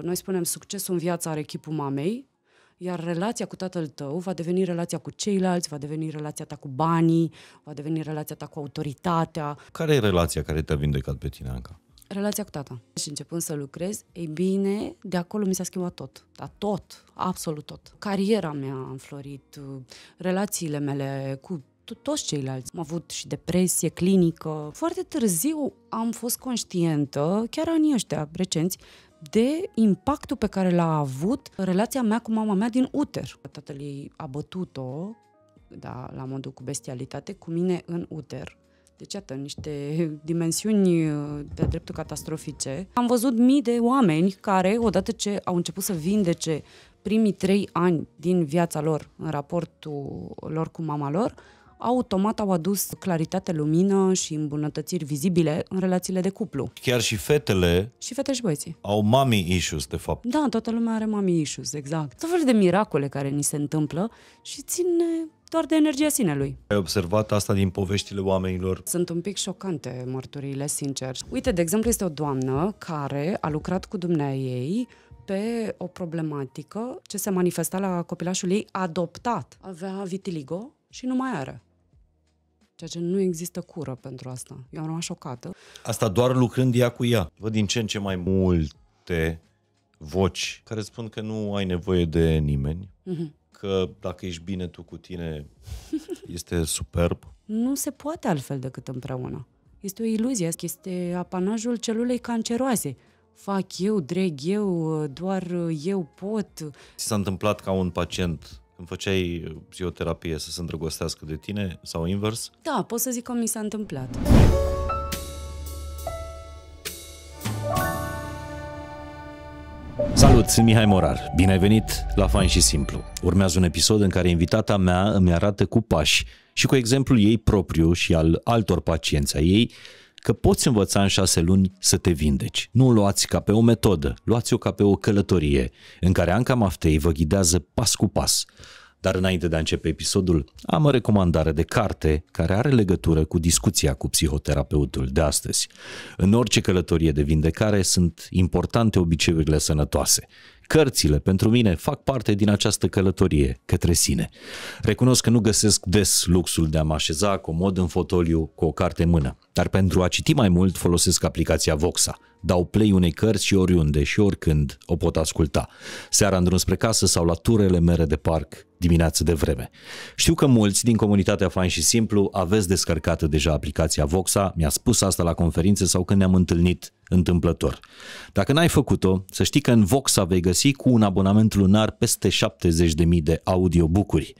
Noi spunem succesul în viață are echipul mamei, iar relația cu tatăl tău va deveni relația cu ceilalți, va deveni relația ta cu banii, va deveni relația ta cu autoritatea. Care e relația care te-a vindecat pe tine, Anca? Relația cu tata. Și începând să lucrez, ei bine, de acolo mi s-a schimbat tot. Dar tot, absolut tot. Cariera mea a înflorit, relațiile mele cu toți ceilalți. Am avut și depresie clinică. Foarte târziu am fost conștientă, chiar anii ăștia recenți, de impactul pe care l-a avut relația mea cu mama mea din uter. Tatăl ei a bătut-o, da, la modul cu bestialitate, cu mine în uter. Deci, iată, niște dimensiuni uh, de dreptul catastrofice. Am văzut mii de oameni care, odată ce au început să vindece primii trei ani din viața lor în raportul lor cu mama lor, automat au adus claritate, lumină și îmbunătățiri vizibile în relațiile de cuplu. Chiar și fetele și fete și băieții. au mami issues, de fapt. Da, toată lumea are mami issues, exact. Tot felul de miracole care ni se întâmplă și ține doar de energia sinelui. Ai observat asta din poveștile oamenilor? Sunt un pic șocante mărturiile, sincer. Uite, de exemplu, este o doamnă care a lucrat cu dumnea ei pe o problematică ce se manifesta la copilașul ei adoptat. Avea vitiligo și nu mai are ceea ce nu există cură pentru asta. Eu am rămas șocată. Asta doar lucrând ea cu ea. Văd din ce în ce mai multe voci care spun că nu ai nevoie de nimeni, mm-hmm. că dacă ești bine tu cu tine, este superb. Nu se poate altfel decât împreună. Este o iluzie, este apanajul celulei canceroase. Fac eu, dreg eu, doar eu pot. S-a întâmplat ca un pacient când făceai uh, psihoterapie să se îndrăgostească de tine sau invers? Da, pot să zic că mi s-a întâmplat. Salut, sunt Mihai Morar. Bine ai venit la Fain și Simplu. Urmează un episod în care invitata mea îmi arată cu pași și cu exemplul ei propriu și al altor pacienți ai ei că poți învăța în șase luni să te vindeci. Nu luați ca pe o metodă, luați-o ca pe o călătorie în care Anca Maftei vă ghidează pas cu pas. Dar înainte de a începe episodul, am o recomandare de carte care are legătură cu discuția cu psihoterapeutul de astăzi. În orice călătorie de vindecare sunt importante obiceiurile sănătoase, cărțile, pentru mine, fac parte din această călătorie către sine. Recunosc că nu găsesc des luxul de a mă așeza comod în fotoliu cu o carte în mână, dar pentru a citi mai mult folosesc aplicația Voxa – dau play unei cărți și oriunde și oricând o pot asculta. Seara în drum spre casă sau la turele mere de parc dimineață de vreme. Știu că mulți din comunitatea Fain și Simplu aveți descărcată deja aplicația Voxa, mi-a spus asta la conferințe sau când ne-am întâlnit întâmplător. Dacă n-ai făcut-o, să știi că în Voxa vei găsi cu un abonament lunar peste 70.000 de audiobook-uri.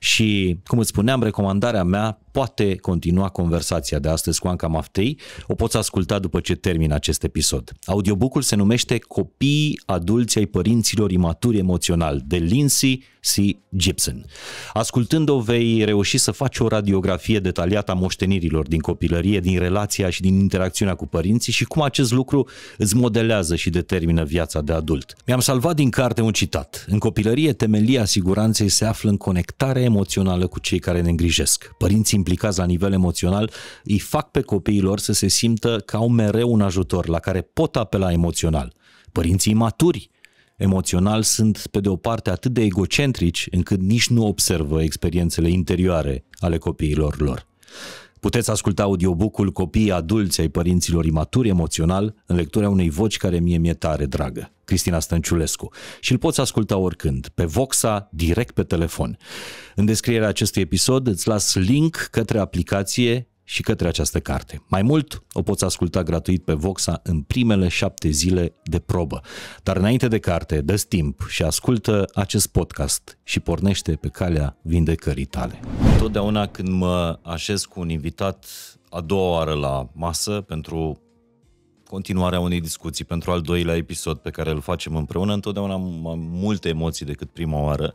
Și, cum îți spuneam, recomandarea mea poate continua conversația de astăzi cu Anca Maftei, o poți asculta după ce termin acest episod. Audiobookul se numește Copiii adulți ai părinților imaturi emoțional de Lindsay C. Gibson. Ascultând-o vei reuși să faci o radiografie detaliată a moștenirilor din copilărie, din relația și din interacțiunea cu părinții și cum acest lucru îți modelează și determină viața de adult. Mi-am salvat din carte un citat. În copilărie, temelia siguranței se află în conectarea emoțională cu cei care ne îngrijesc. Părinții implicați la nivel emoțional, îi fac pe copiilor să se simtă că au mereu un ajutor la care pot apela emoțional. Părinții maturi, emoțional sunt, pe de o parte, atât de egocentrici încât nici nu observă experiențele interioare ale copiilor lor. Puteți asculta audiobook-ul Copiii adulți ai părinților imaturi emoțional în lectura unei voci care mie mi-e tare dragă, Cristina Stănciulescu. Și îl poți asculta oricând, pe Voxa, direct pe telefon. În descrierea acestui episod îți las link către aplicație și către această carte. Mai mult, o poți asculta gratuit pe Voxa în primele șapte zile de probă. Dar înainte de carte, dă timp și ascultă acest podcast și pornește pe calea vindecării tale. Totdeauna când mă așez cu un invitat a doua oară la masă pentru continuarea unei discuții, pentru al doilea episod pe care îl facem împreună, întotdeauna am mai multe emoții decât prima oară,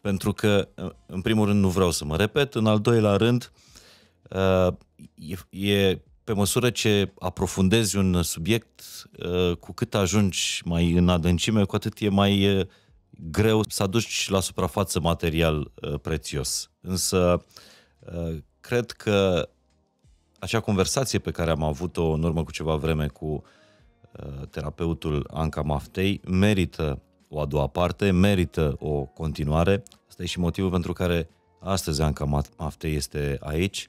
pentru că, în primul rând, nu vreau să mă repet, în al doilea rând, uh, Uh, e, e pe măsură ce aprofundezi un subiect, uh, cu cât ajungi mai în adâncime, cu atât e mai uh, greu să aduci la suprafață material prețios. Însă, cred că acea conversație pe care am avut-o în urmă cu ceva vreme cu terapeutul Anca Maftei merită o a doua parte, merită o continuare. Asta e și motivul pentru care astăzi Anca Maftei este aici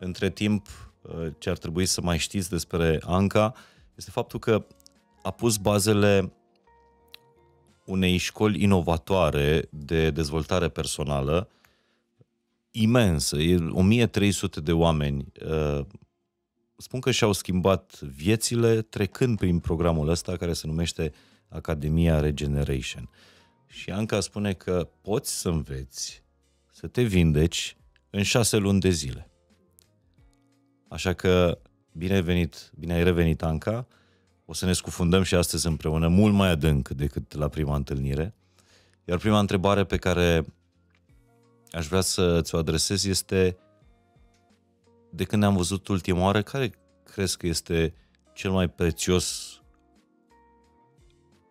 între timp, uh, ce ar trebui să mai știți despre Anca este faptul că a pus bazele unei școli inovatoare de dezvoltare personală imensă. E 1300 de oameni. Uh, spun că și-au schimbat viețile trecând prin programul ăsta care se numește Academia Regeneration. Și Anca spune că poți să înveți să te vindeci în șase luni de zile. Așa că bine ai venit, bine ai revenit, Anca. O să ne scufundăm și astăzi împreună mult mai adânc decât la prima întâlnire. Iar prima întrebare pe care aș vrea să ți-o adresez este de când ne-am văzut ultima oară, care crezi că este cel mai prețios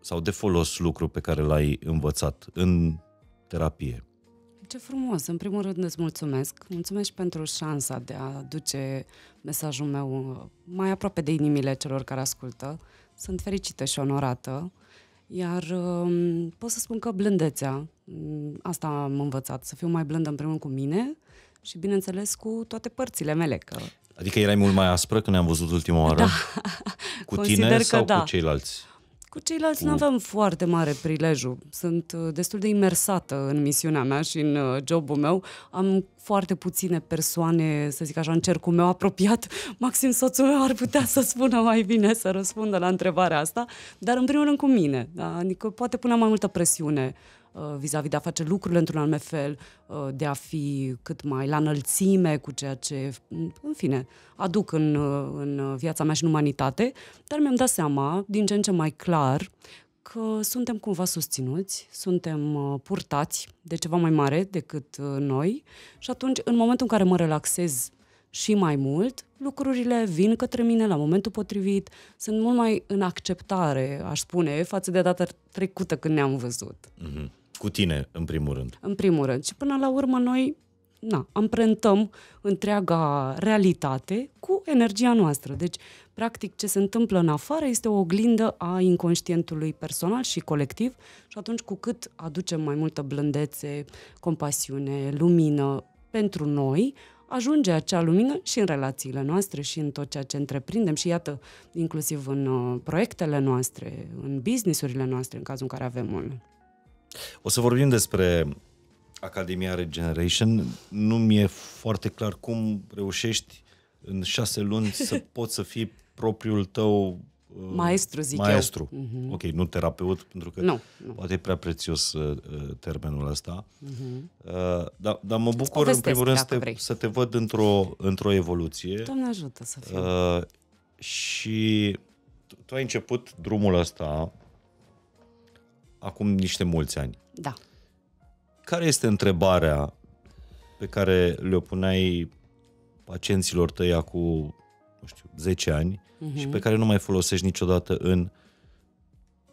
sau de folos lucru pe care l-ai învățat în terapie? Ce frumos! În primul rând îți mulțumesc. Mulțumesc pentru șansa de a duce mesajul meu uh, mai aproape de inimile celor care ascultă. Sunt fericită și onorată. Iar um, pot să spun că blândețea, mm, asta am învățat, să fiu mai blândă în primul rând cu mine și, bineînțeles, cu toate părțile mele. Că... Adică erai mult mai aspră când ne-am văzut ultima oară? Da. Cu tine Consider tine că sau da. cu ceilalți? Cu ceilalți nu aveam foarte mare prilejul. Sunt uh, destul de imersată în misiunea mea și în uh, jobul meu. Am foarte puține persoane, să zic așa, în cercul meu apropiat. Maxim soțul meu ar putea să spună mai bine, să răspundă la întrebarea asta, dar în primul rând cu mine. Da? Adică poate punea mai multă presiune Uh, vis-a-vis de a face lucrurile într-un anume fel, uh, de a fi cât mai la înălțime cu ceea ce, în fine, aduc în, uh, în viața mea și în umanitate, dar mi-am dat seama, din ce în ce mai clar, că suntem cumva susținuți, suntem purtați de ceva mai mare decât noi și atunci, în momentul în care mă relaxez și mai mult, lucrurile vin către mine la momentul potrivit, sunt mult mai în acceptare, aș spune, față de data trecută când ne-am văzut. Mm-hmm. Cu tine, în primul rând. În primul rând. Și până la urmă noi na, amprentăm întreaga realitate cu energia noastră. Deci, practic, ce se întâmplă în afară este o oglindă a inconștientului personal și colectiv și atunci cu cât aducem mai multă blândețe, compasiune, lumină pentru noi, ajunge acea lumină și în relațiile noastre și în tot ceea ce întreprindem și iată, inclusiv în uh, proiectele noastre, în businessurile noastre, în cazul în care avem un o să vorbim despre Academia Regeneration. Nu mi-e foarte clar cum reușești în șase luni să poți să fii propriul tău uh, maestru, zic maestru. eu. maestru. Mhm. Ok, nu terapeut, pentru că nu, nu. poate e prea prețios uh, uh termenul ăsta. Uh-huh. Uh, dar, dar mă bucur, în primul rând, să te, să te văd într-o, într-o evoluție. Doamne ajută să fiu. Uh, și tu, tu ai început drumul ăsta acum niște mulți ani. Da. Care este întrebarea pe care le-o puneai pacienților tăi acum, nu știu, 10 ani uh-huh. și pe care nu mai folosești niciodată în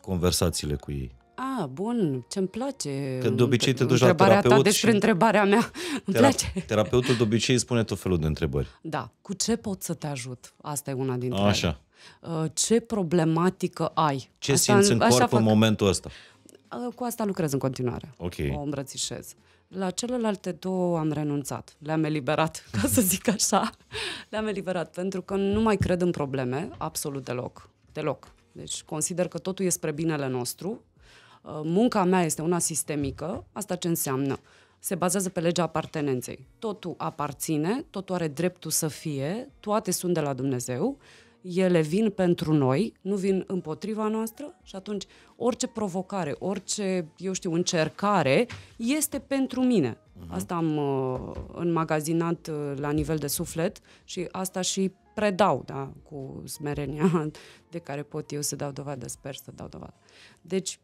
conversațiile cu ei? A, bun, ce-mi place. Că de obicei te duci la terapeut ta despre și... întrebarea mea. Îmi tera- place. Terapeutul de obicei spune tot felul de întrebări. Da. Cu ce pot să te ajut? Asta e una dintre Așa. Ele. Uh, ce problematică ai? Ce asta, simți în corp așa fac... în momentul ăsta? cu asta lucrez în continuare. Okay. O îmbrățișez. La celelalte două am renunțat, le-am eliberat, ca să zic așa. Le-am eliberat pentru că nu mai cred în probleme, absolut deloc. Deloc. Deci consider că totul e spre binele nostru. Uh, munca mea este una sistemică. Asta ce înseamnă? Se bazează pe legea apartenenței. Totul aparține, totul are dreptul să fie, toate sunt de la Dumnezeu ele vin pentru noi, nu vin împotriva noastră și atunci orice provocare, orice, eu știu, încercare este pentru mine. Uh-huh. Asta am uh, înmagazinat uh, la nivel de suflet și asta și predau, da, cu smerenia de care pot eu să dau dovadă, sper să dau dovadă. Deci,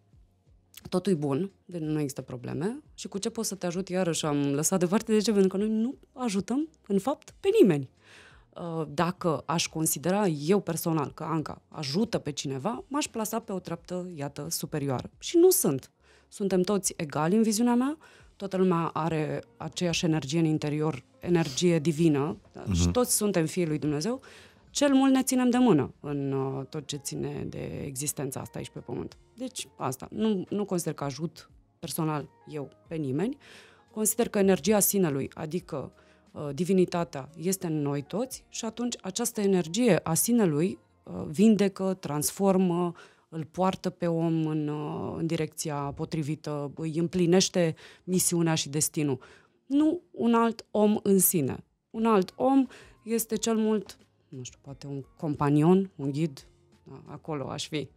totul e bun, deci nu există probleme și cu ce pot să te ajut, iarăși am lăsat deoparte de ce, pentru că noi nu ajutăm, în fapt, pe nimeni. Uh, dacă aș considera eu personal că Anca ajută pe cineva, m-aș plasa pe o treaptă, iată, superioară. Și nu sunt. Suntem toți egali în viziunea mea, toată lumea are aceeași energie în interior, energie divină uh-huh. și toți suntem fiii lui Dumnezeu. Cel mult ne ținem de mână în uh, tot ce ține de existența asta aici pe pământ. Deci asta. Nu, nu consider că ajut personal eu pe nimeni. Consider că energia sinelui, adică Uh, divinitatea este în noi toți și atunci această energie a sinelui uh, vindecă, transformă, îl poartă pe om în, uh, în direcția potrivită, îi împlinește misiunea și destinul. Nu un alt om în sine. Un alt om este cel mult, nu știu, poate un companion, un ghid, da, acolo aș fi.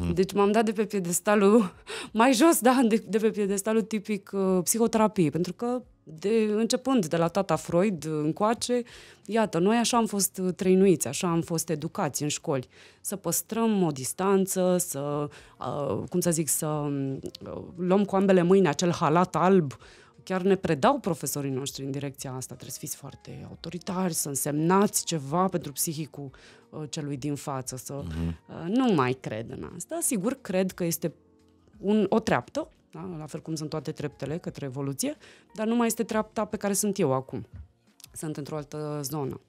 Mhm. Deci m-am dat de pe piedestalul mai jos, da, de, de pe piedestalul tipic uh, psihoterapie, pentru că de începând de la tata Freud încoace, iată, noi așa am fost trăinuiți, așa am fost educați în școli, să păstrăm o distanță, să, uh, cum să zic, să uh, luăm cu ambele mâini acel halat alb, chiar ne predau profesorii noștri în direcția asta, trebuie să fiți foarte autoritari, să însemnați ceva pentru psihicul uh, celui din față, să... Uh-huh. Uh, nu mai cred în asta, sigur cred că este un, o treaptă da? la fel cum sunt toate treptele către evoluție, dar nu mai este treapta pe care sunt eu acum. Sunt într-o altă zonă.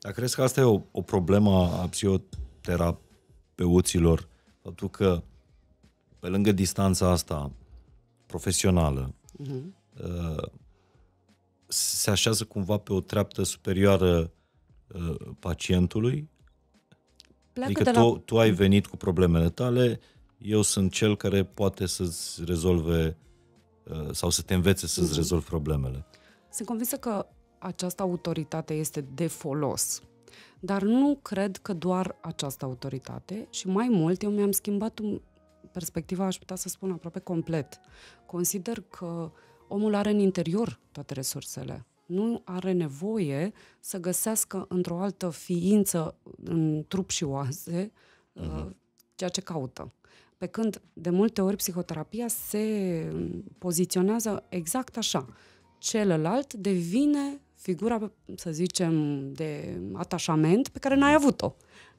Dar crezi că asta e o, o problemă a psihoterapeuților? Faptul că, pe lângă distanța asta profesională, uh-huh. se așează cumva pe o treaptă superioară uh, pacientului? Pleacă adică la... tu, tu ai venit cu problemele tale, eu sunt cel care poate să-ți rezolve uh, sau să te învețe să-ți mhm. rezolvi problemele. Sunt convinsă că această autoritate este de folos, dar nu cred că doar această autoritate și mai mult eu mi-am schimbat perspectiva, aș putea să spun aproape complet. Consider că omul are în interior toate resursele. Nu are nevoie să găsească într-o altă ființă, în trup și oase, uh-huh. ceea ce caută. Pe când, de multe ori, psihoterapia se poziționează exact așa. Celălalt devine figura, să zicem, de atașament pe care n-ai avut-o.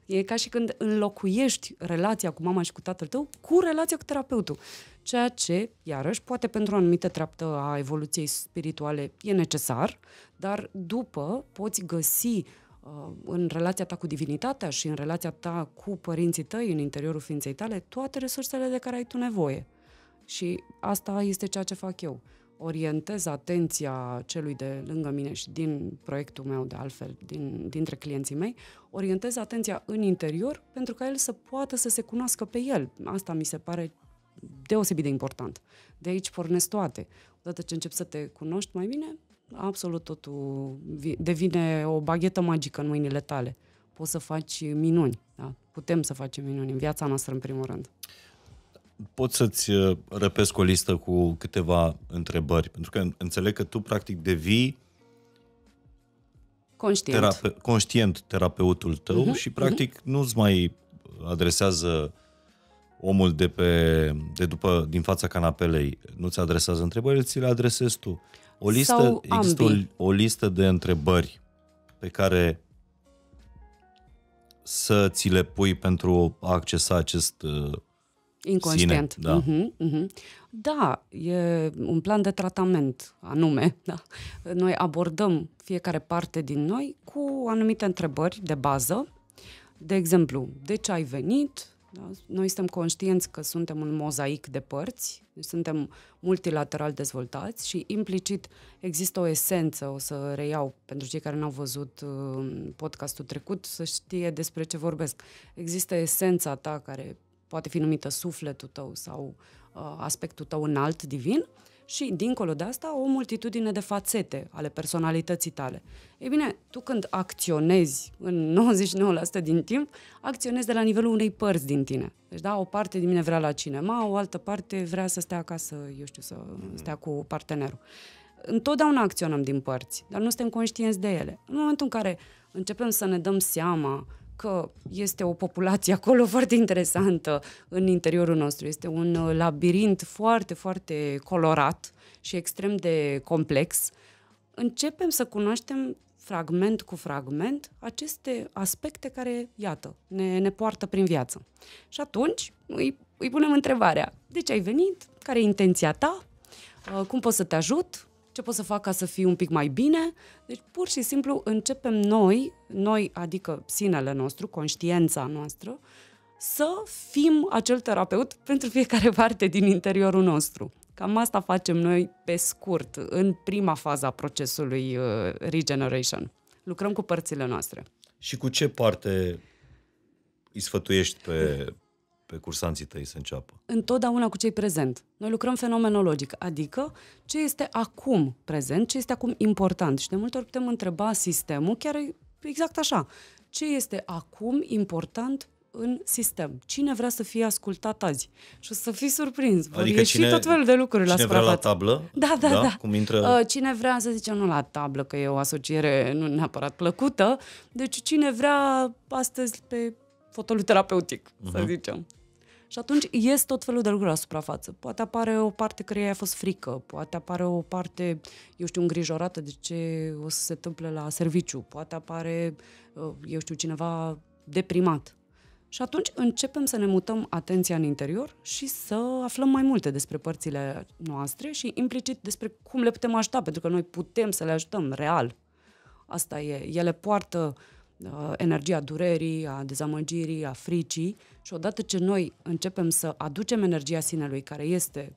E ca și când înlocuiești relația cu mama și cu tatăl tău cu relația cu terapeutul. Ceea ce, iarăși, poate pentru o anumită treaptă a evoluției spirituale e necesar, dar după poți găsi Uh, în relația ta cu divinitatea și în relația ta cu părinții tăi în interiorul ființei tale toate resursele de care ai tu nevoie. Și asta este ceea ce fac eu. Orientez atenția celui de lângă mine și din proiectul meu, de altfel, din, dintre clienții mei, orientez atenția în interior pentru ca el să poată să se cunoască pe el. Asta mi se pare deosebit de important. De aici pornesc toate. Odată ce încep să te cunoști mai bine, absolut totul devine o baghetă magică în mâinile tale. Poți să faci minuni, da? putem să facem minuni în viața noastră în primul rând. Pot să-ți uh, răpesc o listă cu câteva întrebări, pentru că înțeleg că tu practic devii conștient, terape- conștient terapeutul tău uh-huh, și mhm. practic uh-huh. nu-ți mai adresează omul de pe de după din fața canapelei nu ți adresează întrebările, ți le adresezi tu. O listă, sau există ambii. o, o listă de întrebări pe care să ți le pui pentru a accesa acest uh, Inconștient. Sine, da. Uh-huh, uh-huh. da, e un plan de tratament anume. Da. Noi abordăm fiecare parte din noi cu anumite întrebări de bază. De exemplu, de ce ai venit? Da? Noi suntem conștienți că suntem un mozaic de părți, suntem multilateral dezvoltați și implicit există o esență, o să reiau pentru cei care n-au văzut uh, podcastul trecut să știe despre ce vorbesc. Există esența ta care poate fi numită sufletul tău sau uh, aspectul tău înalt divin și, dincolo de asta, o multitudine de fațete ale personalității tale. Ei bine, tu când acționezi, în 99% din timp, acționezi de la nivelul unei părți din tine. Deci, da, o parte din mine vrea la cinema, o altă parte vrea să stea acasă, eu știu, să stea cu partenerul. Întotdeauna acționăm din părți, dar nu suntem conștienți de ele. În momentul în care începem să ne dăm seama că este o populație acolo foarte interesantă în interiorul nostru. Este un uh, labirint foarte, foarte colorat și extrem de complex. Începem să cunoaștem fragment cu fragment aceste aspecte care, iată, ne, ne poartă prin viață. Și atunci îi, îi punem întrebarea, de ce ai venit, care e intenția ta, uh, cum pot să te ajut, ce pot să fac ca să fiu un pic mai bine. Deci pur și simplu începem noi, noi adică sinele nostru, conștiența noastră, să fim acel terapeut pentru fiecare parte din interiorul nostru. Cam asta facem noi pe scurt, în prima fază a procesului uh, regeneration. Lucrăm cu părțile noastre. Și cu ce parte îi sfătuiești pe, pe cursanții tăi să înceapă? Întotdeauna cu cei prezent. Noi lucrăm fenomenologic, adică ce este acum prezent, ce este acum important. Și de multe ori putem întreba sistemul, chiar exact așa, ce este acum important în sistem. Cine vrea să fie ascultat azi? Și o să fii surprins. Vor adică ieși cine, tot felul de lucruri cine la suprafață. vrea la tablă? Da, da, da. da. Cum intră... Uh, cine vrea, să zicem, nu la tablă, că e o asociere nu neapărat plăcută. Deci cine vrea astăzi pe fotoluterapeutic, uh-huh. să mhm. zicem. Și atunci ies tot felul de lucruri la suprafață. Poate apare o parte care i-a fost frică, poate apare o parte, eu știu, îngrijorată de ce o să se întâmple la serviciu, poate apare, eu știu, cineva deprimat. Și atunci începem să ne mutăm atenția în interior și să aflăm mai multe despre părțile noastre și implicit despre cum le putem ajuta, pentru că noi putem să le ajutăm real. Asta e. Ele poartă uh, Uh, energia durerii, a dezamăgirii, a fricii și odată ce noi începem să aducem energia sinelui, care este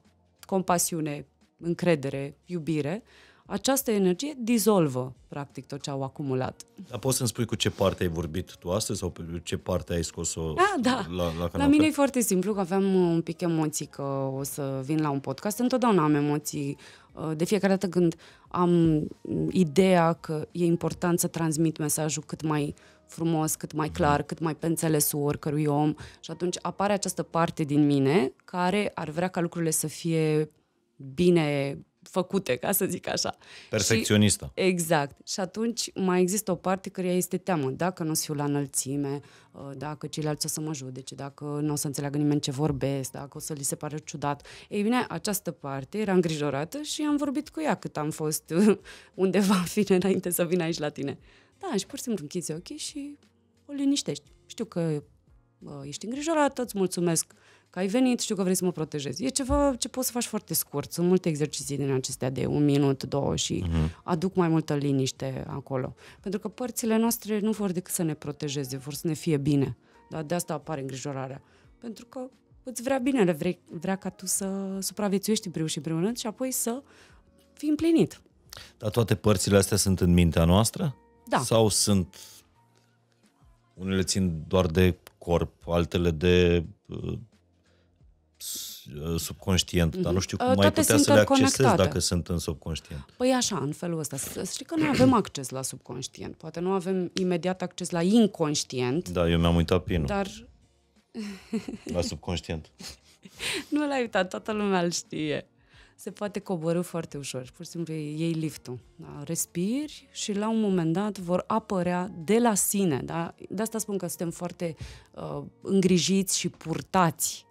compasiune, încredere, iubire, această energie dizolvă, practic, tot ce au acumulat. Dar poți să-mi spui cu ce parte ai vorbit tu astăzi sau cu ce parte ai scos-o da, da. la La, la mine e foarte simplu, că aveam un pic emoții că o să vin la un podcast. Întotdeauna am emoții. Uh, de fiecare dată când am ideea că e important să transmit mesajul cât mai frumos, cât mai mhm. clar, cât mai pe înțelesul oricărui om și atunci apare această parte din mine care ar vrea ca lucrurile să fie bine făcute, ca să zic așa. Perfecționistă. Și, exact. Și atunci mai există o parte care este teamă. Dacă nu o să fiu la înălțime, uh, dacă ceilalți o să mă judece, dacă nu o să înțeleagă nimeni ce vorbesc, dacă o să li se pare ciudat. Ei bine, această parte era îngrijorată și am vorbit cu ea cât am fost undeva în fine înainte să vin aici la tine. Da, și pur și simplu închizi ochii și o liniștești. Știu că uh, ești îngrijorată, îți mulțumesc că ai venit, știu că vrei să mă protejezi. E ceva ce poți să faci foarte scurt. Sunt multe exerciții din acestea de un minut, două și uh-huh. aduc mai multă liniște acolo. Pentru că părțile noastre nu vor decât să ne protejeze, vor să ne fie bine. Dar de asta apare îngrijorarea. Pentru că îți vrea bine, vrei, vrea ca tu să supraviețuiești în primul și în primul rând și apoi să fii împlinit. Dar toate părțile astea sunt în mintea noastră? Da. Sau sunt... Unele țin doar de corp, altele de uh, subconștient, mm-hmm. dar nu mhm. știu uh, cum Toate mai putea să le accesez dacă sunt în subconștient. Păi așa, în felul ăsta. Să știi că nu avem acces la subconștient. Poate nu avem imediat acces la inconștient. Da, eu mi-am uitat pinul. Dar... La subconștient. nu l-ai uitat, toată lumea îl știe. Se poate coborâ foarte ușor. Pur și simplu iei liftul. Da? Respiri și la un moment dat vor apărea de la sine. Da? De asta spun că suntem foarte uh, îngrijiți și purtați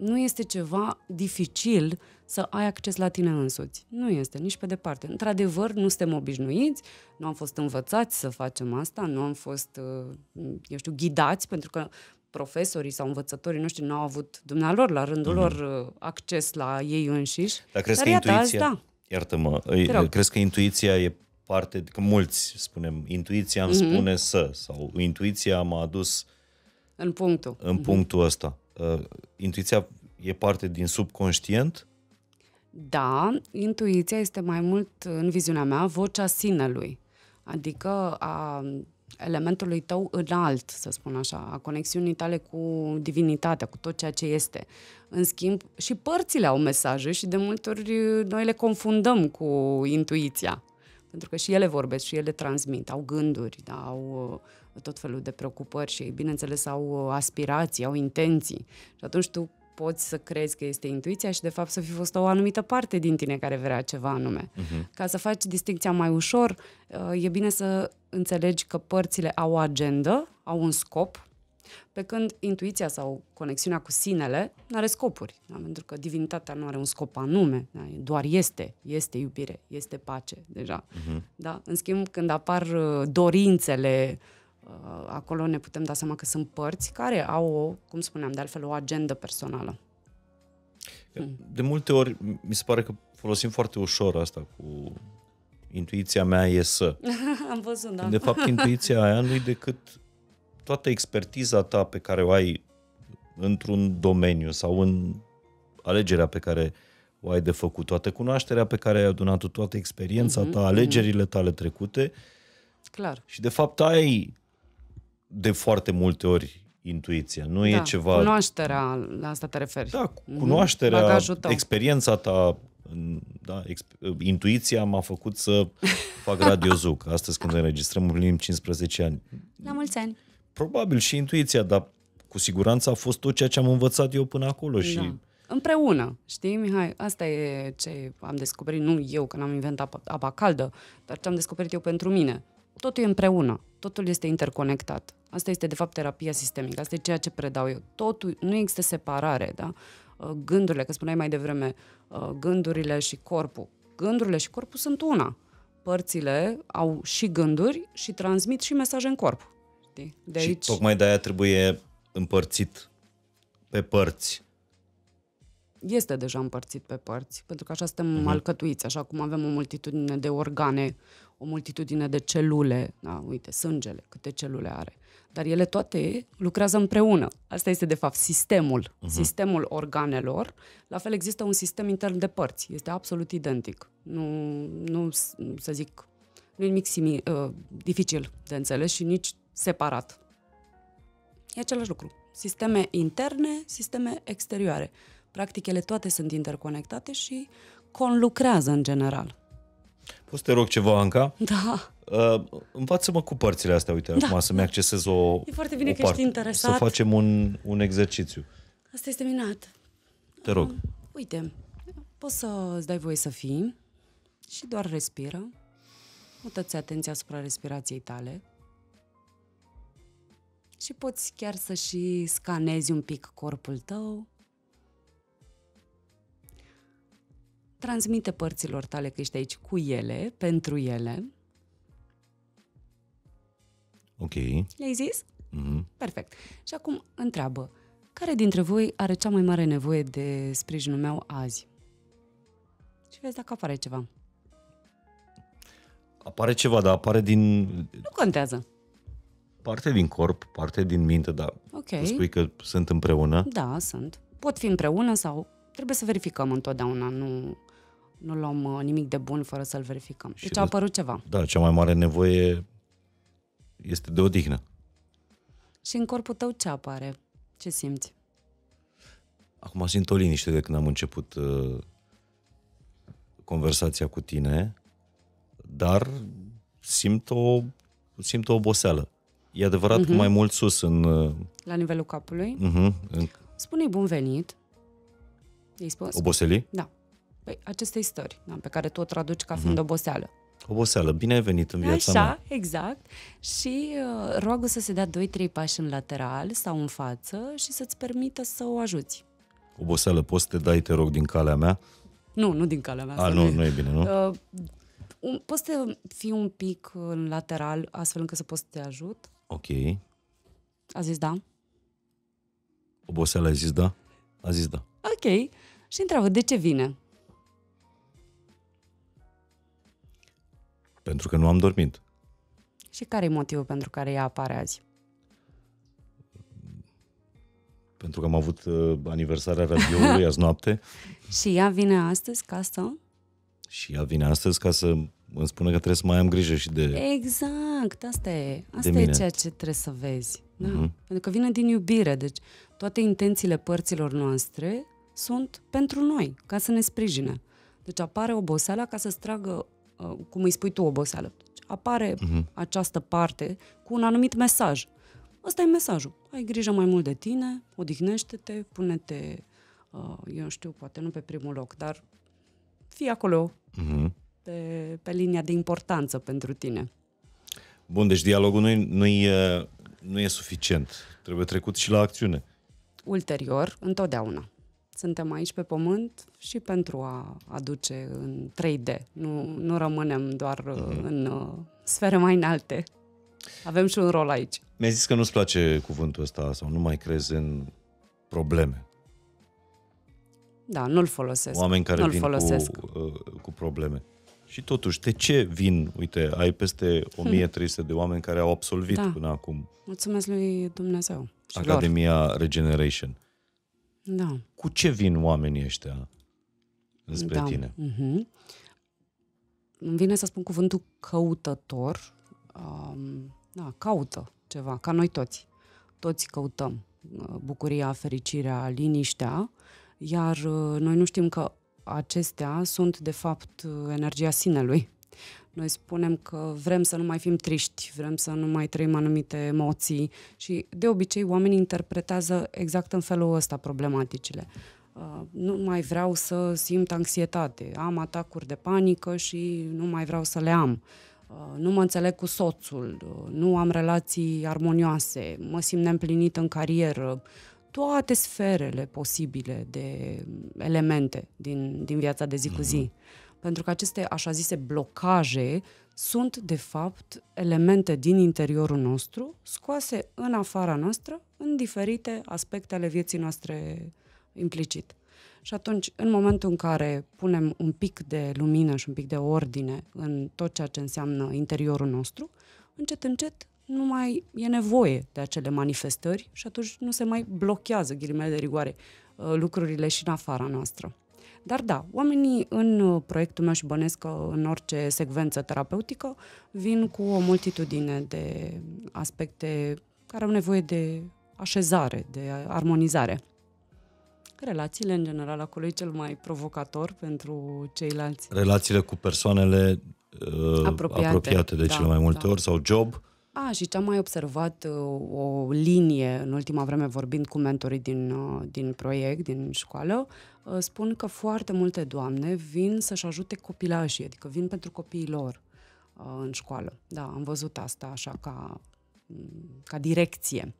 nu este ceva dificil să ai acces la tine însuți. Nu este, nici pe departe. Într-adevăr, nu suntem obișnuiți, nu am fost învățați să facem asta, nu am fost, uh, eu știu, ghidați, pentru că profesorii sau învățătorii noștri nu au avut dumnealor, la rândul mm-hmm. lor, uh, acces la ei înșiși. Dar crezi Dar că intuiția... Azi, da. Iartă-mă, crezi că intuiția e parte, că mulți spunem, intuiția îmi mm-hmm. spune să, sau intuiția m-a adus în punctul, în mm-hmm. punctul ăsta uh, intuiția e parte din subconștient? Da, intuiția este mai mult, în viziunea mea, vocea sinelui, adică a elementului tău înalt, să spun așa, a conexiunii tale cu divinitatea, cu tot ceea ce este. În schimb, și părțile au mesaje și de multe ori uh, noi le confundăm cu intuiția, pentru că și ele vorbesc și ele transmit, au gânduri, da, au uh, tot felul de preocupări și, bineînțeles, au uh, aspirații, au intenții. Și atunci tu poți să crezi că este intuiția și, de fapt, să fi fost o anumită parte din tine care vrea ceva anume. Uh-huh. Ca să faci distinția mai ușor, uh, e bine să înțelegi că părțile au o agendă, au un scop, pe când intuiția sau conexiunea cu sinele nu are scopuri, da? pentru că divinitatea nu are un scop anume, da? doar este, este iubire, este pace deja. Uh-huh. Da? În schimb, când apar uh, dorințele uh, Uh, acolo ne putem da seama că sunt părți care au, o, cum spuneam, de altfel o agendă personală. De multe ori mi se pare că folosim foarte ușor asta cu intuiția mea e să. Am văzut, da. De fapt, intuiția aia nu e decât toată expertiza ta pe care o ai într-un domeniu sau în alegerea pe care o ai de făcut, toată cunoașterea pe care ai adunat-o, toată experiența mm-hmm, ta, alegerile mhm. tale trecute. Clar. Și de fapt ai de foarte multe ori intuiția, nu da, e ceva... Cunoașterea, la asta te referi. Da, cunoașterea, mm-hmm. experiența ta, da, exp- intuiția m-a făcut să fac radiozuc. Astăzi când înregistrăm, împlinim 15 ani. La mulți ani. Probabil și intuiția, dar cu siguranță a fost tot ceea ce am învățat eu până acolo da. și împreună, știi, Mihai? Asta e ce am descoperit, nu eu, că n-am inventat apa, apa caldă, dar ce am descoperit eu pentru mine totul e împreună, totul este interconectat. Asta este, de fapt, terapia sistemică, asta e ceea ce predau eu. Totul, nu există separare, da? Uh, gândurile, că spuneai mai devreme, uh, gândurile și corpul. Gândurile și corpul sunt una. Părțile au și gânduri și transmit și mesaje în corp. Știi? De aici... Și tocmai de-aia trebuie împărțit pe părți este deja împărțit pe părți, pentru că așa suntem uh-huh. alcătuiți, așa cum avem o multitudine de organe o multitudine de celule, da, uite, sângele, câte celule are, dar ele toate lucrează împreună. Asta este, de fapt, sistemul, uh-huh. sistemul organelor. La fel există un sistem intern de părți, este absolut identic. Nu, nu să zic, nu e nimic simi, uh, dificil de înțeles și nici separat. E același lucru. Sisteme interne, sisteme exterioare. Practic, ele toate sunt interconectate și conlucrează în general. Poți să te rog ceva, Anca? Da. Uh, învață-mă cu părțile astea, uite, da. acum să-mi da. accesez o E foarte bine că parte. ești interesat. Să facem un, un exercițiu. Asta este minat. Te rog. Uh, uite, poți să-ți dai voie să fii și doar respiră. Mută-ți atenția asupra respirației tale. Și poți chiar să și scanezi un pic corpul tău, transmite părților tale că ești aici cu ele, pentru ele. Ok. Le-ai zis? Mm-hmm. Perfect. Și acum întreabă, care dintre voi are cea mai mare nevoie de sprijinul meu azi? Și vezi dacă apare ceva. Apare ceva, dar apare din... Nu contează. Parte din corp, parte din minte, dar okay. tu spui că sunt împreună? Da, sunt. Pot fi împreună sau trebuie să verificăm întotdeauna, nu nu luăm uh, nimic de bun fără să-l verificăm. Și deci a apărut ceva. Da, cea mai mare nevoie este de odihnă. Și în corpul tău ce apare? Ce simți? Acum simt o liniște de când am început uh, conversația cu tine, dar simt o, simt o oboseală. E adevărat uh-huh. Mhm. că mai mult sus în... Uh, La nivelul capului. Uh-huh, în... Spune-i bun venit. Îi spus? Oboseli? Da păi, aceste istorii, da, pe care tu o traduci ca mhm. fiind mm-hmm. oboseală. Oboseală, bine ai venit în viața Așa, mea. exact. Și uh, roagă să se dea 2-3 pași în lateral sau în față și să-ți permită să o ajuți. Oboseală, poți să te dai, te rog, din calea mea? Nu, nu din calea mea. A, nu, nu e bine, nu? Uh, un, poți să fii un pic în lateral, astfel încât să poți să te ajut. Ok. A zis da? Oboseală a zis da? A zis da. Ok. Și întreabă, de ce vine? Pentru că nu am dormit. Și care e motivul pentru care ea apare azi? Pentru că am avut uh, aniversarea radioului azi noapte. și ea vine astăzi ca să? Și ea vine astăzi ca să îmi spună că trebuie să mai am grijă și de Exact, asta e. Asta e ceea ce trebuie să vezi. Da? Uh-huh. Pentru că vine din iubire. Deci toate intențiile părților noastre sunt pentru noi, ca să ne sprijine. Deci apare oboseala ca să stragă Uh, cum îi spui tu oboseală. Deci apare uh-huh. această parte cu un anumit mesaj. Ăsta e mesajul. Ai grijă mai mult de tine, odihnește-te, pune-te, uh, eu știu, poate nu pe primul loc, dar fii acolo uh-huh. pe, pe linia de importanță pentru tine. Bun, deci dialogul nu-i, nu-i, uh, nu e suficient. Trebuie trecut și la acțiune. Ulterior, întotdeauna. Suntem aici pe pământ și pentru a aduce în 3D. Nu, nu rămânem doar mm-hmm. în uh, sfere mai înalte. Avem și un rol aici. Mi-ai zis că nu-ți place cuvântul ăsta sau nu mai crezi în probleme. Da, nu-l folosesc. Oameni care nu-l vin folosesc. Cu, uh, cu probleme. Și totuși, de ce vin? Uite, ai peste 1300 hmm. de oameni care au absolvit da. până acum. Mulțumesc lui Dumnezeu. Și Academia lor. Regeneration. Da. Cu ce vin oamenii ăștia înspre da. tine? Mm-hmm. Îmi vine să spun cuvântul căutător. Um, da, caută ceva, ca noi toți. Toți căutăm uh, bucuria, fericirea, liniștea, iar uh, noi nu știm că acestea sunt, de fapt, uh, energia sinelui noi spunem că vrem să nu mai fim triști, vrem să nu mai trăim anumite emoții și de obicei oamenii interpretează exact în felul ăsta problematicile. Uh, nu mai vreau să simt anxietate, am atacuri de panică și nu mai vreau să le am uh, nu mă înțeleg cu soțul, uh, nu am relații armonioase, mă simt neîmplinit în carieră, toate sferele posibile de elemente din, din viața de zi cu zi. Mm-hmm pentru că aceste așa zise blocaje sunt de fapt elemente din interiorul nostru scoase în afara noastră în diferite aspecte ale vieții noastre implicit. Și atunci, în momentul în care punem un pic de lumină și un pic de ordine în tot ceea ce înseamnă interiorul nostru, încet, încet nu mai e nevoie de acele manifestări și atunci nu se mai blochează, ghilimele de rigoare, uh, lucrurile și în afara noastră. Dar da, oamenii în uh, proiectul meu și bănesc în orice secvență terapeutică vin cu o multitudine de aspecte care au nevoie de așezare, de armonizare. Relațiile, în general, acolo e cel mai provocator pentru ceilalți. Relațiile cu persoanele uh, apropiate. apropiate de da, cele mai multe da. ori sau job a, și ce am mai observat uh, o linie în ultima vreme vorbind cu mentorii din, uh, din proiect, din școală, uh, spun că foarte multe doamne vin să-și ajute copilașii, adică vin pentru copiii lor în școală. Da, am văzut asta așa ca, mm, ca direcție.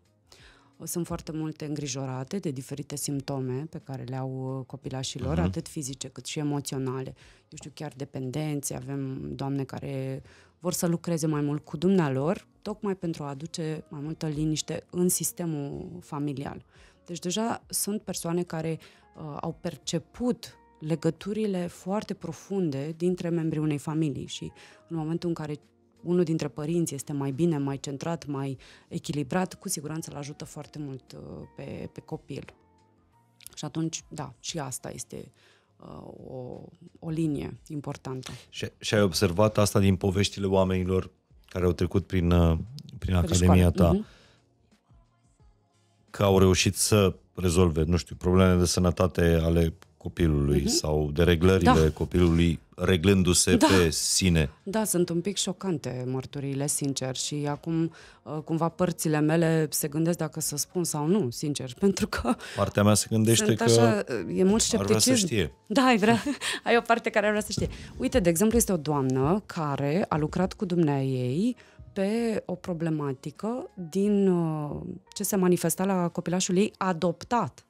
Sunt foarte multe îngrijorate de diferite simptome pe care le au copilașilor, uh-huh. atât fizice cât și emoționale. Eu știu, chiar dependențe, avem doamne care vor să lucreze mai mult cu dumnealor, tocmai pentru a aduce mai multă liniște în sistemul familial. Deci deja sunt persoane care uh, au perceput legăturile foarte profunde dintre membrii unei familii și în momentul în care unul dintre părinți este mai bine, mai centrat, mai echilibrat, cu siguranță îl ajută foarte mult uh, pe, pe copil. Și atunci, da, și asta este uh, Uh, o, o linie importantă. Și, și ai observat asta din poveștile oamenilor care au trecut prin, uh, prin Academia școală. ta, uh-huh. că au reușit să rezolve, nu știu, problemele de sănătate ale copilului uh-huh. sau de reglările da. copilului reglându-se da. pe sine. Da, sunt un pic șocante mărturiile, sincer, și acum uh, cumva părțile mele se gândesc dacă să spun sau nu, sincer, pentru că... Partea mea se gândește că așa, uh, e mult scepticism. ar vrea să știe. Da, ai, vrea, ai o parte care ar vrea să știe. Uite, de exemplu, este o doamnă care a lucrat cu dumnea ei pe o problematică din uh, ce se manifesta la copilașul ei adoptat.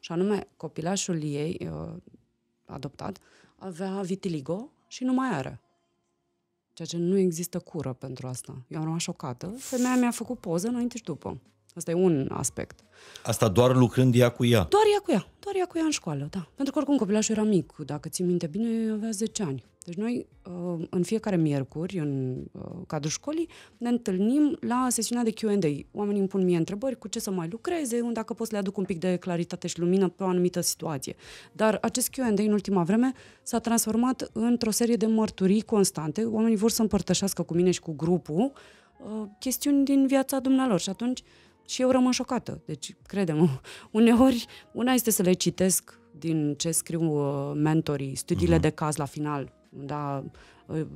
Și anume, copilașul ei adoptat avea vitiligo și nu mai are. Ceea ce nu există cură pentru asta. Eu am rămas șocată. Femeia mi-a făcut poză înainte și după. Asta e un aspect. Asta doar lucrând ea cu ea? Doar ea cu ea. Doar ea cu ea în școală, da. Pentru că oricum copilașul era mic. Dacă ți minte bine, avea 10 ani. Deci noi uh, în fiecare miercuri, în uh, cadrul școlii, ne întâlnim la sesiunea de Q&A. Oamenii îmi pun mie întrebări cu ce să mai lucreze, unde dacă pot să le aduc un pic de claritate și lumină pe o anumită situație. Dar acest Q&A în ultima vreme s-a transformat într-o serie de mărturii constante. Oamenii vor să împărtășească cu mine și cu grupul uh, chestiuni din viața dumnealor și atunci și eu rămân șocată. Deci, credem, uneori una este să le citesc din ce scriu mentorii, studiile uh-huh. de caz la final, da,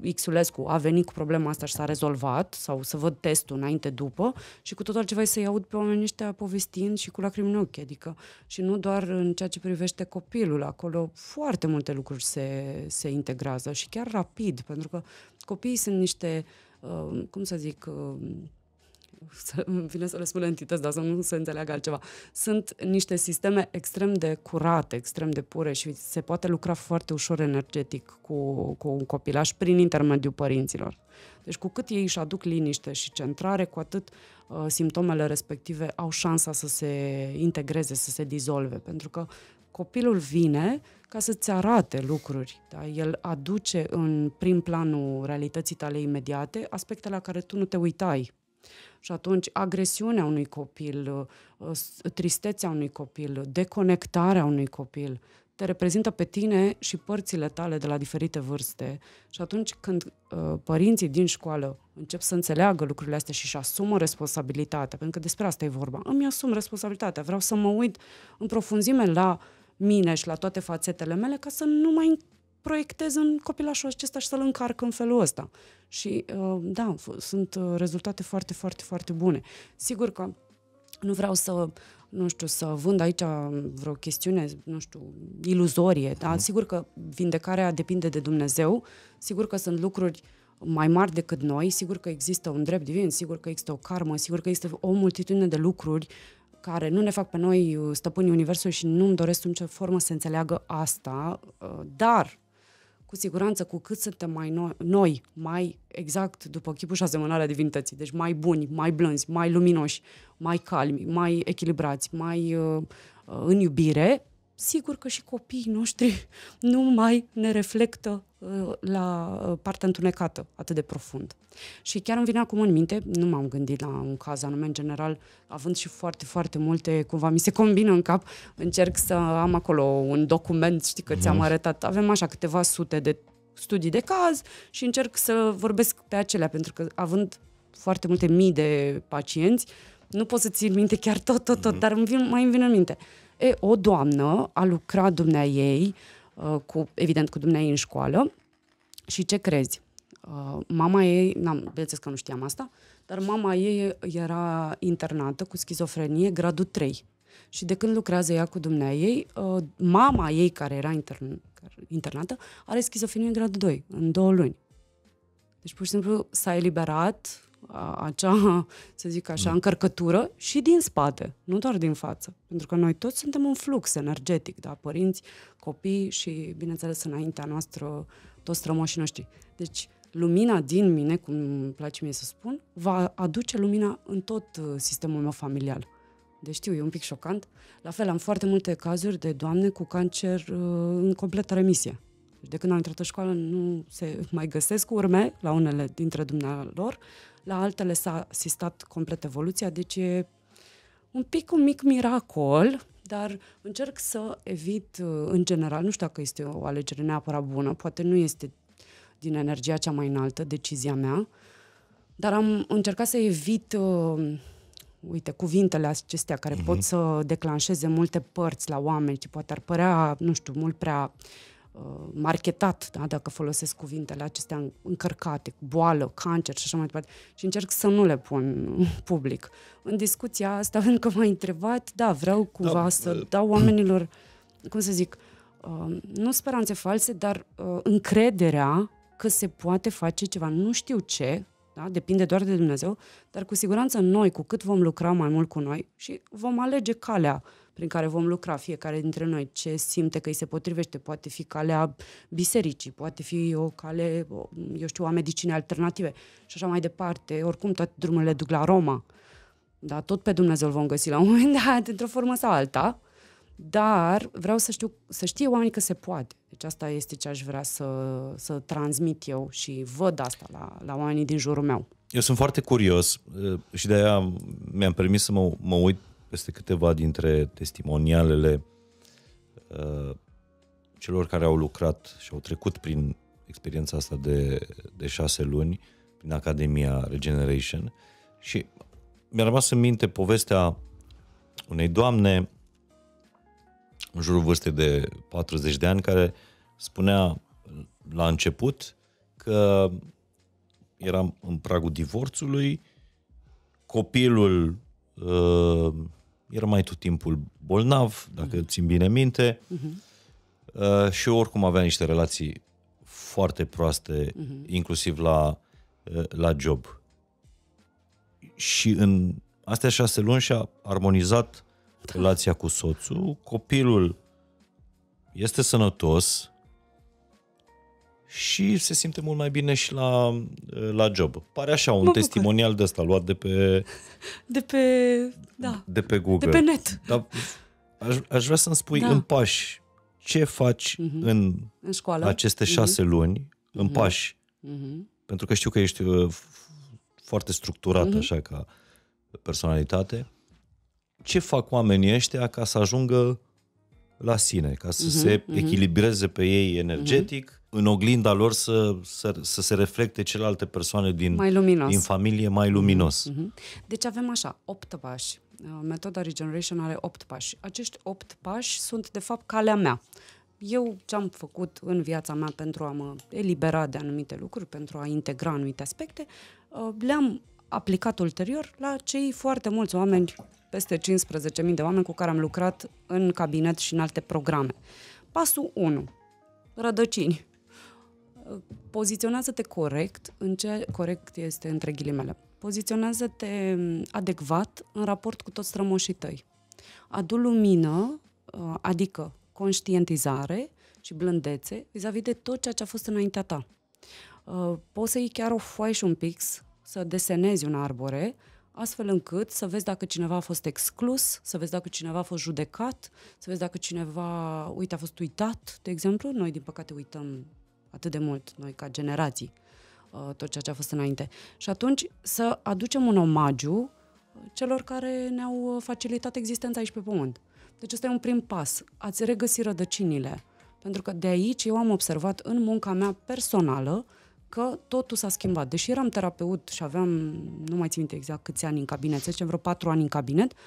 eh, Xulescu a venit cu problema asta și s-a rezolvat, sau să văd testul înainte-după, și cu tot altceva să-i aud pe oamenii ăștia povestind și cu lacrimi în ochi, adică, și nu doar în ceea ce privește copilul, acolo foarte multe lucruri se, se integrează și chiar rapid, pentru că copiii sunt niște, eh, cum să zic, eh, să vine să le spun entități, dar să nu se înțeleagă altceva. Sunt niște sisteme extrem de curate, extrem de pure și se poate lucra foarte ușor energetic cu, cu un copilaș prin intermediul părinților. Deci cu cât ei își aduc liniște și centrare, cu atât uh, simptomele respective au șansa să se integreze, să se dizolve, pentru că copilul vine ca să-ți arate lucruri. Da? El aduce în prim planul realității tale imediate aspecte la care tu nu te uitai și atunci agresiunea unui copil, uh, tristețea unui copil, deconectarea unui copil, te reprezintă pe tine și părțile tale de la diferite vârste. Și atunci când uh, părinții din școală încep să înțeleagă lucrurile astea și își asumă responsabilitatea, pentru că despre asta e vorba, îmi asum responsabilitatea, vreau să mă uit în profunzime la mine și la toate fațetele mele ca să nu mai proiectez în copilașul acesta și să-l încarc în felul ăsta. Și uh, da, sunt uh, rezultate foarte, foarte, foarte bune. Sigur că nu vreau să nu știu, să vând aici um, vreo chestiune, nu știu, iluzorie, dar mhm. Sigur că vindecarea depinde de Dumnezeu, sigur că sunt lucruri mai mari decât noi, sigur că există un drept divin, sigur că există o karmă, sigur că există o multitudine de lucruri care nu ne fac pe noi uh, stăpânii Universului și nu-mi doresc în ce formă să înțeleagă asta, dar cu siguranță, cu cât suntem mai no- noi, mai exact după chipul și asemănarea divinității, deci mai buni, mai blânzi, mai luminoși, mai calmi, mai echilibrați, mai uh, uh în iubire, sigur că și copiii noștri nu mai ne reflectă uh, la uh, partea întunecată atât de profund. Și chiar îmi vine acum în minte, nu m-am gândit la un caz anume, în general, având și foarte, foarte multe, cumva mi se combină în cap, încerc să am acolo un document, știi că ți-am mhm. arătat, avem așa câteva sute de studii de caz și încerc să vorbesc pe acelea, pentru că având foarte multe mii de pacienți, nu pot să țin minte chiar tot, tot, tot, mm-hmm. dar îmi vin, mai îmi vine în minte. E, o doamnă a lucrat dumnea ei, uh, cu, evident cu dumnea ei în școală, și ce crezi? Uh, mama ei, n-am, bineînțeles că nu știam asta, dar mama ei era internată cu schizofrenie gradul 3. Și de când lucrează ea cu dumnea ei, uh, mama ei care era intern, internată are schizofrenie gradul 2, în două luni. Deci pur și simplu s-a eliberat acea, să zic așa, încărcătură și din spate, nu doar din față. Pentru că noi toți suntem un flux energetic, da? Părinți, copii și, bineînțeles, înaintea noastră, toți strămoșii noștri. Deci, lumina din mine, cum îmi place mie să spun, va aduce lumina în tot uh, sistemul meu familial. Deci știu, e un pic șocant. La fel, am foarte multe cazuri de doamne cu cancer uh, în completă remisie. Deci, de când am intrat în școală nu se mai găsesc urme la unele dintre dumnealor, la altele s-a asistat complet evoluția, deci e un pic un mic miracol, dar încerc să evit, uh, în general, nu știu dacă este o alegere neapărat bună, poate nu este din energia cea mai înaltă decizia mea, dar am încercat să evit, uh, uite, cuvintele acestea care uh-huh. pot să declanșeze multe părți la oameni și poate ar părea, nu știu, mult prea uh, Uh, marketat, da, dacă folosesc cuvintele acestea încărcate, boală, cancer și așa mai departe, și încerc să nu le pun public. În discuția asta, pentru că m-ai întrebat, da, vreau da, cumva da. să dau oamenilor, cum să zic, uh, nu speranțe false, dar uh, încrederea că se poate face ceva, nu știu ce, da? depinde doar de Dumnezeu, dar cu siguranță noi, cu cât vom lucra mai mult cu noi și vom alege calea prin care vom lucra fiecare dintre noi, ce simte că îi se potrivește, poate fi calea bisericii, poate fi o cale, eu știu, a medicinei alternative și așa mai departe. Oricum, toate drumurile duc la Roma. Da, tot pe Dumnezeu îl vom găsi la un moment dat, într-o formă sau alta, dar vreau să știu, să știe oamenii că se poate. Deci asta este ce aș vrea să, să transmit eu și văd asta la, la oamenii din jurul meu. Eu sunt foarte curios eh, și de aia mi-am permis să mă, mă uit peste câteva dintre testimonialele uh, celor care au lucrat și au trecut prin experiența asta de, de șase luni prin Academia Regeneration și mi-a rămas în minte povestea unei doamne în jurul vârstei de 40 de ani care spunea la început că eram în pragul divorțului, copilul uh, era mai tot timpul bolnav, dacă mhm. țin bine minte, mhm. uh și oricum avea niște relații foarte proaste, mm-hmm. inclusiv la, uh, la job. Și în astea șase luni și-a armonizat relația cu soțul, copilul este sănătos, și se simte mult mai bine și la, la job. Pare așa, un mă testimonial de ăsta luat de pe... De pe... Da. De pe Google. De pe net. Dar aș, aș vrea să-mi spui da. în pași ce faci uh-huh. în, în școală? aceste mhm. șase uh-huh. luni, uh-huh. în mhm. pași. Uh-huh. Pentru că știu că ești uh, foarte structurat uh-huh. așa ca personalitate. Ce fac oamenii ăștia ca să ajungă la sine, ca să uh-huh. se echilibreze pe ei energetic, uh-huh în oglinda lor să, să, să se reflecte celelalte persoane din, mai din familie mai luminos. Mm-hmm. mm-hmm. Deci avem așa, opt pași. Uh, metoda Regeneration are opt pași. Acești opt pași sunt, de fapt, calea mea. Eu ce am făcut în viața mea pentru a mă elibera de anumite lucruri, pentru a integra anumite aspecte, uh, le-am aplicat ulterior la cei foarte mulți oameni, peste 15.000 de oameni cu care am lucrat în cabinet și în alte programe. Pasul 1. Rădăcini poziționează-te corect, în ce corect este între ghilimele, poziționează-te adecvat în raport cu toți strămoșii tăi. Adu lumină, uh, adică conștientizare și blândețe vis-a-vis de tot ceea ce a fost înaintea ta. Uh, poți să iei chiar o foaie și un pix, să desenezi un arbore, astfel încât să vezi dacă cineva a fost exclus, să vezi dacă cineva a fost judecat, să vezi dacă cineva, uite, a fost uitat, de exemplu. Noi, din păcate, uităm atât de mult, noi ca generații, uh, tot ceea ce a fost înainte. Și atunci să aducem un omagiu uh, celor care ne-au uh, facilitat existența aici pe pământ. Deci ăsta e un prim pas. Ați regăsi rădăcinile. Pentru că de aici eu am observat în munca mea personală că totul s-a schimbat. Deși eram terapeut și aveam, nu mai țin minte exact câți ani în cabinet, să zicem vreo patru ani în cabinet, uh,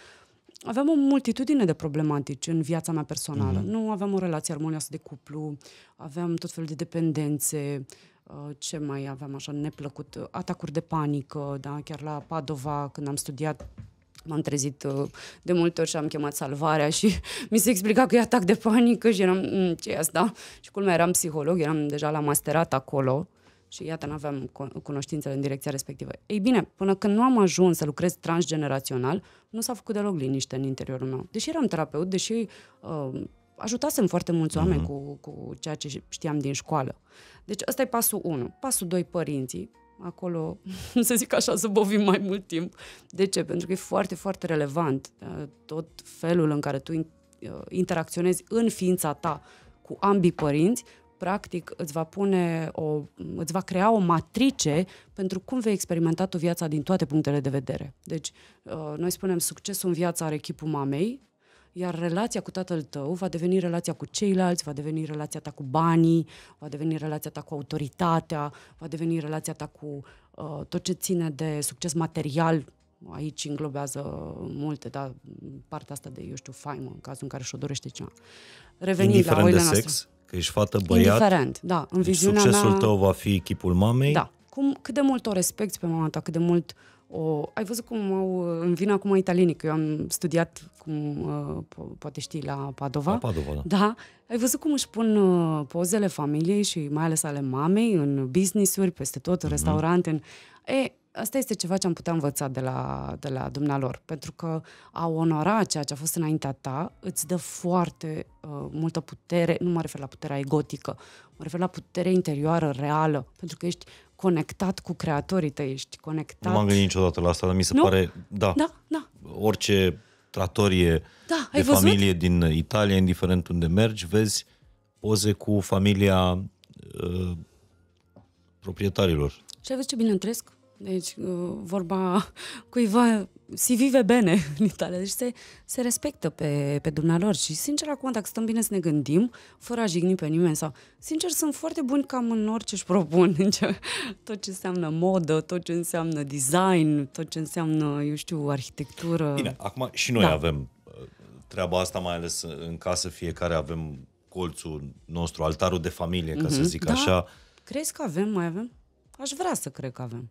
aveam o multitudine de problematici în viața mea personală. Mm-hmm. Nu aveam o relație armonioasă de cuplu, aveam tot felul de dependențe, uh, ce mai aveam așa neplăcut, uh, atacuri de panică, da? chiar la Padova, când am studiat, m-am trezit uh, de multe ori și am chemat salvarea și mi se explica că e atac de panică și eram, mm, ce e asta? Și culmea, eram psiholog, eram deja la masterat acolo și iată, nu aveam cunoștințele în direcția respectivă. Ei bine, până când nu am ajuns să lucrez transgenerațional, nu s-a făcut deloc liniște în interiorul meu. Deși eram terapeut, deși uh, ajutasem foarte mulți oameni uh-huh. cu, cu ceea ce știam din școală. Deci ăsta e pasul 1. Pasul 2, părinții. Acolo, să zic așa, bovim mai mult timp. De ce? Pentru că e foarte, foarte relevant uh, tot felul în care tu uh, interacționezi în ființa ta cu ambii părinți practic, îți va pune o, îți va crea o matrice pentru cum vei experimenta tu viața din toate punctele de vedere. Deci, uh, noi spunem succesul în viața are echipul mamei, iar relația cu tatăl tău va deveni relația cu ceilalți, va deveni relația ta cu banii, va deveni relația ta cu autoritatea, va deveni relația ta cu uh, tot ce ține de succes material. Aici înglobează multe, dar partea asta de, eu știu, faimă, în cazul în care și-o dorește cineva. Revenind Indiferent la oile de sex? noastre. Că ești fată, băiat. Indiferent, da. În deci viziunea succesul mea... tău va fi echipul mamei. Da. Cum, cât de mult o respecti pe mama ta, cât de mult o... Ai văzut cum au, îmi vin acum italienii, că eu am studiat, cum uh, poate știi, la Padova. La Padova, da. da. Ai văzut cum își pun uh, pozele familiei și mai ales ale mamei în business-uri, peste tot, mm-hmm. restaurante. În... E, asta este ceva ce am putea învăța de la, de la dumnealor, pentru că a onora ceea ce a fost înaintea ta îți dă foarte uh, multă putere, nu mă refer la puterea egotică, mă refer la putere interioară reală, pentru că ești conectat cu creatorii tăi, ești conectat... Nu m-am gândit niciodată la asta, dar mi se nu? pare... Da, da, da. Orice tratorie da, de familie văzut? din Italia, indiferent unde mergi, vezi poze cu familia uh, proprietarilor. Și ai văzut ce bine întresc? Deci, uh, vorba cuiva, si vive bene în Italia. Deci se, se respectă pe, pe dumnealor și, sincer, acum, dacă stăm bine să ne gândim, fără a jigni pe nimeni sau... Sincer, sunt foarte buni cam în orice își propun. Deci, tot ce înseamnă modă, tot ce înseamnă design, tot ce înseamnă, eu știu, arhitectură. Bine, acum și noi da. avem uh, treaba asta, mai ales în casă, fiecare avem colțul nostru, altarul de familie, ca mm-hmm. să mhm. zic da. așa. Crezi că avem, mai avem? Aș vrea să cred că avem.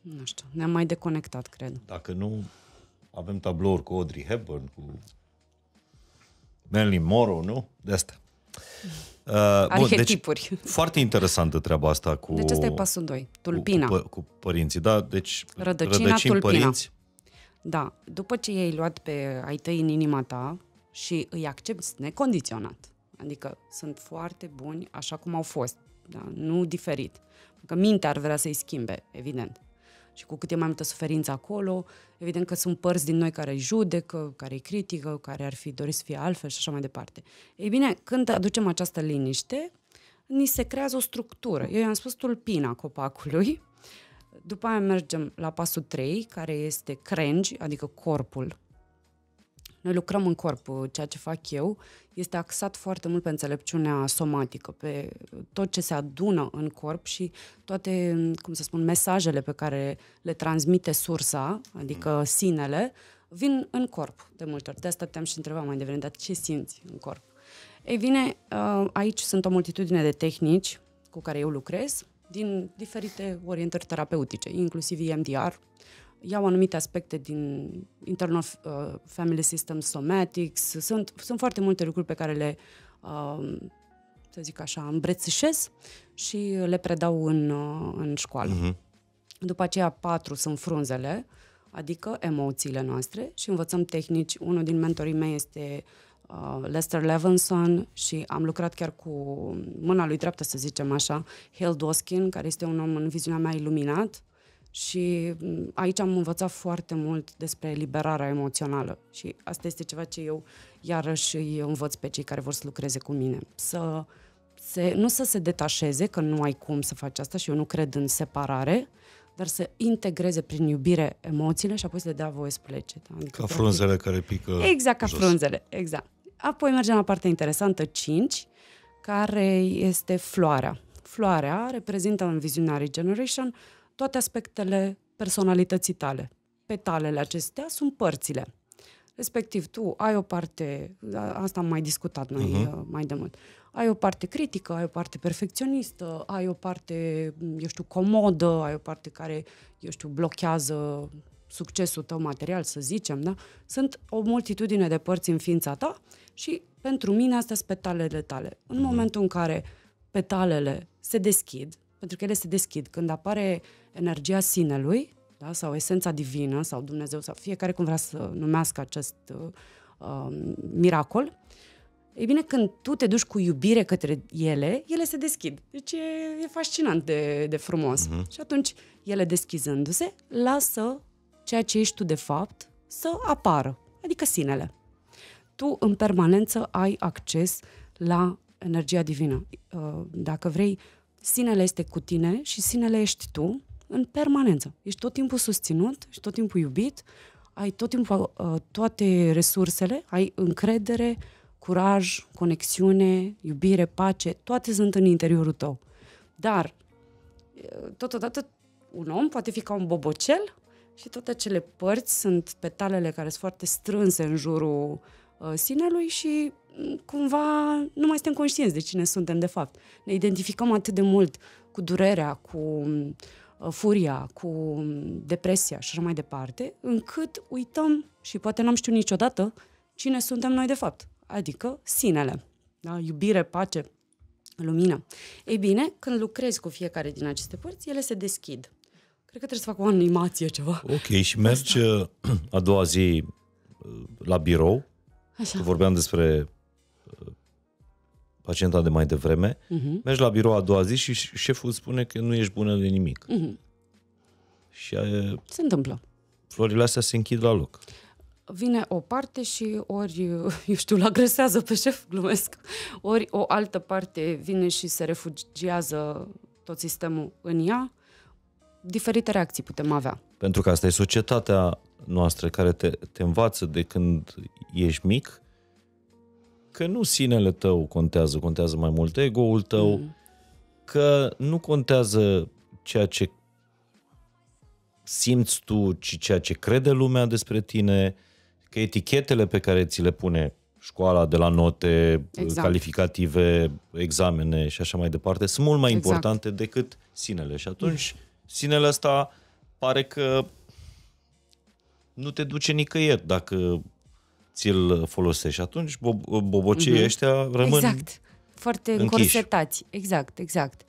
Nu știu, ne-am mai deconectat, cred. Dacă nu, avem tablouri cu Audrey Hepburn, cu Manly Morrow nu? De asta. Uh, Arhetipuri. Bun, deci, foarte interesantă treaba asta cu... Deci asta e pasul 2, tulpina. Cu, cu, cu părinții, da? Deci Rădăcina, rădăcini tulpina. părinți. Da, după ce i-ai luat pe ai tăi în inima ta și îi accepti necondiționat, adică sunt foarte buni așa cum au fost, da? nu diferit. Că mintea ar vrea să-i schimbe, evident și cu cât e mai multă suferință acolo, evident că sunt părți din noi care îi judecă, care îi critică, care ar fi dorit să fie altfel și așa mai departe. Ei bine, când aducem această liniște, ni se creează o structură. Eu i-am spus tulpina copacului, după aia mergem la pasul 3, care este crengi, adică corpul noi lucrăm în corp. Ceea ce fac eu este axat foarte mult pe înțelepciunea somatică, pe tot ce se adună în corp și toate, cum să spun, mesajele pe care le transmite sursa, adică mm. sinele, vin în corp de multe ori. De asta te-am și întrebat mai devreme, dar ce simți în corp? Ei bine, uh, aici sunt o multitudine de tehnici cu care eu lucrez, din diferite orientări terapeutice, inclusiv EMDR, iau anumite aspecte din internal uh, family system somatics, sunt, sunt foarte multe lucruri pe care le, uh, să zic așa, îmbrățișez și le predau în, uh, în școală. Uh-huh. După aceea, patru sunt frunzele, adică emoțiile noastre și învățăm tehnici. Unul din mentorii mei este uh, Lester Levinson și am lucrat chiar cu mâna lui dreaptă, să zicem așa, Hale Doskin, care este un om în viziunea mea iluminat, și mm, aici am învățat foarte mult despre liberarea emoțională și asta este ceva ce eu iarăși îi învăț pe cei care vor să lucreze cu mine. Să se, nu să se detașeze, că nu ai cum să faci asta și eu nu cred în separare, dar să integreze prin iubire emoțiile și apoi să le dea voie să plece. Da? Adică, ca frunzele care pică Exact, ca jos. frunzele, exact. Apoi mergem la partea interesantă, 5, care este floarea. Floarea reprezintă în viziunea Regeneration toate aspectele personalității tale. Petalele acestea sunt părțile. Respectiv, tu ai o parte, asta am mai discutat noi uh-huh. mai de mult, ai o parte critică, ai o parte perfecționistă, ai o parte, mm, eu știu, comodă, ai o parte care, eu știu, blochează succesul tău material, să zicem, da? Sunt o multitudine de părți în ființa ta și pentru mine astea sunt petalele tale. În mhm. momentul în care petalele se deschid, pentru că ele se deschid, când apare uh, energia sinelui, da? sau esența divină, sau Dumnezeu, sau fiecare cum vrea să numească acest uh, um, miracol, ei bine, când tu te duci cu iubire către ele, ele se deschid. Deci e, e fascinant de, de frumos. Uh-huh. Și atunci, ele deschizându-se, lasă ceea ce ești tu de fapt să apară, adică sinele. Tu, în permanență, ai acces la energia divină. Uh, dacă vrei, sinele este cu tine și sinele ești tu în permanență. Ești tot timpul susținut, ești tot timpul iubit, ai tot timpul uh, toate resursele, ai încredere, curaj, conexiune, iubire, pace, toate sunt în interiorul tău. Dar, uh, totodată, un om poate fi ca un bobocel și toate acele părți sunt petalele care sunt foarte strânse în jurul uh, sinelui și mm, cumva nu mai suntem conștienți de cine suntem de fapt. Ne identificăm atât de mult cu durerea, cu mm, Uh, furia, cu depresia și așa mai departe, încât uităm și poate n-am știut niciodată cine suntem noi de fapt, adică sinele, da? iubire, pace, lumină. Ei bine, când lucrezi cu fiecare din aceste părți, ele se deschid. Cred că trebuie să fac o animație ceva. Ok, și mergi Asta. Uh, a doua zi uh, la birou. Așa. Vorbeam despre pacienta de mai devreme, uh-huh. mergi la birou a doua zi și șeful spune că nu ești bună de nimic. Uh-huh. Și e, se întâmplă. Florile astea se închid la loc. Vine o parte și ori, eu știu, îl agresează pe șef, glumesc, ori o altă parte vine și se refugiază tot sistemul în ea, diferite reacții putem avea. Pentru că asta e societatea noastră care te, te învață de când ești mic că nu sinele tău contează, contează mai mult ego-ul tău, mm. că nu contează ceea ce simți tu, ci ceea ce crede lumea despre tine, că etichetele pe care ți le pune școala de la note, exact. calificative, examene și așa mai departe, sunt mult mai exact. importante decât sinele. Și atunci sinele ăsta pare că nu te duce nicăieri dacă ți-l folosești. atunci bo- bobocii mm-hmm. ăștia rămân Exact, foarte închiși. încorsetați. Exact, exact.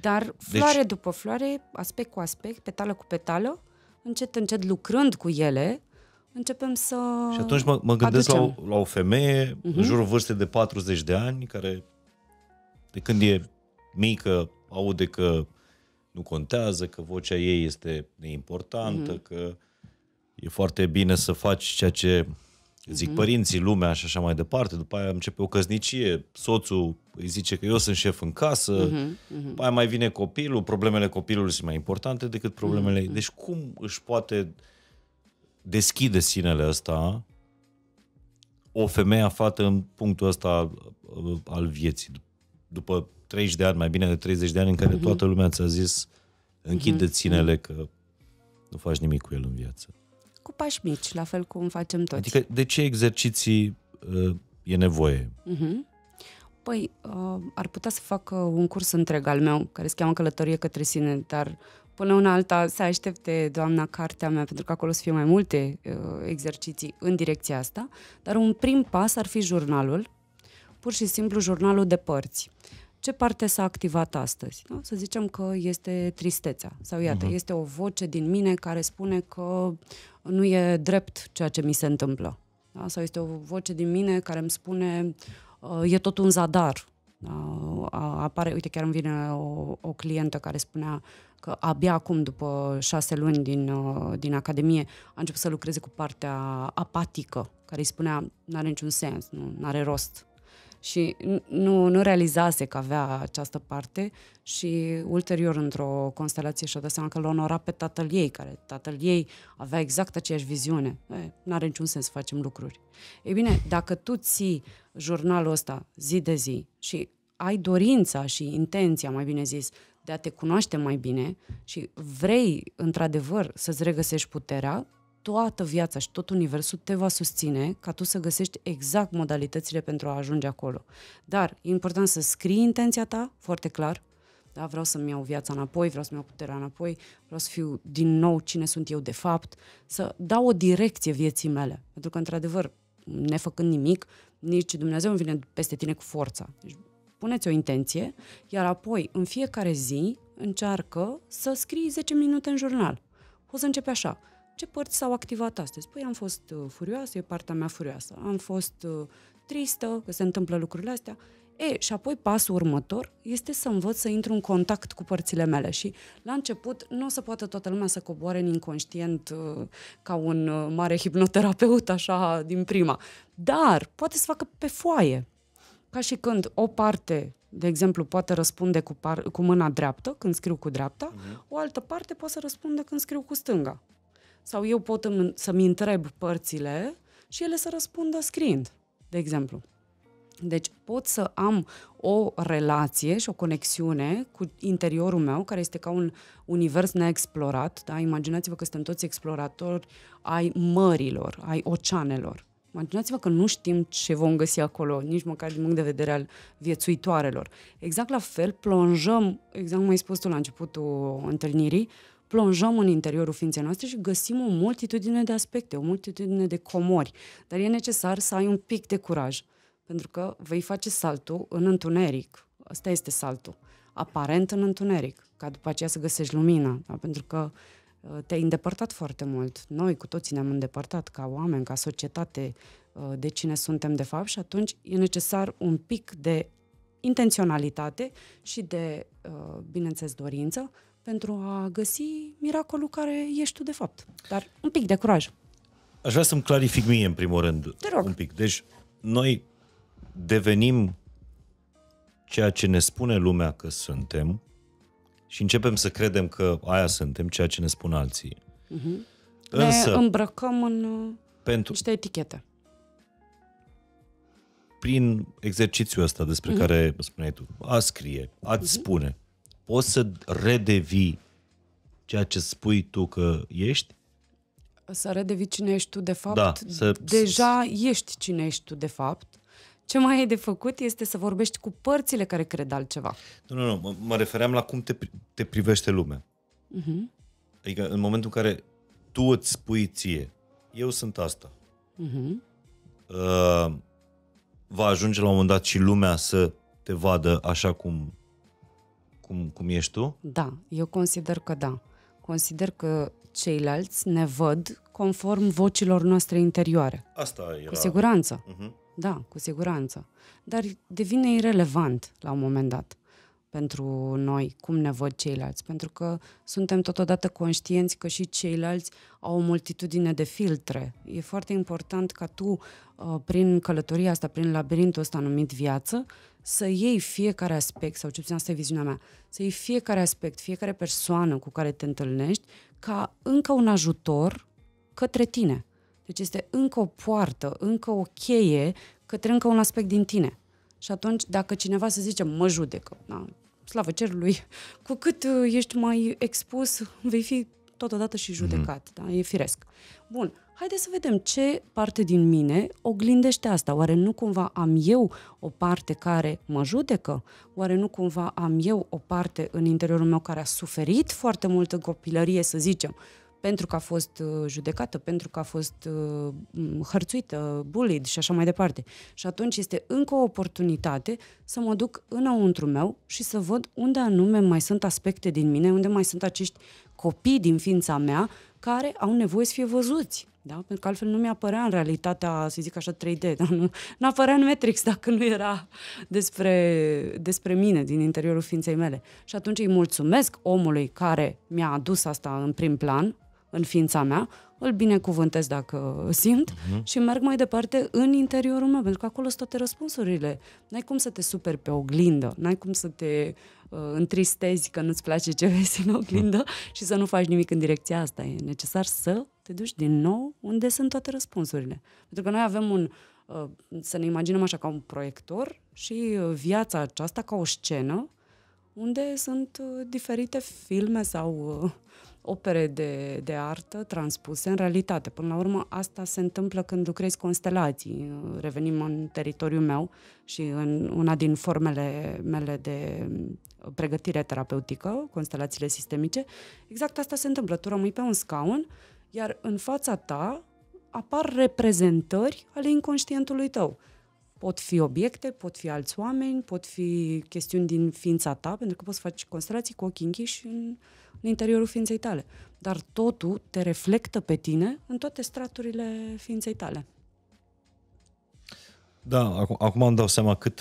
Dar deci- floare deci... după floare, aspect cu aspect, petală cu petală, încet, încet lucrând cu ele, începem să Și atunci mă, mă gândesc la o, la o femeie mm-hmm. în mhm. jurul vârstei de 40 de ani, care de când e mică aude că nu contează, că vocea ei este neimportantă, mm-hmm. că e foarte bine să faci ceea ce Zic mm-hmm. părinții, lumea și așa mai departe, după aia începe o căznicie. soțul îi zice că eu sunt șef în casă, mm-hmm. după aia mai vine copilul, problemele copilului sunt mai importante decât problemele... Mm-hmm. Deci cum își poate deschide sinele ăsta o femeie aflată în punctul ăsta al vieții, după 30 de ani, mai bine de 30 de ani, în care mm-hmm. toată lumea ți-a zis închide mm-hmm. sinele mhm. că nu faci nimic cu el în viață cu pași mici, la fel cum facem toți. Adică de ce exerciții uh, e nevoie? Uh-huh. Păi, uh, ar putea să uh, un curs întreg al meu, care se cheamă Călătorie către sine, dar până una alta să aștepte doamna cartea mea, pentru că acolo să fie mai multe uh, exerciții în direcția asta, dar un prim pas ar fi jurnalul, pur și simplu jurnalul de părți ce parte s-a activat astăzi. Da? Să zicem că este tristețea sau iată, uh-huh. este o voce din mine care spune că nu e drept ceea ce mi se întâmplă. Da? Sau este o voce din mine care îmi spune uh, e tot un zadar. Da? Apare, uite, chiar îmi vine o, o clientă care spunea că abia acum, după șase luni din, uh, din academie, a început să lucreze cu partea apatică, care îi spunea, nu are niciun sens, nu are rost, și nu, nu realizase că avea această parte și ulterior într-o constelație și-a dat seama că l onorat pe tatăl ei, care tatăl ei avea exact aceeași viziune. Nu are niciun sens să facem lucruri. Ei bine, dacă tu ții jurnalul ăsta zi de zi și ai dorința și intenția, mai bine zis, de a te cunoaște mai bine și vrei, într-adevăr, să-ți regăsești puterea, toată viața și tot universul te va susține ca tu să găsești exact modalitățile pentru a ajunge acolo. Dar e important să scrii intenția ta foarte clar, da? vreau să-mi iau viața înapoi, vreau să-mi iau puterea înapoi, vreau să fiu din nou cine sunt eu de fapt, să dau o direcție vieții mele. Pentru că, într-adevăr, nefăcând nimic, nici Dumnezeu nu vine peste tine cu forța. Deci, puneți o intenție, iar apoi, în fiecare zi, încearcă să scrii 10 minute în jurnal. O să începe așa ce părți s-au activat astăzi? Păi am fost uh, furioasă, e partea mea furioasă. Am fost uh, tristă că se întâmplă lucrurile astea. E, și apoi pasul următor este să învăț să intru în contact cu părțile mele și la început nu o să poată toată lumea să coboare în inconștient uh, ca un mare hipnoterapeut așa din prima, dar poate să facă pe foaie, ca și când o parte, de exemplu, poate răspunde cu, par- cu mâna dreaptă când scriu cu dreapta, uh-huh. o altă parte poate să răspunde când scriu cu stânga sau eu pot să-mi întreb părțile și ele să răspundă scriind, de exemplu. Deci pot să am o relație și o conexiune cu interiorul meu, care este ca un univers neexplorat. Da? Imaginați-vă că suntem toți exploratori ai mărilor, ai oceanelor. Imaginați-vă că nu știm ce vom găsi acolo, nici măcar din punct de vedere al viețuitoarelor. Exact la fel, plonjăm, exact cum ai spus tu la începutul întâlnirii, plonjăm în interiorul ființei noastre și găsim o multitudine de aspecte, o multitudine de comori. Dar e necesar să ai un pic de curaj, pentru că vei face saltul în întuneric. Asta este saltul. Aparent în întuneric, ca după aceea să găsești lumina, da? pentru că uh, te-ai îndepărtat foarte mult. Noi cu toții ne-am îndepărtat ca oameni, ca societate, uh, de cine suntem de fapt și atunci e necesar un pic de intenționalitate și de, uh, bineînțeles, dorință pentru a găsi miracolul care ești tu de fapt. Dar un pic de curaj. Aș vrea să-mi clarific mie, în primul rând, Te rog. un pic. Deci, noi devenim ceea ce ne spune lumea că suntem și începem să credem că aia suntem, ceea ce ne spun alții. Uh-huh. Însă, ne îmbrăcăm în uh, pentru, niște etichete. Prin exercițiul ăsta despre uh-huh. care spuneai tu, a scrie, a-ți uh-huh. spune, poți să redevii ceea ce spui tu că ești? Să redevii cine ești tu de fapt? Da, să... Deja ești cine ești tu de fapt. Ce mai ai de făcut este să vorbești cu părțile care cred altceva. Nu, nu, nu, mă, mă refeream la cum te, te privește lumea. Uh-huh. Adică în momentul în care tu îți spui ție, eu sunt asta, uh-huh. uh, va ajunge la un moment dat și lumea să te vadă așa cum cum, cum ești tu? Da, eu consider că da. Consider că ceilalți ne văd conform vocilor noastre interioare. Asta era... Cu siguranță. Uh-huh. Da, cu siguranță. Dar devine irelevant la un moment dat pentru noi, cum ne văd ceilalți, pentru că suntem totodată conștienți că și ceilalți au o multitudine de filtre. E foarte important ca tu, uh, prin călătoria asta, prin labirintul ăsta numit viață, să iei fiecare aspect, sau ce puțin asta e viziunea mea, să iei fiecare aspect, fiecare persoană cu care te întâlnești, ca încă un ajutor către tine. Deci este încă o poartă, încă o cheie către încă un aspect din tine. Și atunci, dacă cineva, să zicem, mă judecă, da, slavă cerului, cu cât uh, ești mai expus, vei fi totodată și mhm. judecat, mm-hmm. da, e firesc. Bun, haideți să vedem ce parte din mine oglindește asta. Oare nu cumva am eu o parte care mă judecă? Oare nu cumva am eu o parte în interiorul meu care a suferit foarte mult în copilărie, să zicem, pentru că a fost uh, judecată, pentru că a fost uh, hărțuită, bullied și așa mai departe. Și atunci este încă o oportunitate să mă duc înăuntru meu și să văd unde anume mai sunt aspecte din mine, unde mai sunt acești copii din ființa mea care au nevoie să fie văzuți. Da? Pentru că altfel nu mi-apărea în realitatea, să zic așa, 3D. Dar nu, nu apărea în Matrix dacă nu era despre, despre mine, din interiorul ființei mele. Și atunci îi mulțumesc omului care mi-a adus asta în prim plan, în ființa mea, îl binecuvântez dacă simt uh-huh. și merg mai departe în interiorul meu, pentru că acolo sunt toate răspunsurile. N-ai cum să te superi pe oglindă, n-ai cum să te uh, întristezi că nu-ți place ce vezi în oglindă uh-huh. și să nu faci nimic în direcția asta. E necesar să te duci din nou unde sunt toate răspunsurile. Pentru că noi avem un, uh, să ne imaginăm așa ca un proiector și uh, viața aceasta ca o scenă unde sunt uh, diferite filme sau opere de, de artă transpuse în realitate. Până la urmă, asta se întâmplă când lucrezi constelații. Revenim în teritoriul meu și în una din formele mele de pregătire terapeutică, constelațiile sistemice, exact asta se întâmplă. Tu rămâi pe un scaun iar în fața ta apar reprezentări ale inconștientului tău. Pot fi obiecte, pot fi alți oameni, pot fi chestiuni din ființa ta, pentru că poți face faci constelații cu ochii închiși în, în interiorul ființei tale. Dar totul te reflectă pe tine în toate straturile ființei tale. Da, acum, acum îmi dau seama cât,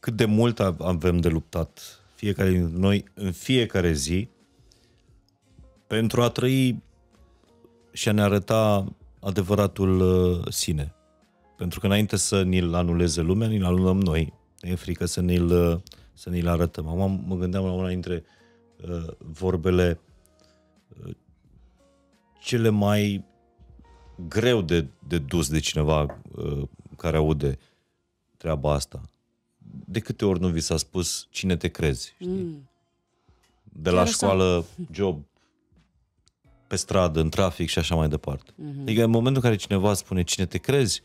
cât de mult avem de luptat fiecare dintre noi în fiecare zi pentru a trăi și a ne arăta adevăratul uh, sine. Pentru că înainte să ne-l anuleze lumea, ne-l anulăm noi. E frică să ne-l, uh, să ne-l arătăm. Acum mă gândeam la una dintre uh, vorbele uh, cele mai greu de, de dus de cineva uh, care aude treaba asta. De câte ori nu vi s-a spus cine te crezi? Știi? Mm. De la Chiar școală, job, pe stradă, în trafic și așa mai departe. Mm-hmm. Adică în momentul în care cineva spune cine te crezi,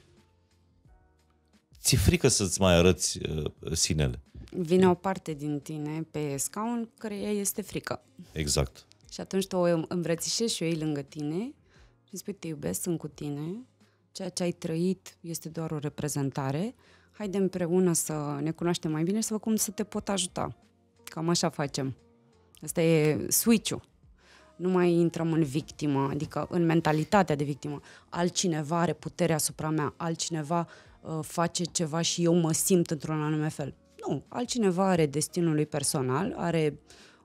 ți frică să-ți mai arăți uh, sinele. Vine o parte din tine pe scaun care ea este frică. Exact. Și atunci tu o îmbrățișezi și o iei lângă tine și spui te iubesc, sunt cu tine, ceea ce ai trăit este doar o reprezentare, haide împreună să ne cunoaștem mai bine și să vă cum să te pot ajuta. Cam așa facem. Asta e switch-ul nu mai intrăm în victimă, adică în mentalitatea de victimă. Altcineva are puterea asupra mea, altcineva uh, face ceva și eu mă simt într-un anume fel. Nu, altcineva are destinul lui personal, are,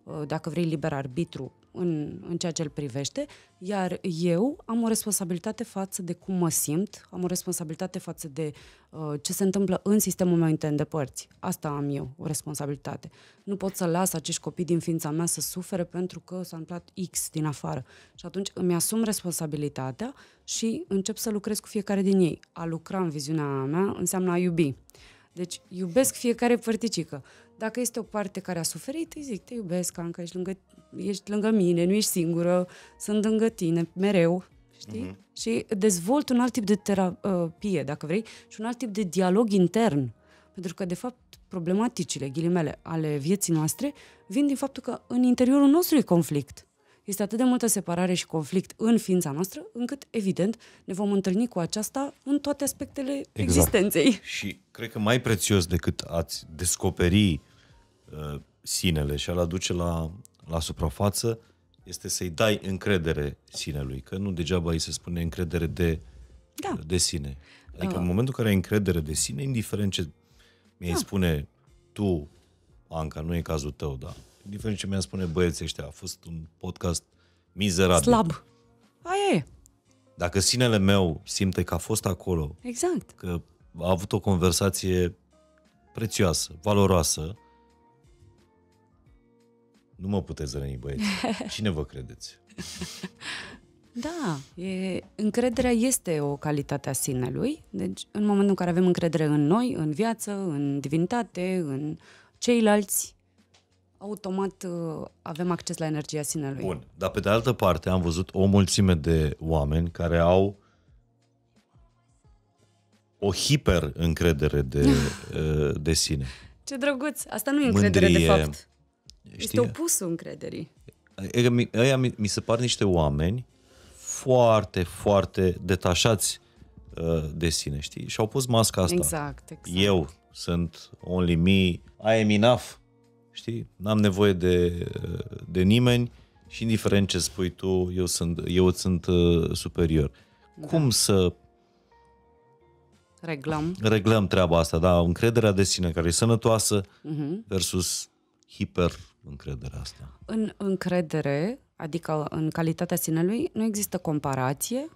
uh, dacă vrei, liber arbitru în, în ceea ce îl privește, iar eu am o responsabilitate față de cum mă simt, am o responsabilitate față de uh, ce se întâmplă în sistemul meu intern de părți. Asta am eu, o responsabilitate. Nu pot să las acești copii din ființa mea să sufere pentru că s-a întâmplat X din afară. Și atunci îmi asum responsabilitatea și încep să lucrez cu fiecare din ei. A lucra în viziunea mea înseamnă a iubi. Deci iubesc fiecare părticică. Dacă este o parte care a suferit, îi zic, te iubesc, Anca, ești lângă ești lângă mine, nu ești singură, sunt lângă tine, mereu, știi? Mm-hmm. Și dezvolt un alt tip de terapie, uh, dacă vrei, și un alt tip de dialog intern. Pentru că, de fapt, problematicile, ghilimele, ale vieții noastre vin din faptul că în interiorul nostru e conflict. Este atât de multă separare și conflict în ființa noastră, încât, evident, ne vom întâlni cu aceasta în toate aspectele exact. existenței. Și cred că mai prețios decât ați descoperi uh, sinele și a-l aduce la la suprafață este să-i dai încredere sinelui, că nu degeaba îi se spune încredere de, da. de sine. Adică uh. în momentul în care ai încredere de sine, indiferent ce mi-ai da. spune tu, Anca, nu e cazul tău, da. Indiferent ce mi-a spune băieții ăștia, a fost un podcast mizerabil. Slab. Aia e. Dacă sinele meu simte că a fost acolo, exact. că a avut o conversație prețioasă, valoroasă, nu mă puteți răni, băieți. Cine vă credeți? Da, e, încrederea este o calitate a sinelui. Deci, în momentul în care avem încredere în noi, în viață, în divinitate, în ceilalți, automat uh, avem acces la energia sinelui. Bun, dar pe de altă parte am văzut o mulțime de oameni care au o hiper încredere de, uh, de sine. Ce drăguț! Asta nu e încredere, Mândrie, de fapt. Știi? Este opusul încrederii. Aia mi, mi se par niște oameni foarte, foarte detașați uh, de sine, știi? Și au pus masca asta. Exact, exact. Eu sunt only me, I am enough, știi? N-am nevoie de, uh, de nimeni și indiferent ce spui tu, eu sunt, eu sunt uh, superior. Da. Cum să reglăm. Reglăm treaba asta, da, încrederea de sine care e sănătoasă uh-huh. versus hiper încrederea asta? În încredere, adică în calitatea sinelui, nu există comparație,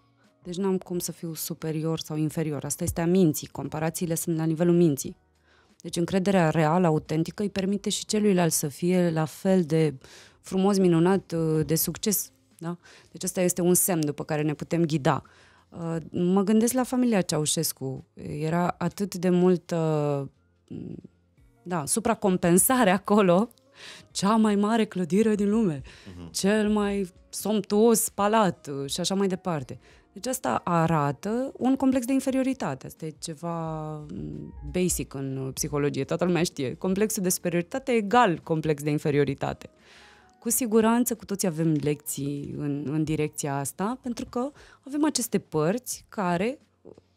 deci n-am cum să fiu superior sau inferior. Asta este a minții. Comparațiile sunt la nivelul minții. Deci încrederea reală, autentică, îi permite și celuilalt să fie la fel de frumos, minunat, uh, de succes. Da? Deci asta este un semn după care ne putem ghida. Uh, mă gândesc la familia Ceaușescu. Era atât de mult, mm, da, supracompensare acolo, cea mai mare clădire din lume, uh-huh. cel mai somptuos palat uh, și așa mai departe. Deci asta arată un complex de inferioritate. Asta e ceva mm, basic în uh, psihologie, toată lumea știe. Complexul de superioritate egal complex de inferioritate. Cu siguranță cu toți avem lecții în, în direcția asta, pentru că avem aceste părți care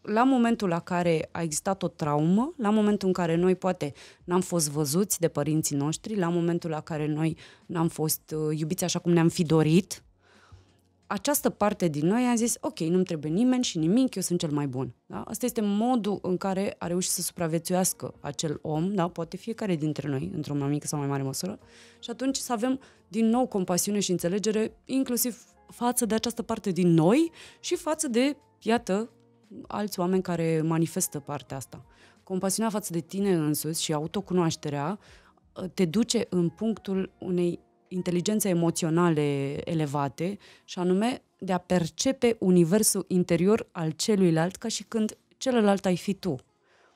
la momentul la care a existat o traumă, la momentul în care noi poate n-am fost văzuți de părinții noștri, la momentul la care noi n-am fost uh, iubiți așa cum ne-am fi dorit, această parte din noi a zis, ok, nu-mi trebuie nimeni și nimic, eu sunt cel mai bun. Da? Asta este modul în care a reușit să supraviețuiască acel om, da? poate fiecare dintre noi, într-o mai mică sau mai mare măsură, și atunci să avem din nou compasiune și înțelegere, inclusiv față de această parte din noi și față de, iată, alți oameni care manifestă partea asta. Compasiunea față de tine însuți și autocunoașterea uh, te duce în punctul unei inteligențe emoționale elevate și anume de a percepe universul interior al celuilalt ca și când celălalt ai fi tu.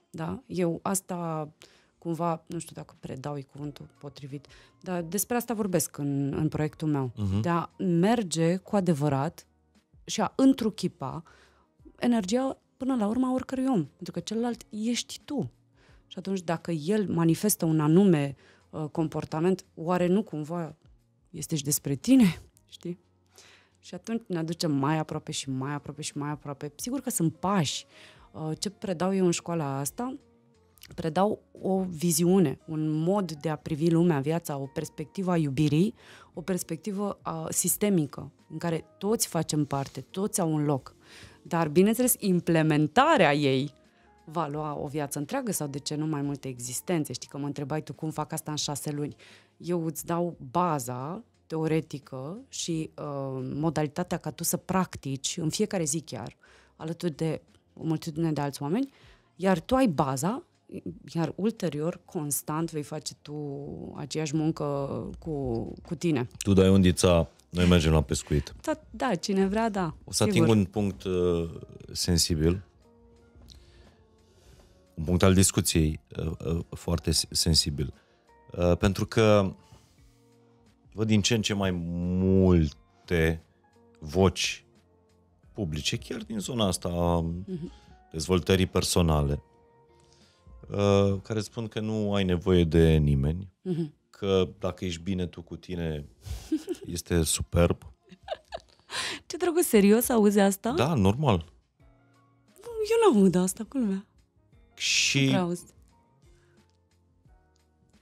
Da? Eu asta cumva, nu știu dacă predau cuvântul potrivit, dar despre asta vorbesc în, în proiectul meu. Uh-huh. De a merge cu adevărat și a întruchipa uh, energia până la urma oricărui om, pentru că celălalt ești tu. Și atunci dacă el manifestă un anume uh, comportament, oare nu cumva este și despre tine, știi? Și atunci ne aducem mai aproape și mai aproape și mai aproape. Sigur că sunt pași. Uh, ce predau eu în școala asta? Predau o viziune, un mod de a privi lumea, viața, o perspectivă a iubirii, o perspectivă uh, sistemică, în care toți facem parte, toți au un loc dar, bineînțeles, implementarea ei va lua o viață întreagă sau de ce nu mai multe existențe. Știi că mă întrebai tu cum fac asta în șase luni. Eu îți dau baza teoretică și uh, modalitatea ca tu să practici în fiecare zi chiar, alături de o multitudine de alți oameni, iar tu ai baza, iar ulterior, constant, vei face tu aceeași muncă cu, cu tine. Tu dai undița noi mergem la pescuit. Da, da cine vrea, da. O să sigur. ating un punct uh, sensibil, un punct al discuției uh, uh, foarte sensibil. Uh, pentru că văd din ce în ce mai multe voci publice, chiar din zona asta a mhm. dezvoltării personale, uh, care spun că nu ai nevoie de nimeni, uh-huh că dacă ești bine tu cu tine, este superb. Ce drăguț, serios auzi asta? Da, normal. Eu n-am aud asta, culmea. Și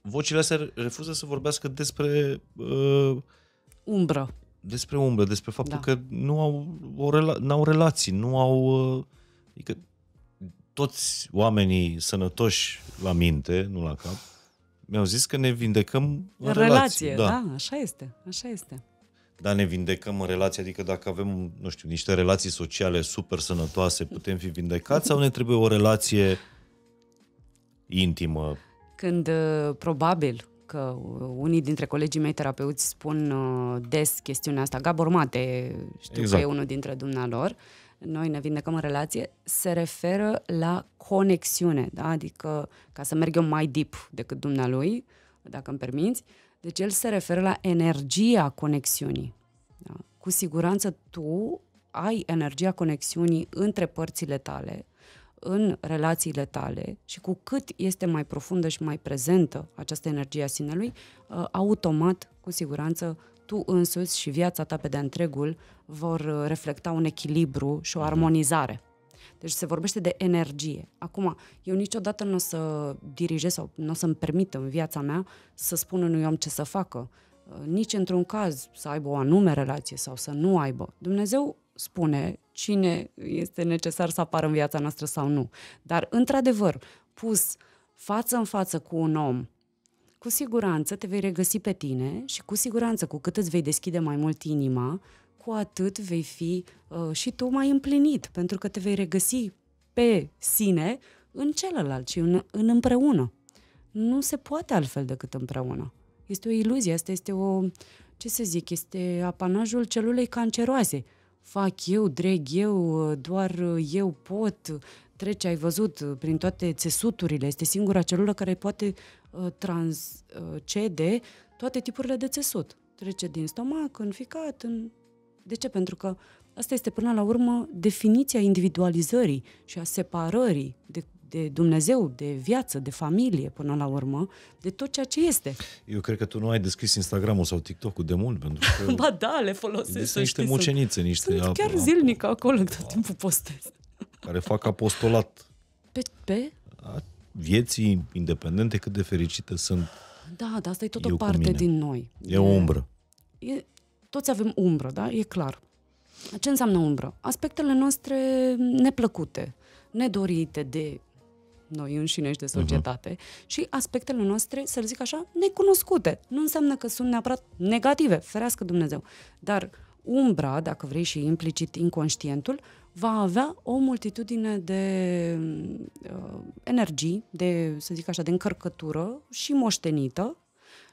vocile astea refuză să vorbească despre... Uh, umbră. Despre umbră, despre faptul da. că nu au, o rela- n-au relații, nu au... Uh, adică toți oamenii sănătoși la minte, nu la cap, mi-au zis că ne vindecăm în, relație. relație da. da, așa este, așa este. Dar ne vindecăm în relație, adică dacă avem, nu știu, niște relații sociale super sănătoase, putem fi vindecați sau ne trebuie o relație intimă? Când uh, probabil că uh, unii dintre colegii mei terapeuți spun uh, des chestiunea asta, Gabor Mate, știu exact. că e unul dintre dumnealor, noi ne vindecăm în relație, se referă la conexiune, da? adică ca să merg eu mai deep decât dumnealui, dacă îmi permiți, deci el se referă la energia conexiunii. Da? Cu siguranță tu ai energia conexiunii între părțile tale, în relațiile tale și cu cât este mai profundă și mai prezentă această energie a sinelui, uh, automat, cu siguranță, tu însuți și viața ta pe de întregul vor uh, reflecta un echilibru și o mhm. armonizare. Deci se vorbește de energie. Acum, eu niciodată nu o să dirigez sau nu o să-mi permit în viața mea să spun unui om ce să facă. Uh, nici într-un caz să aibă o anume relație sau să nu aibă. Dumnezeu spune cine este necesar să apară în viața noastră sau nu. Dar, într-adevăr, pus față în față cu un om cu siguranță te vei regăsi pe tine și cu siguranță cu cât îți vei deschide mai mult inima, cu atât vei fi uh, și tu mai împlinit, pentru că te vei regăsi pe sine în celălalt și în, în împreună. Nu se poate altfel decât împreună. Este o iluzie, asta este o, ce să zic, este apanajul celulei canceroase. Fac eu, dreg eu, doar eu pot, trece, ai văzut uh, prin toate țesuturile, este singura celulă care poate uh, transcede uh, toate tipurile de țesut. Trece din stomac, în ficat, în... De ce? Pentru că asta este până la urmă definiția individualizării și a separării de de Dumnezeu, de viață, de familie, până la urmă, de tot ceea ce este. Eu cred că tu nu ai deschis Instagram-ul sau TikTok-ul de mult, pentru că... ba da, le folosesc. să niște mucenițe, niște... Sunt chiar apă, zilnic apă, acolo, tot timpul postez care fac apostolat. Pe? pe? A vieții independente, cât de fericite sunt. Da, dar asta e tot o parte din noi. E o umbră. E, toți avem umbră, da? E clar. Ce înseamnă umbră? Aspectele noastre neplăcute, nedorite de noi înșine și de mhm. societate uh-huh. și aspectele noastre, să zic așa, necunoscute. Nu înseamnă că sunt neapărat negative, ferească Dumnezeu. Dar umbra, dacă vrei și implicit inconștientul, va avea o multitudine de uh, energii, de, să zic așa, de încărcătură și moștenită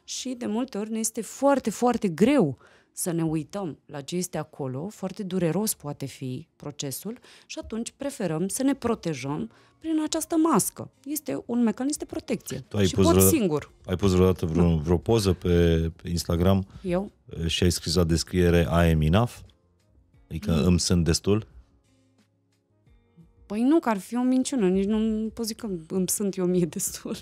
și de multe ori ne este foarte, foarte greu să ne uităm la ce este acolo, foarte dureros poate fi procesul și atunci preferăm să ne protejăm prin această mască. Este un mecanism de protecție. Tu ai și pus pot singur. Ai pus vreodată vreo, da. vreo poză pe, pe Instagram? Eu? Și ai scris la descriere I am enough? Adică mm. îmi sunt destul? Păi nu, că ar fi o minciună, nici nu pot zic că îmi sunt eu mie destul.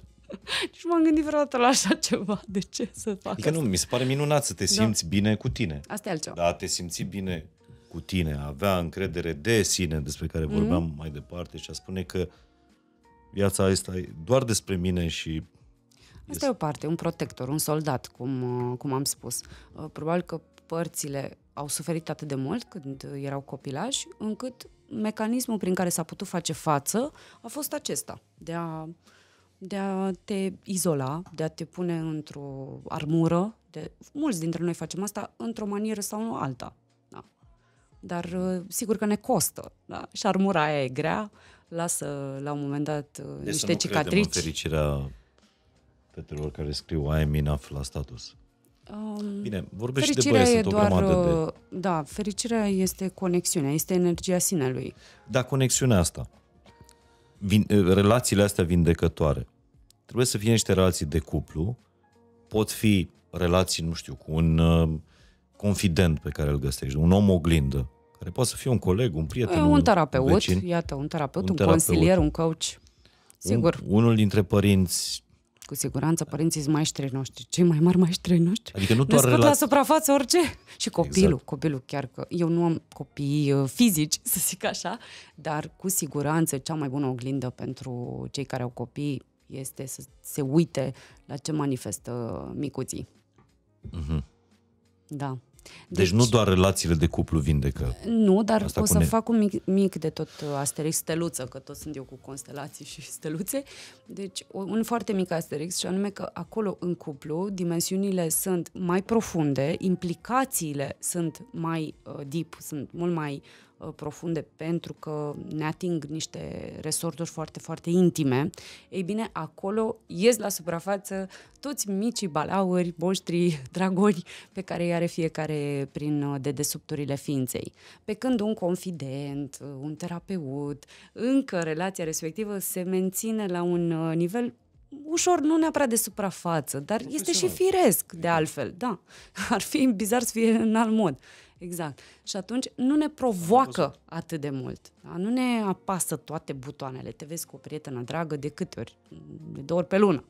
Nici m-am gândit vreodată la așa ceva. De ce să fac Adică asta? nu, mi se pare minunat să te da. simți da. bine cu tine. Asta e altceva. Da, te simți bine cu tine, avea încredere de sine, despre care mhm. vorbeam mm-hmm. mai departe și a spune că viața asta e doar despre mine și... Asta este... e o parte, un protector, un soldat, cum, uh, cum am spus. Uh, probabil că părțile au suferit atât de mult când erau copilași, încât mecanismul prin care s-a putut face față a fost acesta, de a, de a te izola, de a te pune într-o armură. De, mulți dintre noi facem asta într-o manieră sau în alta. Da. Dar uh, sigur că ne costă. Da? Și armura aia e grea, lasă la un moment dat uh, de deci niște să nu cicatrici. Credem în fericirea fetelor care scriu I am enough la status. Um, Bine, vorbești de băie, sunt o doar, grămadă de... Uh, da, fericirea este conexiunea, este energia sinelui. Da, conexiunea asta. Vin, uh, relațiile astea vindecătoare. Trebuie să fie niște relații de cuplu, pot fi relații, nu știu, cu un uh, confident pe care îl găsești, un om oglindă, care poate să fie un coleg, un prieten, un, un terapeut, un vecin, iată, un terapeut, un, un terapeut, consilier, un coach. Sigur. Un, unul dintre părinți, cu siguranță părinții sunt maestrii noștri, cei mai mari maestrii noștri. Adică nu doar relaț... la suprafață orice. Și exact. copilul, exact. copilul chiar că eu nu am copii uh, fizici, să zic așa, dar cu siguranță cea mai bună oglindă pentru cei care au copii este să se uite la ce manifestă micuții. Mm-hmm. Da. Deci, deci nu doar relațiile de cuplu vindecă. Nu, dar Asta o să ne... fac un mic, mic de tot uh, asterix steluță, că tot sunt eu cu constelații și steluțe. Deci un foarte mic asterix și anume că acolo în cuplu dimensiunile sunt mai profunde, implicațiile sunt mai uh, deep, sunt mult mai Uh, profunde pentru că ne ating niște resorturi foarte, foarte intime, ei bine, acolo ies la suprafață toți micii balauri, boștri, dragoni pe care îi are fiecare prin uh, dedesubturile ființei. Pe când un confident, uh, un terapeut, încă relația respectivă se menține la un nivel ușor, nu neapărat de suprafață, dar este și firesc, de altfel, da. Ar fi bizar să fie în alt mod. Exact. Și atunci nu ne provoacă atât de mult. Da? Nu ne apasă toate butoanele. Te vezi cu o prietenă dragă de câte ori? De două ori pe lună.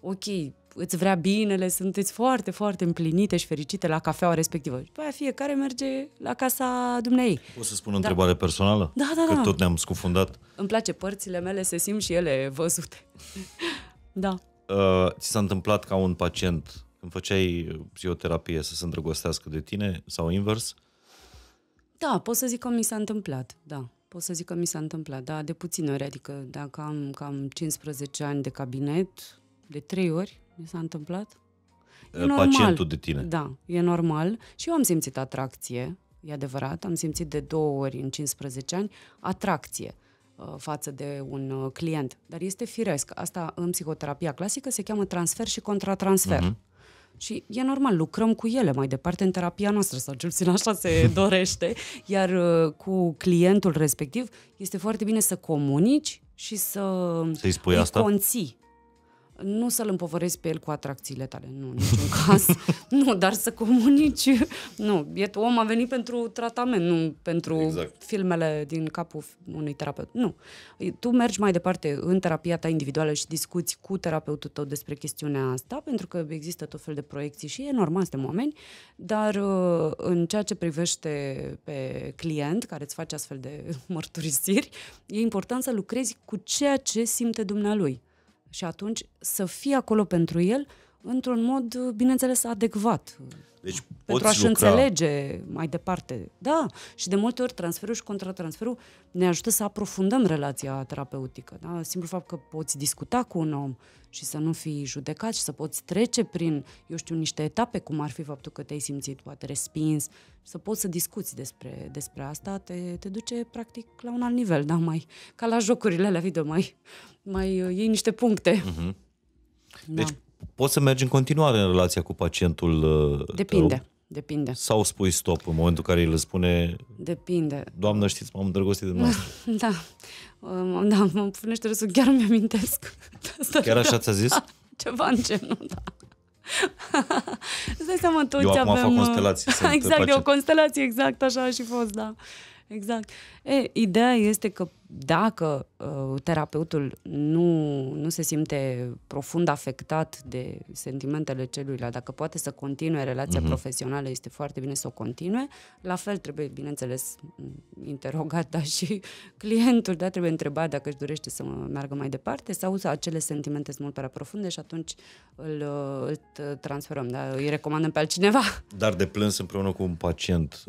Ok, îți vrea binele, sunteți foarte, foarte împlinite și fericite la cafeaua respectivă. Și după aia fiecare merge la casa dumnei. O să spun o da. întrebare personală? Da, da, da. Că tot ne-am scufundat. Îmi place, părțile mele se simt și ele văzute. da. Uh, ți s-a întâmplat ca un pacient când făceai uh, psihoterapie să se îndrăgostească de tine sau invers? Da, pot să zic că mi s-a întâmplat, da. Pot să zic că mi s-a întâmplat, da, de puține ori, adică dacă am cam 15 ani de cabinet, de 3 ori mi s-a întâmplat. E uh, normal. de tine. Da, e normal. Și eu am simțit atracție, e adevărat, am simțit de două ori în 15 ani atracție uh, față de un client. Dar este firesc. Asta în psihoterapia clasică se cheamă transfer și contratransfer. Uh-huh. Și e normal, lucrăm cu ele mai departe în terapia noastră, sau cel puțin așa se dorește, iar uh, cu clientul respectiv este foarte bine să comunici și să să-i spui asta? conții nu să-l împovărezi pe el cu atracțiile tale, nu, în niciun caz. nu, dar să comunici. Nu, e, om a venit pentru tratament, nu pentru exact. filmele din capul unui terapeut. Nu. Tu mergi mai departe în terapia ta individuală și discuți cu terapeutul tău despre chestiunea asta, pentru că există tot fel de proiecții și e normal, suntem oameni, dar uh, în ceea ce privește pe client care îți face astfel de mărturisiri, e important să lucrezi cu ceea ce simte dumnealui și atunci să fii acolo pentru el într-un mod, uh, bineînțeles, adecvat. Uh, deci pentru a-și lucra. înțelege mai departe. Da, și de multe ori transferul și contratransferul ne ajută să aprofundăm relația terapeutică. Da? Simplul fapt că poți discuta cu un om și să nu fii judecat și să poți trece prin, eu știu, niște etape, cum ar fi faptul că te-ai simțit poate respins, să poți să discuți despre, despre asta, te, te duce practic la un alt nivel, da, mai ca la jocurile alea video, mai, mai uh, iei niște puncte. Uh-huh. Deci, poți să mergi în continuare în relația cu pacientul uh, Depinde. Tău? Depinde. Sau spui stop în momentul în care îl spune... Depinde. Doamnă, știți, m-am îndrăgostit de noastră. Da. Da, mă da, punește și chiar îmi amintesc. chiar așa da. ți-a zis? ceva în genul, da. Îți dai seama, toți Eu acum avem... fac uh, constelații. exact, e o constelație, exact așa a și fost, da. Exact. E, ideea este că dacă uh, terapeutul nu, nu se simte profund afectat de sentimentele celuilalt, dacă poate să continue relația uh-huh. profesională, este foarte bine să o continue. La fel trebuie, bineînțeles, interogat dar și clientul, da, trebuie întrebat dacă își dorește să meargă mai departe sau să acele sentimente sunt mult prea profunde și atunci îl, uh, îl transferăm, da, îi recomandăm pe altcineva. Dar de plâns împreună cu un pacient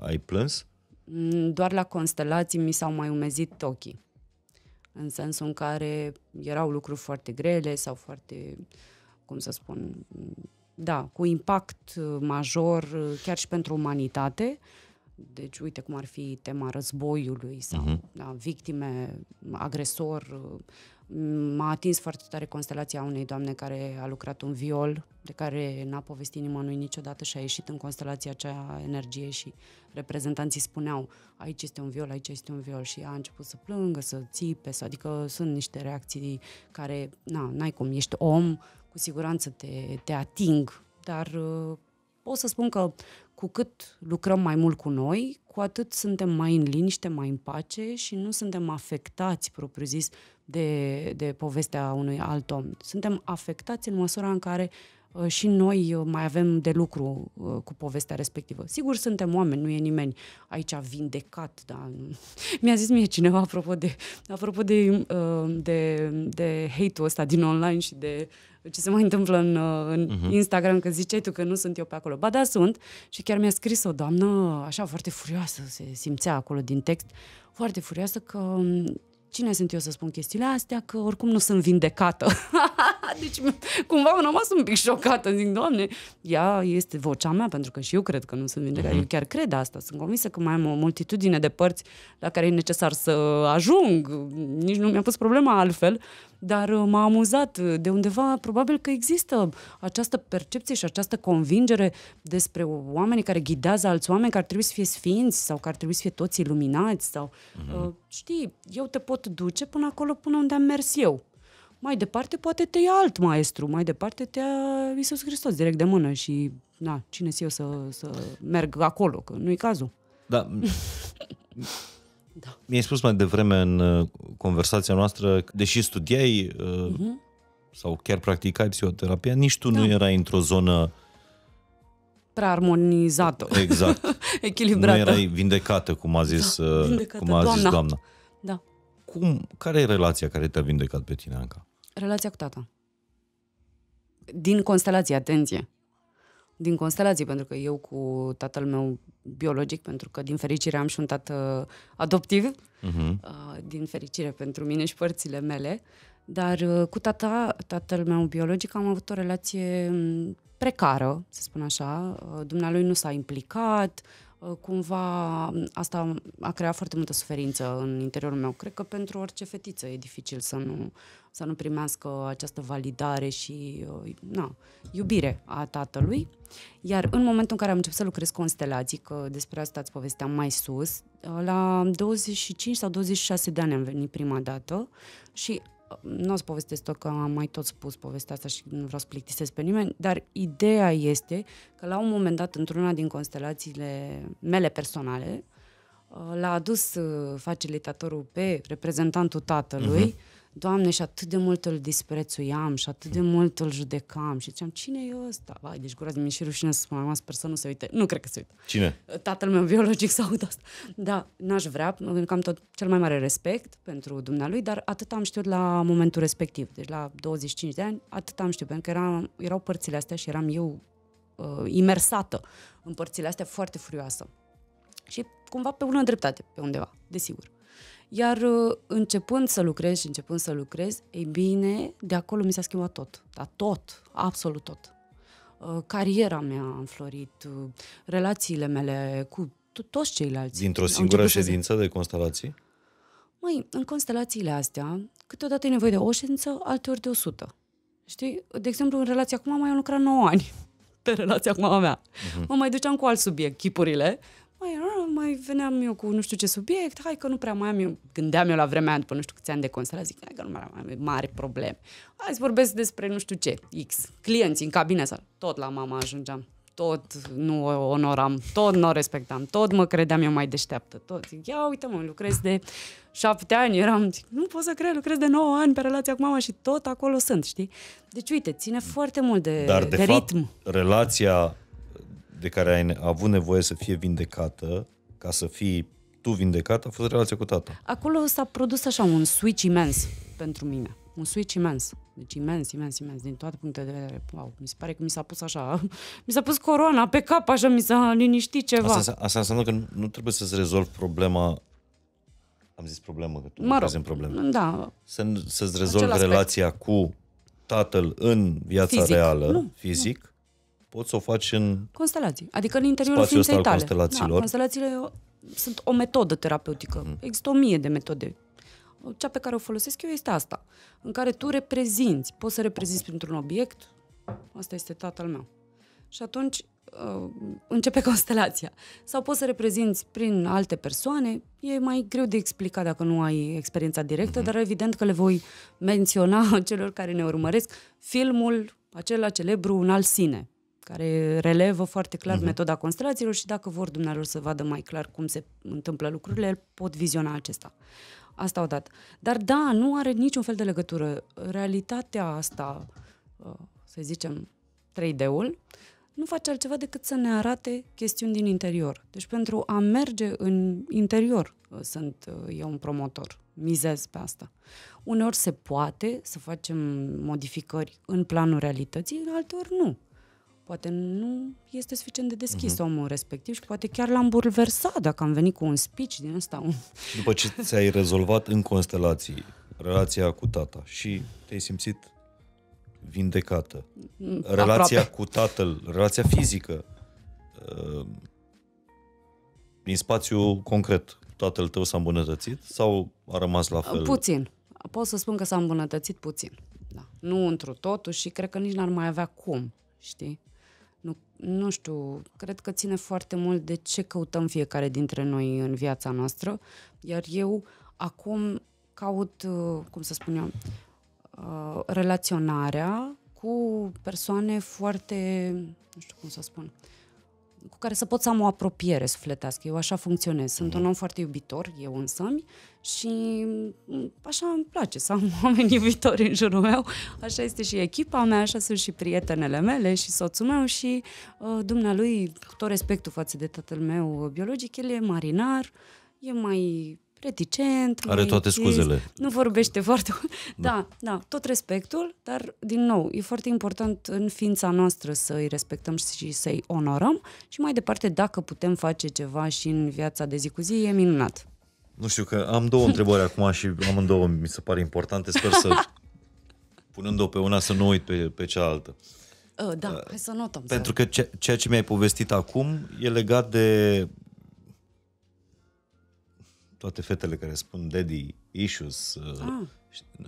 ai plâns? Mm, doar la constelații mi s-au mai umezit ochii. În sensul în care erau lucruri foarte grele sau foarte, cum să spun, da, cu impact uh, major uh, chiar și pentru umanitate. Deci, uite cum ar fi tema războiului sau uh-huh. da, victime, agresor, uh, M-a atins foarte tare constelația unei doamne care a lucrat un viol, de care n-a povestit nimănui niciodată și a ieșit în constelația acea energie și reprezentanții spuneau aici este un viol, aici este un viol și a început să plângă, să țipe, să, adică sunt niște reacții care, na, n-ai cum, ești om, cu siguranță te, te ating, dar uh, pot să spun că cu cât lucrăm mai mult cu noi, cu atât suntem mai în liniște, mai în pace și nu suntem afectați, propriu-zis, de, de povestea unui alt om. Suntem afectați în măsura în care uh, și noi uh, mai avem de lucru uh, cu povestea respectivă. Sigur, suntem oameni, nu e nimeni aici vindecat, dar mi-a zis mie cineva apropo de, apropo de, de, de hate-ul ăsta din online și de ce se mai întâmplă în, uh, în uh-huh. Instagram, că ziceai tu că nu sunt eu pe acolo. Ba da, sunt. Și chiar mi-a scris o doamnă, așa, foarte furioasă, se simțea acolo din text, foarte furioasă că mm, cine sunt eu să spun chestiile astea, că oricum nu sunt vindecată. deci cumva am rămas un pic șocată, zic, doamne, ea este vocea mea, pentru că și eu cred că nu sunt vindecată, mm-hmm. eu chiar cred asta, sunt convinsă că mai am o multitudine de părți la care e necesar să ajung, nici nu mi-a pus problema altfel, dar uh, m-a amuzat. Uh, de undeva, probabil că există această percepție și această convingere despre oamenii care ghidează alți oameni care ar trebui să fie sfinți sau că ar trebui să fie toți iluminați sau, mm-hmm. uh, știi, eu te pot duce până acolo, până unde am mers eu. Mai departe poate te ia alt maestru, mai departe te ia Iisus Hristos direct de mână și, na, cine eu să, să merg acolo, că nu-i cazul. Da, Da. Mi-ai spus mai devreme în uh, conversația noastră, deși studiai uh-huh. sau chiar practicai psihoterapia, nici tu da. nu erai într-o zonă prea armonizată. Exact. Echilibrată. Nu erai vindecată, cum a zis, da, uh, vindecată. cum a doamna. zis doamna. Da. Cum, care e relația care te-a vindecat pe tine, Anca? Relația cu tata. Din constelație, atenție din constelații, pentru că eu cu tatăl meu biologic, pentru că din fericire am și un tată adoptiv, uh-huh. din fericire pentru mine și părțile mele, dar uh, cu tata, tatăl meu biologic am avut o relație mm, precară, să spun așa. Uh, dumnealui nu s-a implicat, uh, Ă, cumva asta a creat foarte multă suferință în interiorul meu. Cred că pentru orice fetiță e dificil să nu, să nu primească această validare și ă, na, iubire a tatălui. Iar în momentul în care am început să lucrez constelații, că despre asta îți povesteam mai sus, ă, la 25 sau 26 de ani am venit prima dată și nu o să povestesc tot că am mai tot spus povestea asta și nu vreau să plictisesc pe nimeni, dar ideea este că la un moment dat, într-una din constelațiile mele personale, uh, l-a adus uh, facilitatorul pe reprezentantul tatălui uh-huh Doamne, și atât de mult îl disprețuiam și atât de mult îl judecam și ziceam, cine e ăsta? Vai, deci groaznic, mi-e și rușine să spun, mă, sper să nu se uite. Nu cred că se uită. Cine? Tatăl meu biologic sau aud asta. Da, n-aș vrea, pentru că am tot cel mai mare respect pentru dumnealui, dar atât am știut la momentul respectiv, deci la 25 de ani, atât am știut, pentru că eram, erau părțile astea și eram eu uh, imersată în părțile astea foarte furioasă. Și cumva pe bună dreptate, pe undeva, desigur. Iar uh, începând să lucrez și începând să lucrez, ei bine, de acolo mi s-a schimbat tot. Dar tot, absolut tot. Uh, cariera mea a înflorit, uh, relațiile mele cu toți ceilalți. Dintr-o singură ședință de constelații? Măi, în constelațiile astea, câteodată e nevoie de o ședință, alteori de o sută Știi? De exemplu, în relația cu mama, eu am lucrat 9 ani pe relația cu mama mea. Uh-huh. Mă mai duceam cu alt subiect, chipurile, mai veneam eu cu nu știu ce subiect, hai că nu prea mai am eu, gândeam eu la vremea aia, după nu știu câți ani de consulat, zic, hai că nu mai am mare probleme. Hai să vorbesc despre nu știu ce, X, clienți în cabine sau tot la mama ajungeam tot nu o onoram, tot nu o respectam, tot mă credeam eu mai deșteaptă, tot. Zic, ia uite mă, lucrez de șapte ani, eram, zic, nu pot să cred, lucrez de nouă ani pe relația cu mama și tot acolo sunt, știi? Deci uite, ține foarte mult de, Dar, de, de fapt, ritm. relația de care ai avut nevoie să fie vindecată ca să fii tu vindecat, a fost relația cu tata. Acolo s-a produs așa un switch imens pentru mine. Un switch imens. Deci imens, imens, imens, din toate punctele de vedere. Wow, mi se pare că mi s-a pus așa, mi s-a pus coroana pe cap, așa mi s-a liniștit ceva. Asta, asta înseamnă că nu trebuie să-ți rezolvi problema am zis problemă, că tu mă rog, probleme. Da. Să, să-ți rezolvi relația cu tatăl în viața fizic. reală, nu, fizic, poți să o faci în... Constelații, adică în interiorul ființei tale. Constelațiilor. Da, constelațiile sunt o metodă terapeutică. mm Există o mie de metode. Cea pe care o folosesc eu este asta, în care tu reprezinți, poți să reprezinți printr-un obiect, asta este tatăl meu. Și atunci uh, începe constelația. Sau poți să reprezinți prin alte persoane, e mai greu de explicat dacă nu ai experiența directă, mm-hmm. dar evident că le voi menționa celor care ne urmăresc filmul acela celebru Un al sine, care relevă foarte clar uh-huh. metoda constelațiilor și dacă vor dumnealor să vadă mai clar cum se întâmplă lucrurile, pot viziona acesta. Asta odată. Dar da, nu are niciun fel de legătură. Realitatea asta, uh, să zicem, 3D-ul, nu face altceva decât să ne arate chestiuni din interior. Deci pentru a merge în interior uh, sunt uh, eu un promotor, mizez pe asta. Uneori se poate să facem modificări în planul realității, alteori nu. Poate nu este suficient de deschis uh-huh. omul respectiv și poate chiar l-am bulversat dacă am venit cu un speech din ăsta. Un... După ce ți-ai rezolvat în constelații relația cu tata și te-ai simțit vindecată, mm, relația Aproape. cu tatăl, relația fizică, din uh, spațiu concret, tatăl tău s-a îmbunătățit sau a rămas la fel? Puțin. Pot să spun că s-a îmbunătățit puțin. Da. Nu întru totul și cred că nici n-ar mai avea cum, știi? nu știu, cred că ține foarte mult de ce căutăm fiecare dintre noi în viața noastră, iar eu acum caut, uh, cum să spun eu, uh, relaționarea cu persoane foarte, nu știu cum să spun, cu care să pot să am o apropiere sufletească. Eu așa funcționez. Sunt un mhm. om foarte iubitor, eu însămi, și mm, așa îmi place să am oamenii viitori în jurul meu, așa este și echipa mea, așa sunt și prietenele mele și soțul meu și uh, dumnealui, cu tot respectul față de tatăl meu biologic, el e marinar, e mai reticent. Are mai toate chis, scuzele. Nu vorbește foarte... Da. da, da, tot respectul, dar din nou, e foarte important în ființa noastră să îi respectăm și să-i onorăm și mai departe, dacă putem face ceva și în viața de zi cu zi, e minunat. Nu știu că am două întrebări acum și amândouă mi se pare importante. Sper să, punând-o pe una, să nu uit pe, pe cealaltă. Uh, da, uh, hai să notăm. Pentru să... Da. că ceea ce mi-ai povestit acum e legat de toate fetele care spun daddy issues, uh, ah.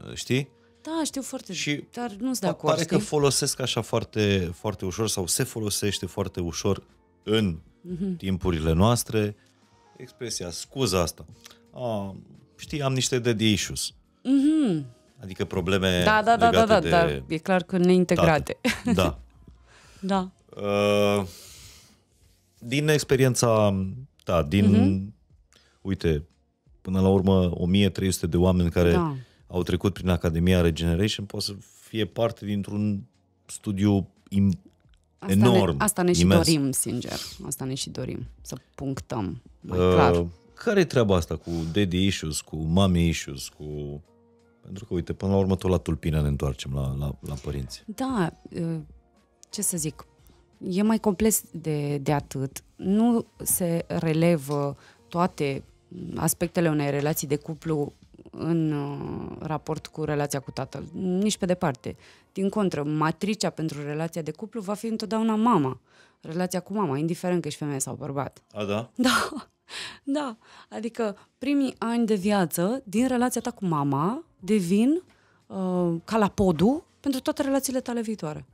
Uh, știi? Da, știu foarte și dar nu sunt de acord. Pare știi? că folosesc așa foarte, foarte ușor sau se folosește foarte ușor în mm-hmm. timpurile noastre expresia, scuza asta. A, știi, am niște daddy issues. Mm-hmm. Adică probleme da, da, da, da, da, de... da, e clar că neintegrate. Tată. Da. da. Uh, din experiența da, din, mm-hmm. uite, până la urmă 1300 de oameni care da. au trecut prin Academia Regeneration pot să fie parte dintr-un studiu asta enorm, ne, Asta ne și dorim, sincer. Asta ne și dorim, să punctăm mai uh, clar. Care e treaba asta cu daddy issues, cu mommy issues, cu... Pentru că, uite, până la urmă tot la tulpină ne întoarcem, la, la, la părinți. Da, uh, ce să zic, e mai complex de, de atât. Nu se relevă toate aspectele unei relații de cuplu în uh, raport cu relația cu tatăl. Nici pe departe. Din contră, matricea pentru relația de cuplu va fi întotdeauna mama. Relația cu mama, indiferent că ești femeie sau bărbat. A, da? Da. Da, adică primii ani de viață din relația ta cu mama devin uh, ca la podul pentru toate relațiile tale viitoare.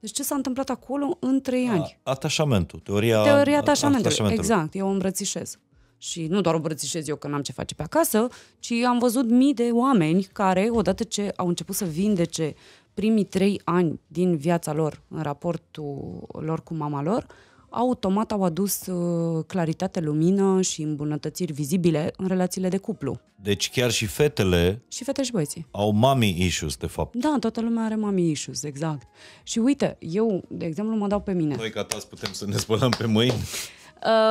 Deci ce s-a întâmplat acolo în trei ani? atașamentul, teoria, teoria atașamentului. atașamentului. Exact, eu o îmbrățișez. Și nu doar o îmbrățișez eu că n-am ce face pe acasă, ci am văzut mii de oameni care, odată ce au început să vindece primii trei ani din viața lor, în raportul lor cu mama lor, automat au adus uh, claritate, lumină și îmbunătățiri vizibile în relațiile de cuplu. Deci chiar și fetele... Și fete și băieții. Au mami issues, de fapt. Da, toată lumea are mami issues, exact. Și uite, eu, de exemplu, mă dau pe mine. Noi, ca tați, putem să ne spălăm pe mâini?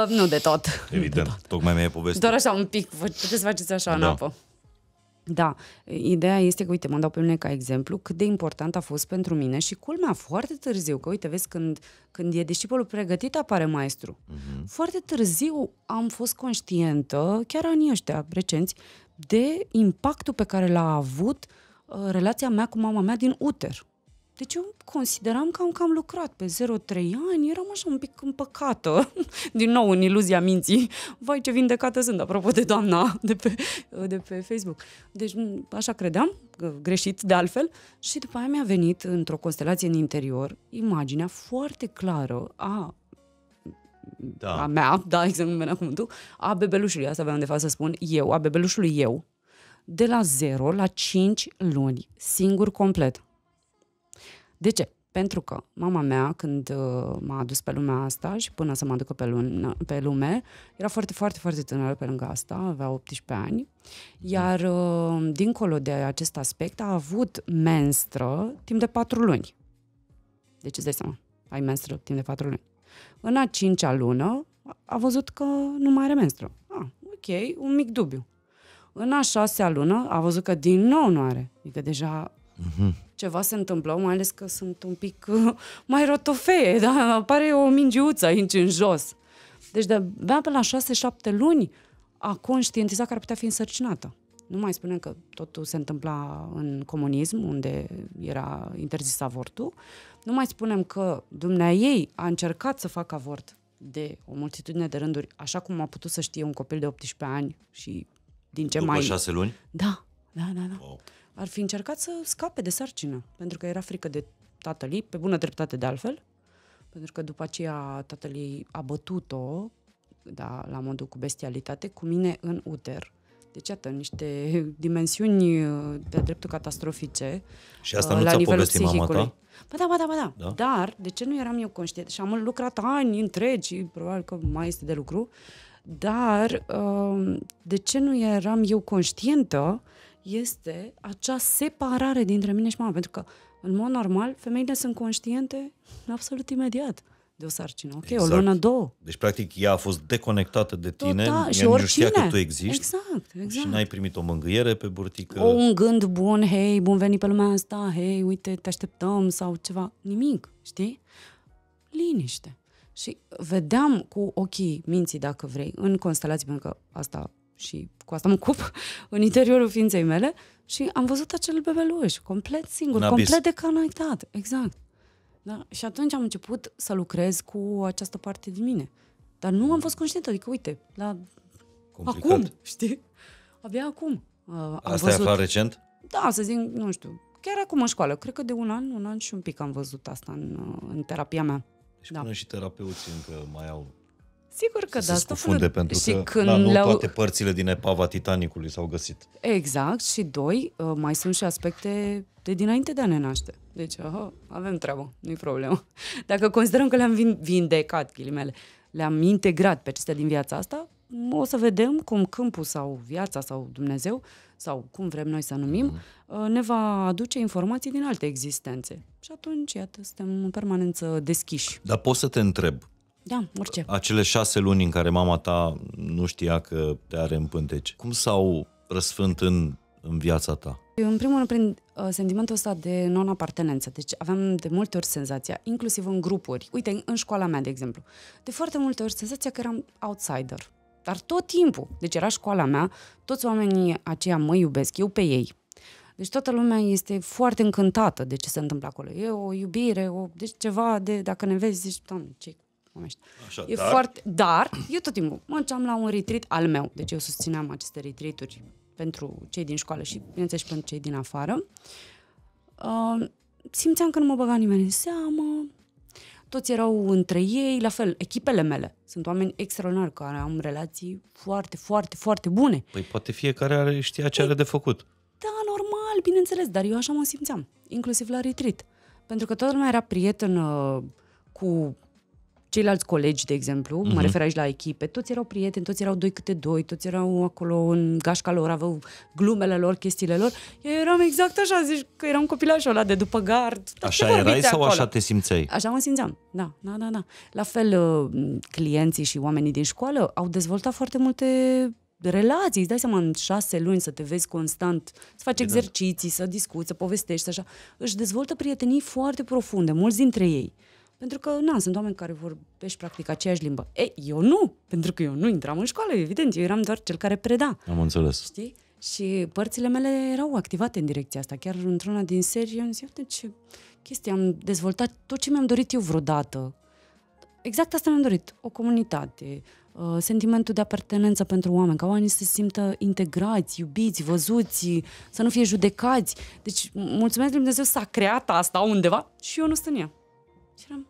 Uh, nu de tot. Evident, de tot. tocmai mi-ai povestit. Doar așa un pic, puteți să faceți așa da. în apă. Da, ideea este că, uite, mă dau pe mine ca exemplu, cât de important a fost pentru mine și culmea foarte târziu, că uite, vezi, când, când e discipolul pregătit apare maestru. Uh-huh. Foarte târziu am fost conștientă, chiar anii ăștia recenți, de impactul pe care l-a avut uh, relația mea cu mama mea din uter. Deci eu consideram că am cam lucrat pe 0-3 ani, eram așa un pic împăcată, din nou în iluzia minții. Vai, ce vindecată sunt, apropo de doamna de pe, de pe Facebook. Deci așa credeam, greșit de altfel, și după aia mi-a venit într-o constelație în interior imaginea foarte clară a da. a mea, da, exact cum venea cuvântul, a bebelușului, asta aveam de fapt să spun, eu, a bebelușului eu, de la 0 la 5 luni, singur complet. De ce? Pentru că mama mea, când uh, m-a adus pe lumea asta și până să mă aducă pe, lună, pe lume, era foarte, foarte, foarte tânără pe lângă asta, avea 18 ani, iar uh, dincolo de acest aspect a avut menstră timp de 4 luni. Deci îți dai seama, ai menstră timp de 4 luni. În a cincea lună a văzut că nu mai are menstră. Ah, ok, un mic dubiu. În a șasea lună a văzut că din nou nu are. Adică deja uh-huh ceva se întâmplă, mai ales că sunt un pic mai rotofeie, da? apare o mingiuță aici în jos. Deci de-abia pe la 6-7 luni a conștientizat că ar putea fi însărcinată. Nu mai spunem că totul se întâmpla în comunism, unde era interzis avortul. Nu mai spunem că dumnea ei a încercat să facă avort de o multitudine de rânduri, așa cum a putut să știe un copil de 18 ani și din ce După mai... șase luni? Da, da, da, da. Wow ar fi încercat să scape de sarcină, pentru că era frică de tatăl ei, pe bună dreptate de altfel, pentru că după aceea tatăl ei a bătut-o, da, la modul cu bestialitate, cu mine în uter. Deci, iată, niște dimensiuni uh, de dreptul catastrofice. Și asta uh, nu la ți-a nivelul psihicului. mama ta? Ba da, ba da, ba da, da. Dar, de ce nu eram eu conștient? Și am lucrat ani întregi, probabil că mai este de lucru, dar uh, de ce nu eram eu conștientă este acea separare dintre mine și mama. Pentru că, în mod normal, femeile sunt conștiente absolut imediat de o sarcină. Ok, exact. o lună, două. Deci, practic, ea a fost deconectată de tine, Tot, da, și nu știa că tu existi. Exact, exact. Și n-ai primit o mângâiere pe burtică. O, un gând bun, hei, bun venit pe lumea asta, hei, uite, te așteptăm sau ceva. Nimic, știi? Liniște. Și vedeam cu ochii minții, dacă vrei, în constelații, pentru că asta și cu asta mă ocup în interiorul ființei mele și am văzut acel bebeluș, complet singur, N-a complet decanaitat. Exact. Da? Și atunci am început să lucrez cu această parte din mine. Dar nu am fost conștientă, adică uite, la Complicat. acum, știi? Abia acum. Uh, am Asta văzut... e aflat recent? Da, să zic, nu știu, chiar acum în școală. Cred că de un an, un an și un pic am văzut asta în, uh, în terapia mea. Și deci da. până și terapeuții încă mai au Sigur că se da. Se scufunde pentru și că când la nu toate părțile din epava Titanicului s-au găsit. Exact. Și doi, uh, mai sunt și aspecte de dinainte de a ne naște. Deci, aha, avem treabă, nu-i problemă. Dacă considerăm că le-am vindecat, ghilimele, le-am integrat pe acestea din viața asta, o să vedem cum câmpul sau viața sau Dumnezeu, sau cum vrem noi să numim, mm. ne va aduce informații din alte existențe. Și atunci, iată, suntem în permanență deschiși. Dar pot să te întreb, da, orice. Acele șase luni în care mama ta nu știa că te are în pânteci, cum s-au răsfânt în, în viața ta? Eu, în primul rând, prin uh, sentimentul ăsta de non-apartenență. Deci aveam de multe ori senzația, inclusiv în grupuri. Uite, în școala mea, de exemplu, de foarte multe ori senzația că eram outsider. Dar tot timpul. Deci era școala mea, toți oamenii aceia mă iubesc, eu pe ei. Deci toată lumea este foarte încântată de ce se întâmplă acolo. E o iubire, o, deci ceva de, dacă ne vezi, zici, doamne, ce numește. Așa, e dar... Foarte, dar eu tot timpul mergeam la un retreat al meu, deci eu susțineam aceste retreaturi pentru cei din școală și, bineînțeles, și pentru cei din afară. Uh, simțeam că nu mă băga nimeni în seamă, toți erau între ei, la fel, echipele mele. Sunt oameni extraordinari care am relații foarte, foarte, foarte bune. Păi poate fiecare are, știa ce păi, are de făcut. Da, normal, bineînțeles, dar eu așa mă simțeam, inclusiv la retreat. Pentru că toată lumea era prietenă cu ceilalți colegi, de exemplu, uh-huh. mă mhm. refer aici la echipe, toți erau prieteni, toți erau doi câte doi, toți erau acolo în gașca lor, aveau glumele lor, chestiile lor. Eu eram exact așa, zici că eram copilașul ăla de după gard. așa erai sau acolo? așa te simțeai? Așa mă simțeam, da, da, da, da. La fel, uh, clienții și oamenii din școală au dezvoltat foarte multe relații, îți dai seama, în șase luni să te vezi constant, să faci exact. exerciții, să discuți, să povestești, așa, își dezvoltă prietenii foarte profunde, mulți dintre ei. Pentru că, na, sunt oameni care vorbești practic aceeași limbă. E, eu nu, pentru că eu nu intram în școală, evident, eu eram doar cel care preda. Am înțeles. Știi? Și părțile mele erau activate în direcția asta. Chiar într-una din serii am zis, uite ce chestie, am dezvoltat tot ce mi-am dorit eu vreodată. Exact asta mi-am dorit. O comunitate, uh, sentimentul de apartenență pentru oameni, ca oamenii să se simtă integrați, iubiți, văzuți, să nu fie judecați. Deci, mulțumesc Lui Dumnezeu s-a creat asta undeva și eu nu sunt în ea. Și eram,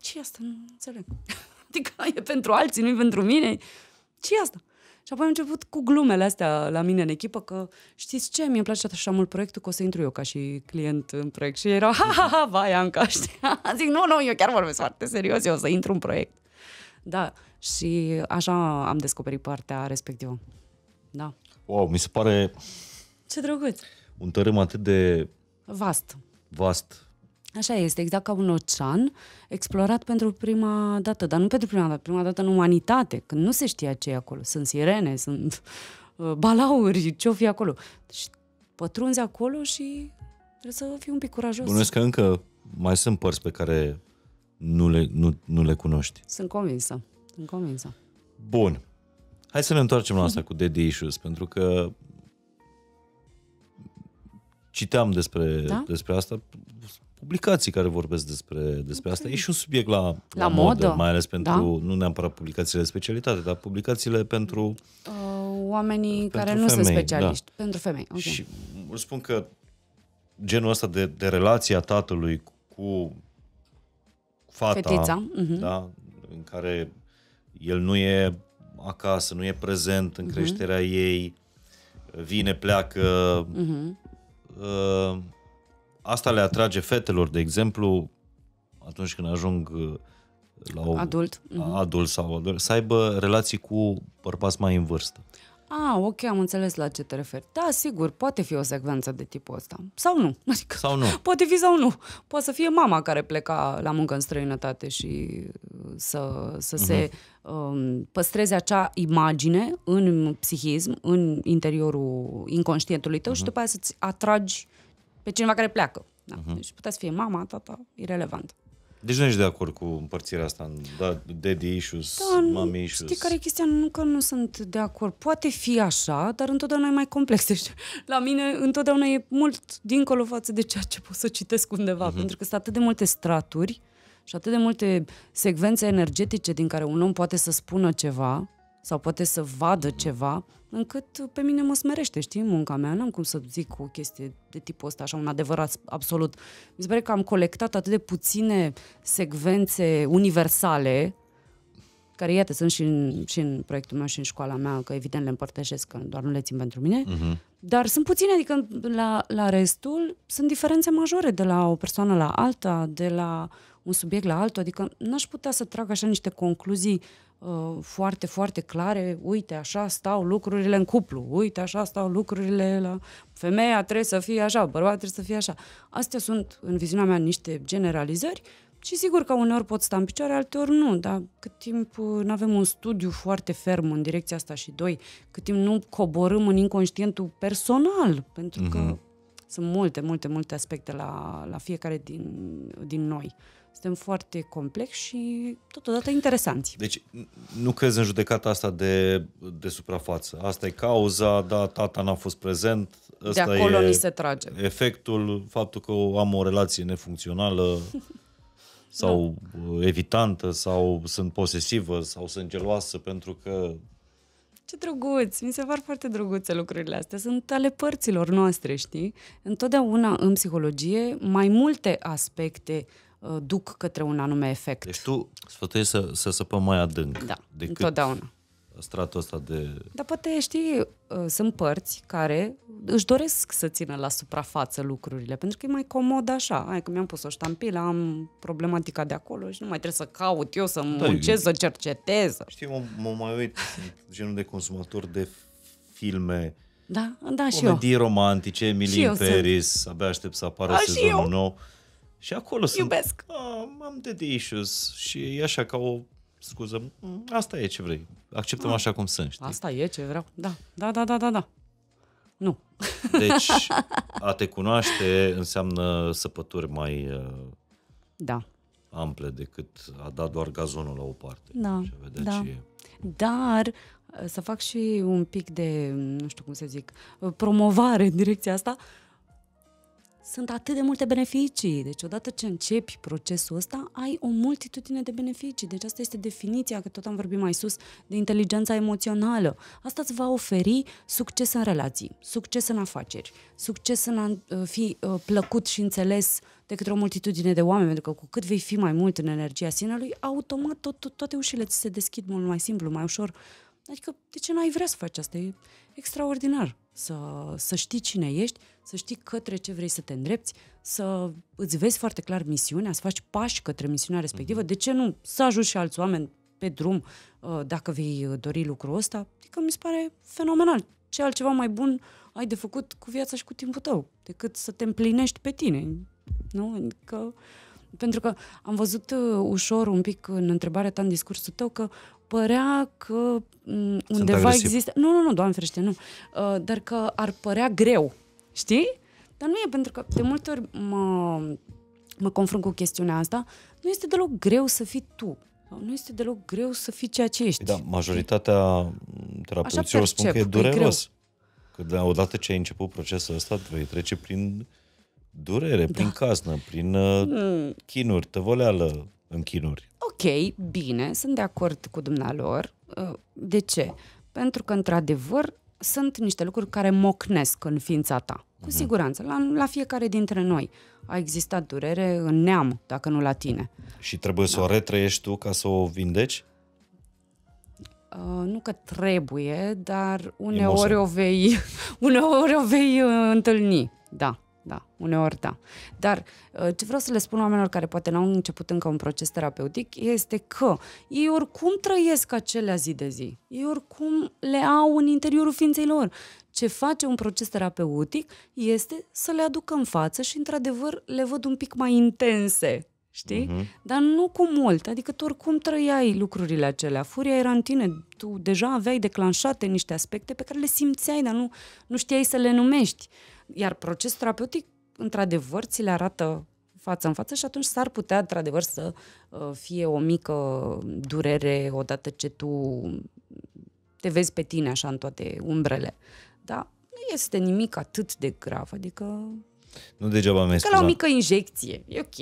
ce asta? Nu înțeleg. Adică e pentru alții, nu e pentru mine. ce asta? Și apoi am început cu glumele astea la mine în echipă că știți ce, mi-e place așa mult proiectul că o să intru eu ca și client în proiect. Și era ha, ha, ha, vai, Anca, știi? Zic, nu, nu, eu chiar vorbesc foarte serios, eu o să intru în proiect. Da, și așa am descoperit partea respectivă. Da. Wow, mi se pare... Ce drăguț! Un tărâm atât de... Vast. Vast, Așa este, exact ca un ocean explorat pentru prima dată, dar nu pentru prima dată, prima dată în umanitate, când nu se știa ce e acolo. Sunt sirene, sunt uh, balauri, ce-o fi acolo. Și pătrunzi acolo și trebuie să fii un pic curajos. Bunesc că încă mai sunt părți pe care nu le, nu, nu le cunoști. Sunt convinsă, sunt convinsă. Bun. Hai să ne întoarcem la asta mhm. cu Daddy Issues, pentru că citeam despre, da? despre asta publicații care vorbesc despre, despre asta. E și un subiect la, la, la modă, modă, mai ales pentru, da? nu neapărat publicațiile de specialitate, dar publicațiile pentru... Uh, oamenii pentru care femei, nu sunt da. specialiști, da. pentru femei. Okay. Și îl spun că genul ăsta de, de relația tatălui cu fata, Fetița. Uh-huh. Da? în care el nu e acasă, nu e prezent în mhm. creșterea uh-huh. ei, vine, pleacă... Uh-huh. Uh, asta le atrage fetelor, de exemplu, atunci când ajung uh, la o, adult, mhm. adult sau adult, să aibă relații cu bărbați mai în vârstă. Ah, ok, am înțeles la ce te referi. Da, sigur, poate fi o secvență de tipul ăsta. Sau nu. Adică, sau nu. Poate fi sau nu. Poate să fie mama care pleca la muncă în străinătate și uh, să, să uh-huh. se mhm. um, păstreze acea imagine în psihism, în interiorul inconștientului tău uh-huh. și mhm. după aceea să-ți atragi uh, pe cineva care pleacă. Da. Uh-huh. Deci putea să fie mama, tata, irrelevant. Deci nu ești de acord cu împărțirea asta în da, daddy issues, da, mommy issues? Știi care e chestia? Nu că nu sunt de acord. Poate fi așa, dar întotdeauna e mai complex. Deci, la mine întotdeauna e mult dincolo față de ceea ce pot să citesc undeva, uh-huh. pentru că sunt atât de multe straturi și atât de multe secvențe energetice din care un om poate să spună ceva, sau poate să vadă ceva, încât pe mine mă smerește, știi, munca mea. N-am cum să zic o chestie de tipul ăsta, așa, un adevărat absolut. Mi se pare că am colectat atât de puține secvențe universale, care, iată, sunt și în, și în proiectul meu și în școala mea, că evident le împărtășesc, că doar nu le țin pentru mine, uh-huh. dar sunt puține, adică la, la restul sunt diferențe majore de la o persoană la alta, de la un subiect la altul, adică n-aș putea să trag așa niște concluzii uh, foarte, foarte clare, uite așa stau lucrurile în cuplu, uite așa stau lucrurile la femeia trebuie să fie așa, bărbatul trebuie să fie așa. Astea sunt, în viziunea mea, niște generalizări și sigur că uneori pot sta în picioare, alteori nu, dar cât timp uh, nu avem un studiu foarte ferm în direcția asta și doi, cât timp nu coborâm în inconștientul personal, pentru mm-hmm. că mhm. sunt multe, multe, multe aspecte la, la fiecare din, din noi. Suntem foarte complex și totodată interesanți. Deci nu crezi în judecata asta de, de suprafață. Asta e cauza, da, tata n-a fost prezent. Asta de acolo e ni se trage. Efectul, faptul că am o relație nefuncțională sau da. Uh, evitantă sau sunt posesivă sau sunt geloasă pentru că ce drăguț! Mi se par foarte drăguțe lucrurile astea. Sunt ale părților noastre, știi? Întotdeauna în psihologie mai multe aspecte Uh, duc către un anume efect. Deci tu sfătuiești să, să săpăm mai adânc. Da, decât întotdeauna. Stratul ăsta de... Dar poate, știi, uh, sunt părți care își doresc să țină la suprafață lucrurile, pentru că e mai comod așa. Hai că mi-am pus o ștampilă, am problematica de acolo și nu mai trebuie să caut eu, să da, muncesc, eu... să cercetez. Știi, mă, mă mai uit, sunt genul de consumator de filme da, da, și eu. romantice, Emily și Paris, sunt... abia aștept să apară da, sezonul eu. nou. Și acolo sunt... Iubesc. A, am de issues și e așa ca o scuză. Mm, asta e ce vrei. Acceptăm A. Ah. așa cum sunt, știi? Asta e ce vreau. Da, da, da, da, da, da. Nu. Deci, a te cunoaște înseamnă săpături mai uh, da. ample decât a da doar gazonul la o parte. Da, vedea da. Ce e. Dar uh, să fac și un pic de, nu știu cum să zic, uh, promovare în direcția asta. Uh, sunt atât de multe beneficii. Deci odată ce începi procesul ăsta, ai o multitudine de beneficii. Deci asta este definiția, că tot am vorbit mai sus, de inteligența emoțională. Asta îți va oferi succes în relații, succes în afaceri, succes în a uh, fi uh, plăcut și înțeles de către o multitudine de oameni, pentru că cu cât vei fi mai mult în energia sinelui, automat tot, tot, toate ușile ți se deschid mult mai simplu, mai ușor. Adică, de ce n-ai vrea să faci asta? E extraordinar să, să știi cine ești, să știi către ce vrei să te îndrepți, să îți vezi foarte clar misiunea, să faci pași către misiunea respectivă, mm-hmm. de ce nu să ajungi și alți oameni pe drum uh, dacă vei uh, dori lucrul ăsta, adică mi se pare fenomenal. Ce altceva mai bun ai de făcut cu viața și cu timpul tău, decât să te împlinești pe tine. Nu? Adică, pentru că am văzut uh, ușor un pic în întrebarea ta, în discursul tău, că părea că mm, undeva există... Nu, nu, nu, doamne ferește, nu. Dar că ar părea greu știi? Dar nu e pentru că de multe ori mă, mă confrunt cu chestiunea asta, nu este deloc greu să fii tu. Nu este deloc greu să fii ceea ce ești. Da, majoritatea terapeuților spun că e dureros. Că, e că de odată ce ai început procesul ăsta, vei trece prin durere, da. prin casnă, uh, prin mm. chinuri, tăvoleală în chinuri. Ok, bine, sunt de acord cu dumnealor. Uh, de ce? Pentru că, într-adevăr, sunt niște lucruri care mocnesc în ființa ta. Cu mhm. siguranță, la, la fiecare dintre noi a existat durere în neam, dacă nu la tine. Și trebuie da. să o da. retrăiești tu ca să o vindeci? Uh, nu că trebuie, dar uneori o vei uneori o vei uh, întâlni, da da, uneori da. Dar uh, ce vreau să le spun oamenilor care poate n-au început încă un proces terapeutic este că ei oricum trăiesc acelea zi de zi. Ei oricum le au în interiorul ființei lor. Ce face un proces terapeutic este să le aducă în față și, într-adevăr, le văd un pic mai intense știi? Uh-huh. Dar nu cu mult, adică tu oricum trăiai lucrurile acelea, furia era în tine, tu deja aveai declanșate niște aspecte pe care le simțeai, dar nu, nu știai să le numești. Uh, iar procesul terapeutic, într-adevăr, ți le arată față în față și atunci s-ar putea, într-adevăr, să uh, fie o mică durere odată ce tu te vezi pe tine așa în toate umbrele. Dar nu este nimic atât de grav, adică... Nu degeaba mi-ai Că la o da. mică injecție, e ok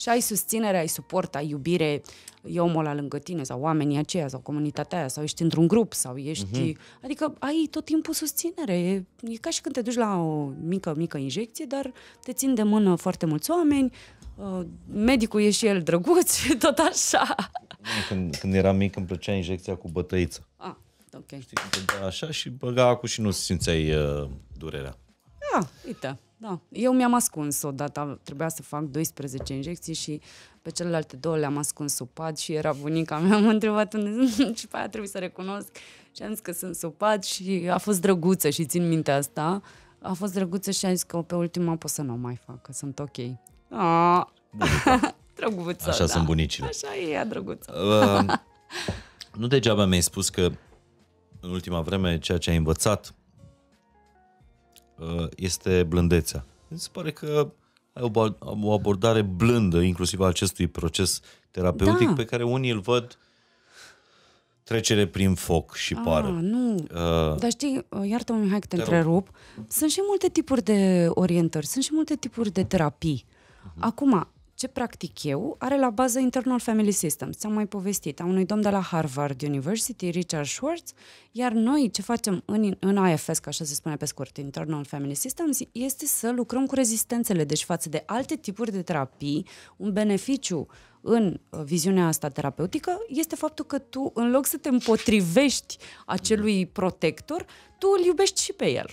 și ai susținere, ai suport, ai iubire, e omul la lângă tine sau oamenii aceia sau comunitatea aia sau ești într-un grup sau ești... Uh-huh. Adică ai tot timpul susținere. E, e ca și când te duci la o mică, mică injecție, dar te țin de mână foarte mulți oameni, uh, medicul e și el drăguț și tot așa. Când, când eram mic îmi plăcea injecția cu bătăiță. Ah, Okay. Știi, așa și băga acu și nu simțeai uh, durerea. Da, uite, da. Eu mi-am ascuns odată, trebuia să fac 12 injecții și pe celelalte două le-am ascuns sub pad și era bunica mea, m-a întrebat unde sunt și pe aia trebuie să recunosc și am zis că sunt sub pad și a fost drăguță și țin minte asta. A fost drăguță și a zis că pe ultima pot să nu o mai fac, că sunt ok. Ah. drăguță, Așa da. sunt bunicile. Așa e, drăguță. Uh, nu degeaba mi-ai spus că în ultima vreme ceea ce ai învățat Uh, este blândețea. Mi se pare că ai o abordare blândă, inclusiv a acestui proces terapeutic, da. pe care unii îl văd trecere prin foc și a, ah, pară. Nu, uh, dar știi, uh, iartă-mă Mihai că te, te întrerup, Rup. sunt și multe tipuri de orientări, sunt și multe tipuri de terapii. Uh-huh. Acum, ce practic eu are la bază Internal Family Systems. Ți-am mai povestit, a unui domn de la Harvard University, Richard Schwartz, iar noi ce facem în, în IFS, ca așa se spune pe scurt, Internal Family Systems, este să lucrăm cu rezistențele, deci față de alte tipuri de terapii, un beneficiu în uh, viziunea asta terapeutică este faptul că tu, în loc să te împotrivești acelui protector, tu îl iubești și pe el.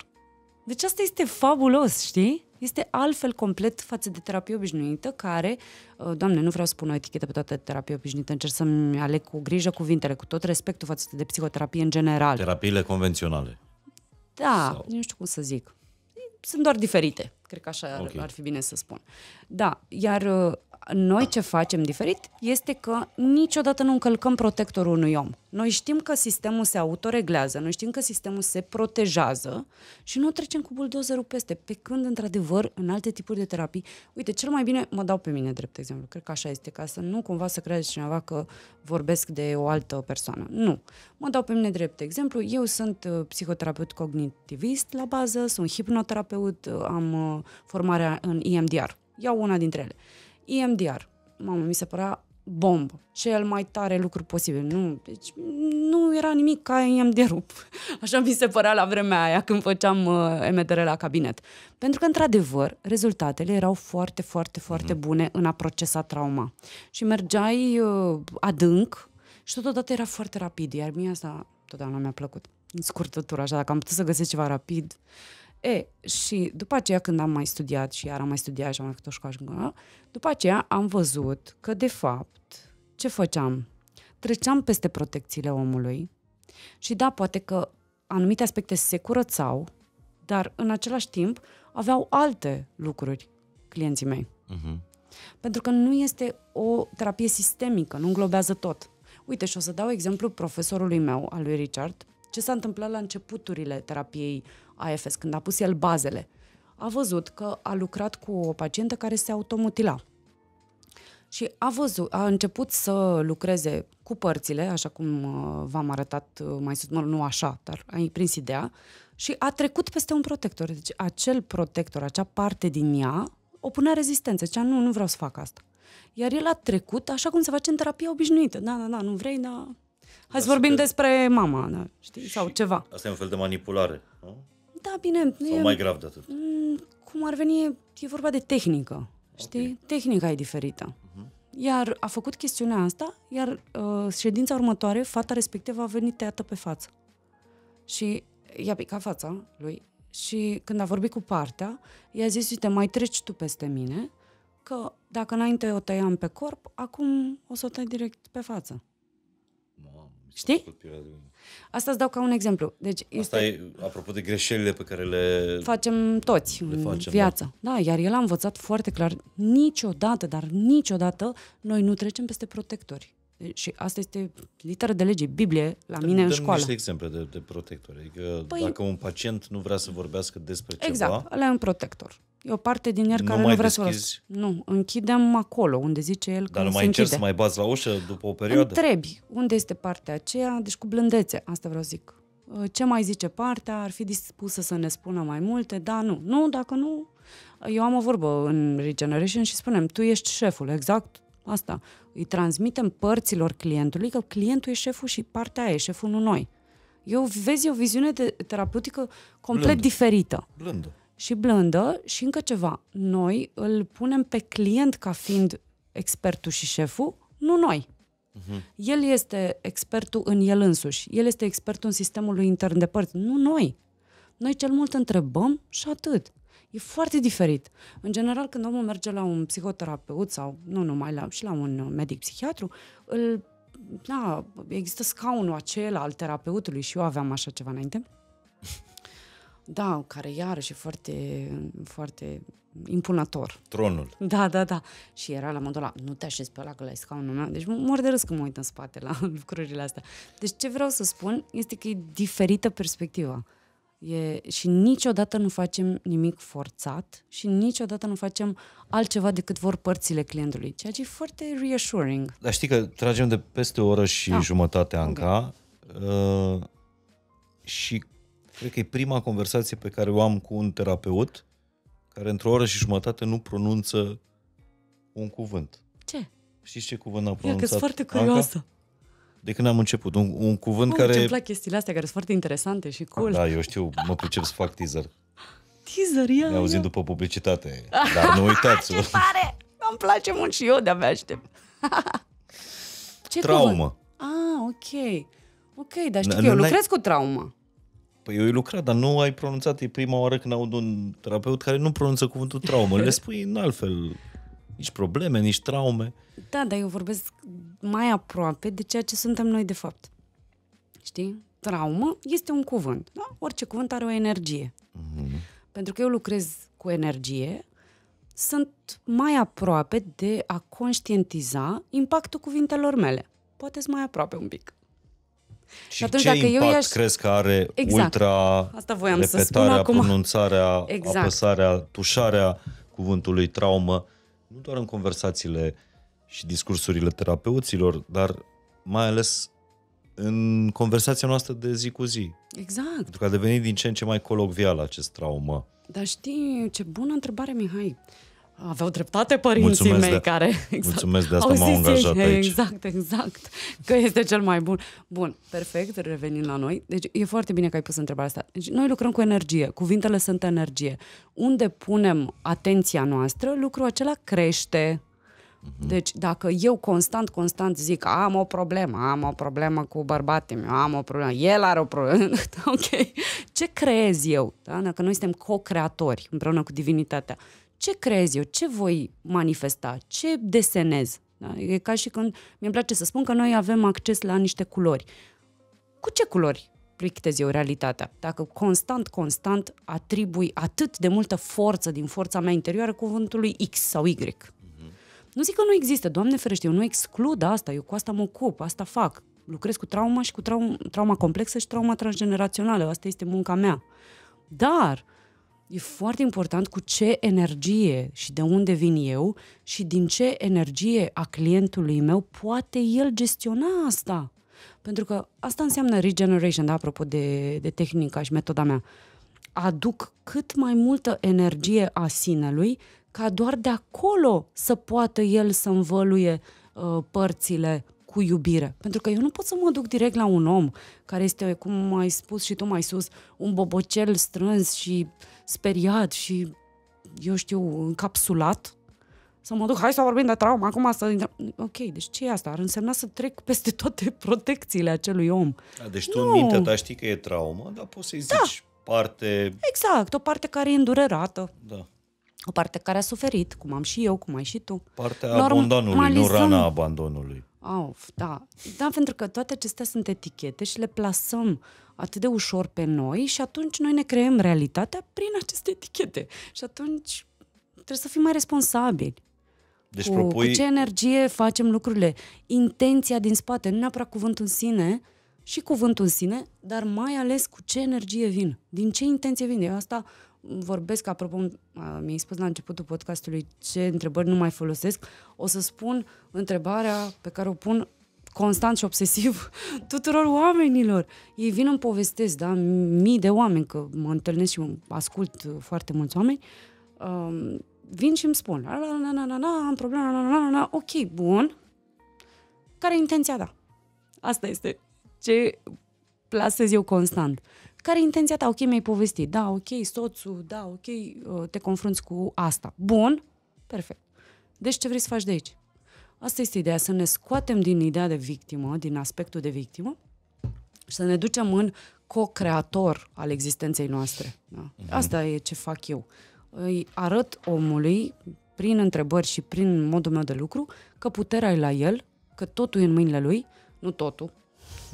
Deci asta este fabulos, știi? este altfel complet față de terapie obișnuită, care, uh, doamne, nu vreau să pun o etichetă pe toată terapia obișnuită, încerc să-mi aleg cu grijă cuvintele, cu tot respectul față de psihoterapie în general. Terapiile convenționale. Da, Sau... nu știu cum să zic. Sunt doar diferite, cred că așa okay. ar fi bine să spun. Da, iar uh, noi ce facem diferit este că niciodată nu încălcăm protectorul unui om. Noi știm că sistemul se autoreglează, noi știm că sistemul se protejează și nu trecem cu buldozerul peste, pe când, într-adevăr, în alte tipuri de terapii, uite, cel mai bine mă dau pe mine drept exemplu, cred că așa este, ca să nu cumva să creadă cineva că vorbesc de o altă persoană. Nu. Mă dau pe mine drept exemplu, eu sunt uh, psihoterapeut cognitivist la bază, sunt hipnoterapeut, uh, am uh, formarea în EMDR. Iau una dintre ele. EMDR. Mamă, mi se părea bombă, cel mai tare lucru posibil. Nu, deci nu era nimic ca emdr am Așa mi se părea la vremea aia când făceam uh, MDR la cabinet. Pentru că, într-adevăr, rezultatele erau foarte, foarte, foarte mm-hmm. bune în a procesa trauma. Și mergeai uh, adânc și totodată era foarte rapid, iar mie asta totdeauna mi-a plăcut. În scurtătură, așa, dacă am putut să găsesc ceva rapid, E, și după aceea când am mai studiat și iar am mai studiat și am mai făcut o școală după aceea am văzut că de fapt ce făceam? Treceam peste protecțiile omului și da, poate că anumite aspecte se curățau, dar în același timp aveau alte lucruri clienții mei. Uh-huh. Pentru că nu este o terapie sistemică, nu înglobează tot. Uite, și o să dau exemplu profesorului meu, al lui Richard, ce s-a întâmplat la începuturile terapiei AFS, când a pus el bazele, a văzut că a lucrat cu o pacientă care se automutila. Și a, văzut, a început să lucreze cu părțile, așa cum uh, v-am arătat uh, mai sus, mă, nu așa, dar a prins ideea, și a trecut peste un protector. Deci acel protector, acea parte din ea, o punea rezistență, zicea nu, nu vreau să fac asta. Iar el a trecut așa cum se face în terapia obișnuită. Da, da, da, nu vrei, da... Hai da, să vorbim că... despre mama, da, știi, sau ceva. Asta e un fel de manipulare, nu? Da, bine. Sau e, mai grav de atât. Mm, cum ar veni, e vorba de tehnică. Știi? Okay. Tehnica e diferită. Uh-huh. Iar a făcut chestiunea asta, iar uh, ședința următoare, fata respectivă a venit tăiată pe față. Și i-a picat fața lui și când a vorbit cu partea, i-a zis, uite, mai treci tu peste mine, că dacă înainte o tăiam pe corp, acum o să o tai direct pe față. Mamă, Știi? Asta îți dau ca un exemplu. Deci este... Asta e apropo de greșelile pe care le facem toți le în facem, da. viață. Da. da, iar el a învățat foarte clar, niciodată, dar niciodată, noi nu trecem peste protectori. Și asta este literă de lege, Biblie, la mine Dăm în școală. niște exemple de, de protector. Adică păi, dacă un pacient nu vrea să vorbească despre exact, ceva... Exact, ăla e un protector. E o parte din el nu care nu vrea să vorbească. Nu, închidem acolo, unde zice el Dar nu mai încerci să mai bați la ușă după o perioadă? Întrebi unde este partea aceea, deci cu blândețe, asta vreau să zic. Uh, ce mai zice partea, ar fi dispusă să ne spună mai multe, da, nu. Nu, dacă nu, eu am o vorbă în Regeneration și spunem, tu ești șeful, exact asta. Îi transmitem părților clientului că clientul e șeful și partea aia e șeful, nu noi. Eu vezi o viziune de terapeutică complet blândă. diferită. Blândă. Și blândă și încă ceva. Noi îl punem pe client ca fiind expertul și șeful, nu noi. Uh-huh. El este expertul în el însuși. El este expertul în sistemul lui intern de părți, nu noi. Noi cel mult întrebăm și atât. E foarte diferit. În general, când omul merge la un psihoterapeut sau, nu numai, la, și la un uh, medic psihiatru, îl, da, există scaunul acela al terapeutului și eu aveam așa ceva înainte. Da, care iarăși e foarte, foarte impunător. Tronul. Da, da, da. Și era la modul ăla, nu te așezi pe ăla că la scaunul meu. Deci mor de râs când mă uit în spate la lucrurile astea. Deci ce vreau să spun este că e diferită perspectiva. E, și niciodată nu facem nimic forțat și niciodată nu facem altceva decât vor părțile clientului, ceea ce e foarte reassuring. Dar știi că tragem de peste o oră și da. jumătate, Anca, okay. uh, și cred că e prima conversație pe care o am cu un terapeut care într-o oră și jumătate nu pronunță un cuvânt. Ce? Știți ce cuvânt a pronunțat? Eu că sunt foarte curioasă. Anca? de când am început. Un, un cuvânt Bun, care... Îmi plac chestiile astea care sunt foarte interesante și cool. Da, eu știu, mă pricep să fac teaser. Teaser, ia, Ne auzim ia. după publicitate. Dar nu uitați Ce tare! Îmi place mult și eu, de-abia aștept. Ce Traumă. Ah, ok. Ok, dar știi că eu lucrez cu trauma. Păi eu lucrat, dar nu ai pronunțat. E prima oară când aud un terapeut care nu pronunță cuvântul traumă. Le spui în altfel nici probleme, nici traume. Da, dar eu vorbesc mai aproape de ceea ce suntem noi de fapt. Știi? Traumă este un cuvânt. Da? Orice cuvânt are o energie. Mm-hmm. Pentru că eu lucrez cu energie, sunt mai aproape de a conștientiza impactul cuvintelor mele. Poate mai aproape un pic. Și, și atunci, ce dacă impact eu i-aș... crezi că are exact. ultra Asta voiam repetarea, să spun acum. pronunțarea, exact. apăsarea, tușarea cuvântului traumă nu doar în conversațiile și discursurile terapeuților, dar mai ales în conversația noastră de zi cu zi. Exact. Pentru că a devenit din ce în ce mai colocvial acest traumă. Dar știi ce bună întrebare, Mihai. Uh, Aveau dreptate părinții mulțumesc mei de, care... Exact, mulțumesc de asta m-au angajat aici. Exact, exact. Că este cel mai bun. Bun, perfect, revenim la noi. Deci e foarte bine că ai pus întrebarea asta. Deci noi lucrăm cu energie, cuvintele sunt energie. Unde punem atenția noastră, lucrul acela crește. Mhm. Deci dacă eu constant, constant zic am o problemă, am o problemă cu bărbatul meu, am o problemă, el are o problemă, ok, ce creez eu? Da? Dacă noi suntem co-creatori împreună cu divinitatea ce creez eu, ce voi manifesta, ce desenez. Da? E ca și când, mi-e place să spun că noi avem acces la niște culori. Cu ce culori plictez eu realitatea? Dacă constant, constant atribui atât de multă forță din forța mea interioară cuvântului X sau Y. Mm-hmm. Nu zic că nu există, Doamne ferește, eu nu exclud asta, eu cu asta mă ocup, asta fac. Lucrez cu trauma și cu trau- trauma complexă și trauma transgenerațională, asta este munca mea. Dar uh, E foarte important cu ce energie și de unde vin eu și din ce energie a clientului meu poate el gestiona asta. Pentru că asta înseamnă regeneration, da, apropo de, de tehnica și metoda mea. Aduc cât mai multă energie a sinelui ca doar de acolo să poată el să învăluie uh, părțile cu iubire. Pentru că eu nu pot să mă duc direct la un om care este, cum ai spus și tu mai sus, un bobocel strâns și uh, speriat și, eu știu, încapsulat, să mă duc, hai să vorbim de traumă, acum să Ok, deci ce e asta? Ar însemna să trec peste toate protecțiile acelui om. Da, deci tu nu. în mintea ta știi că e traumă, dar poți să-i da. zici parte... Exact, o parte care e îndurerată. Da. O parte care a suferit, cum am și eu, cum ai și tu. Partea Normalizăm... abandonului, nu rana abandonului. Auf, da. Da, pentru că toate acestea sunt etichete și le plasăm atât de ușor pe noi și atunci noi ne creăm realitatea prin aceste etichete. Și atunci trebuie să fim mai responsabili. Deci cu, propui... cu ce energie facem lucrurile, intenția din spate, nu neapărat cuvântul în sine și cuvântul în sine, dar mai ales cu ce energie vin, din ce intenție vin. Eu asta vorbesc, apropo, mi-ai spus la începutul podcastului ce întrebări nu mai folosesc, o să spun întrebarea pe care o pun constant și obsesiv tuturor oamenilor. Ei vin îmi povestesc, da, mii de oameni, că mă întâlnesc și ascult foarte mulți oameni, um, vin și îmi spun, la, la, la, la, la, la, am probleme, la, la, la, la, ok, bun, care e intenția ta? Asta este ce plasez eu constant care e intenția ta? Ok, mi-ai povestit, da, ok, soțul, da, ok, uh, te confrunți cu asta. Bun, perfect. Deci ce vrei să faci de aici? Asta este ideea, să ne scoatem din ideea de victimă, din aspectul de victimă și să ne ducem în co-creator al existenței noastre. Da? Mhm. Asta e ce fac eu. Îi arăt omului, prin întrebări și prin modul meu de lucru, că puterea e la el, că totul e în mâinile lui, nu totul,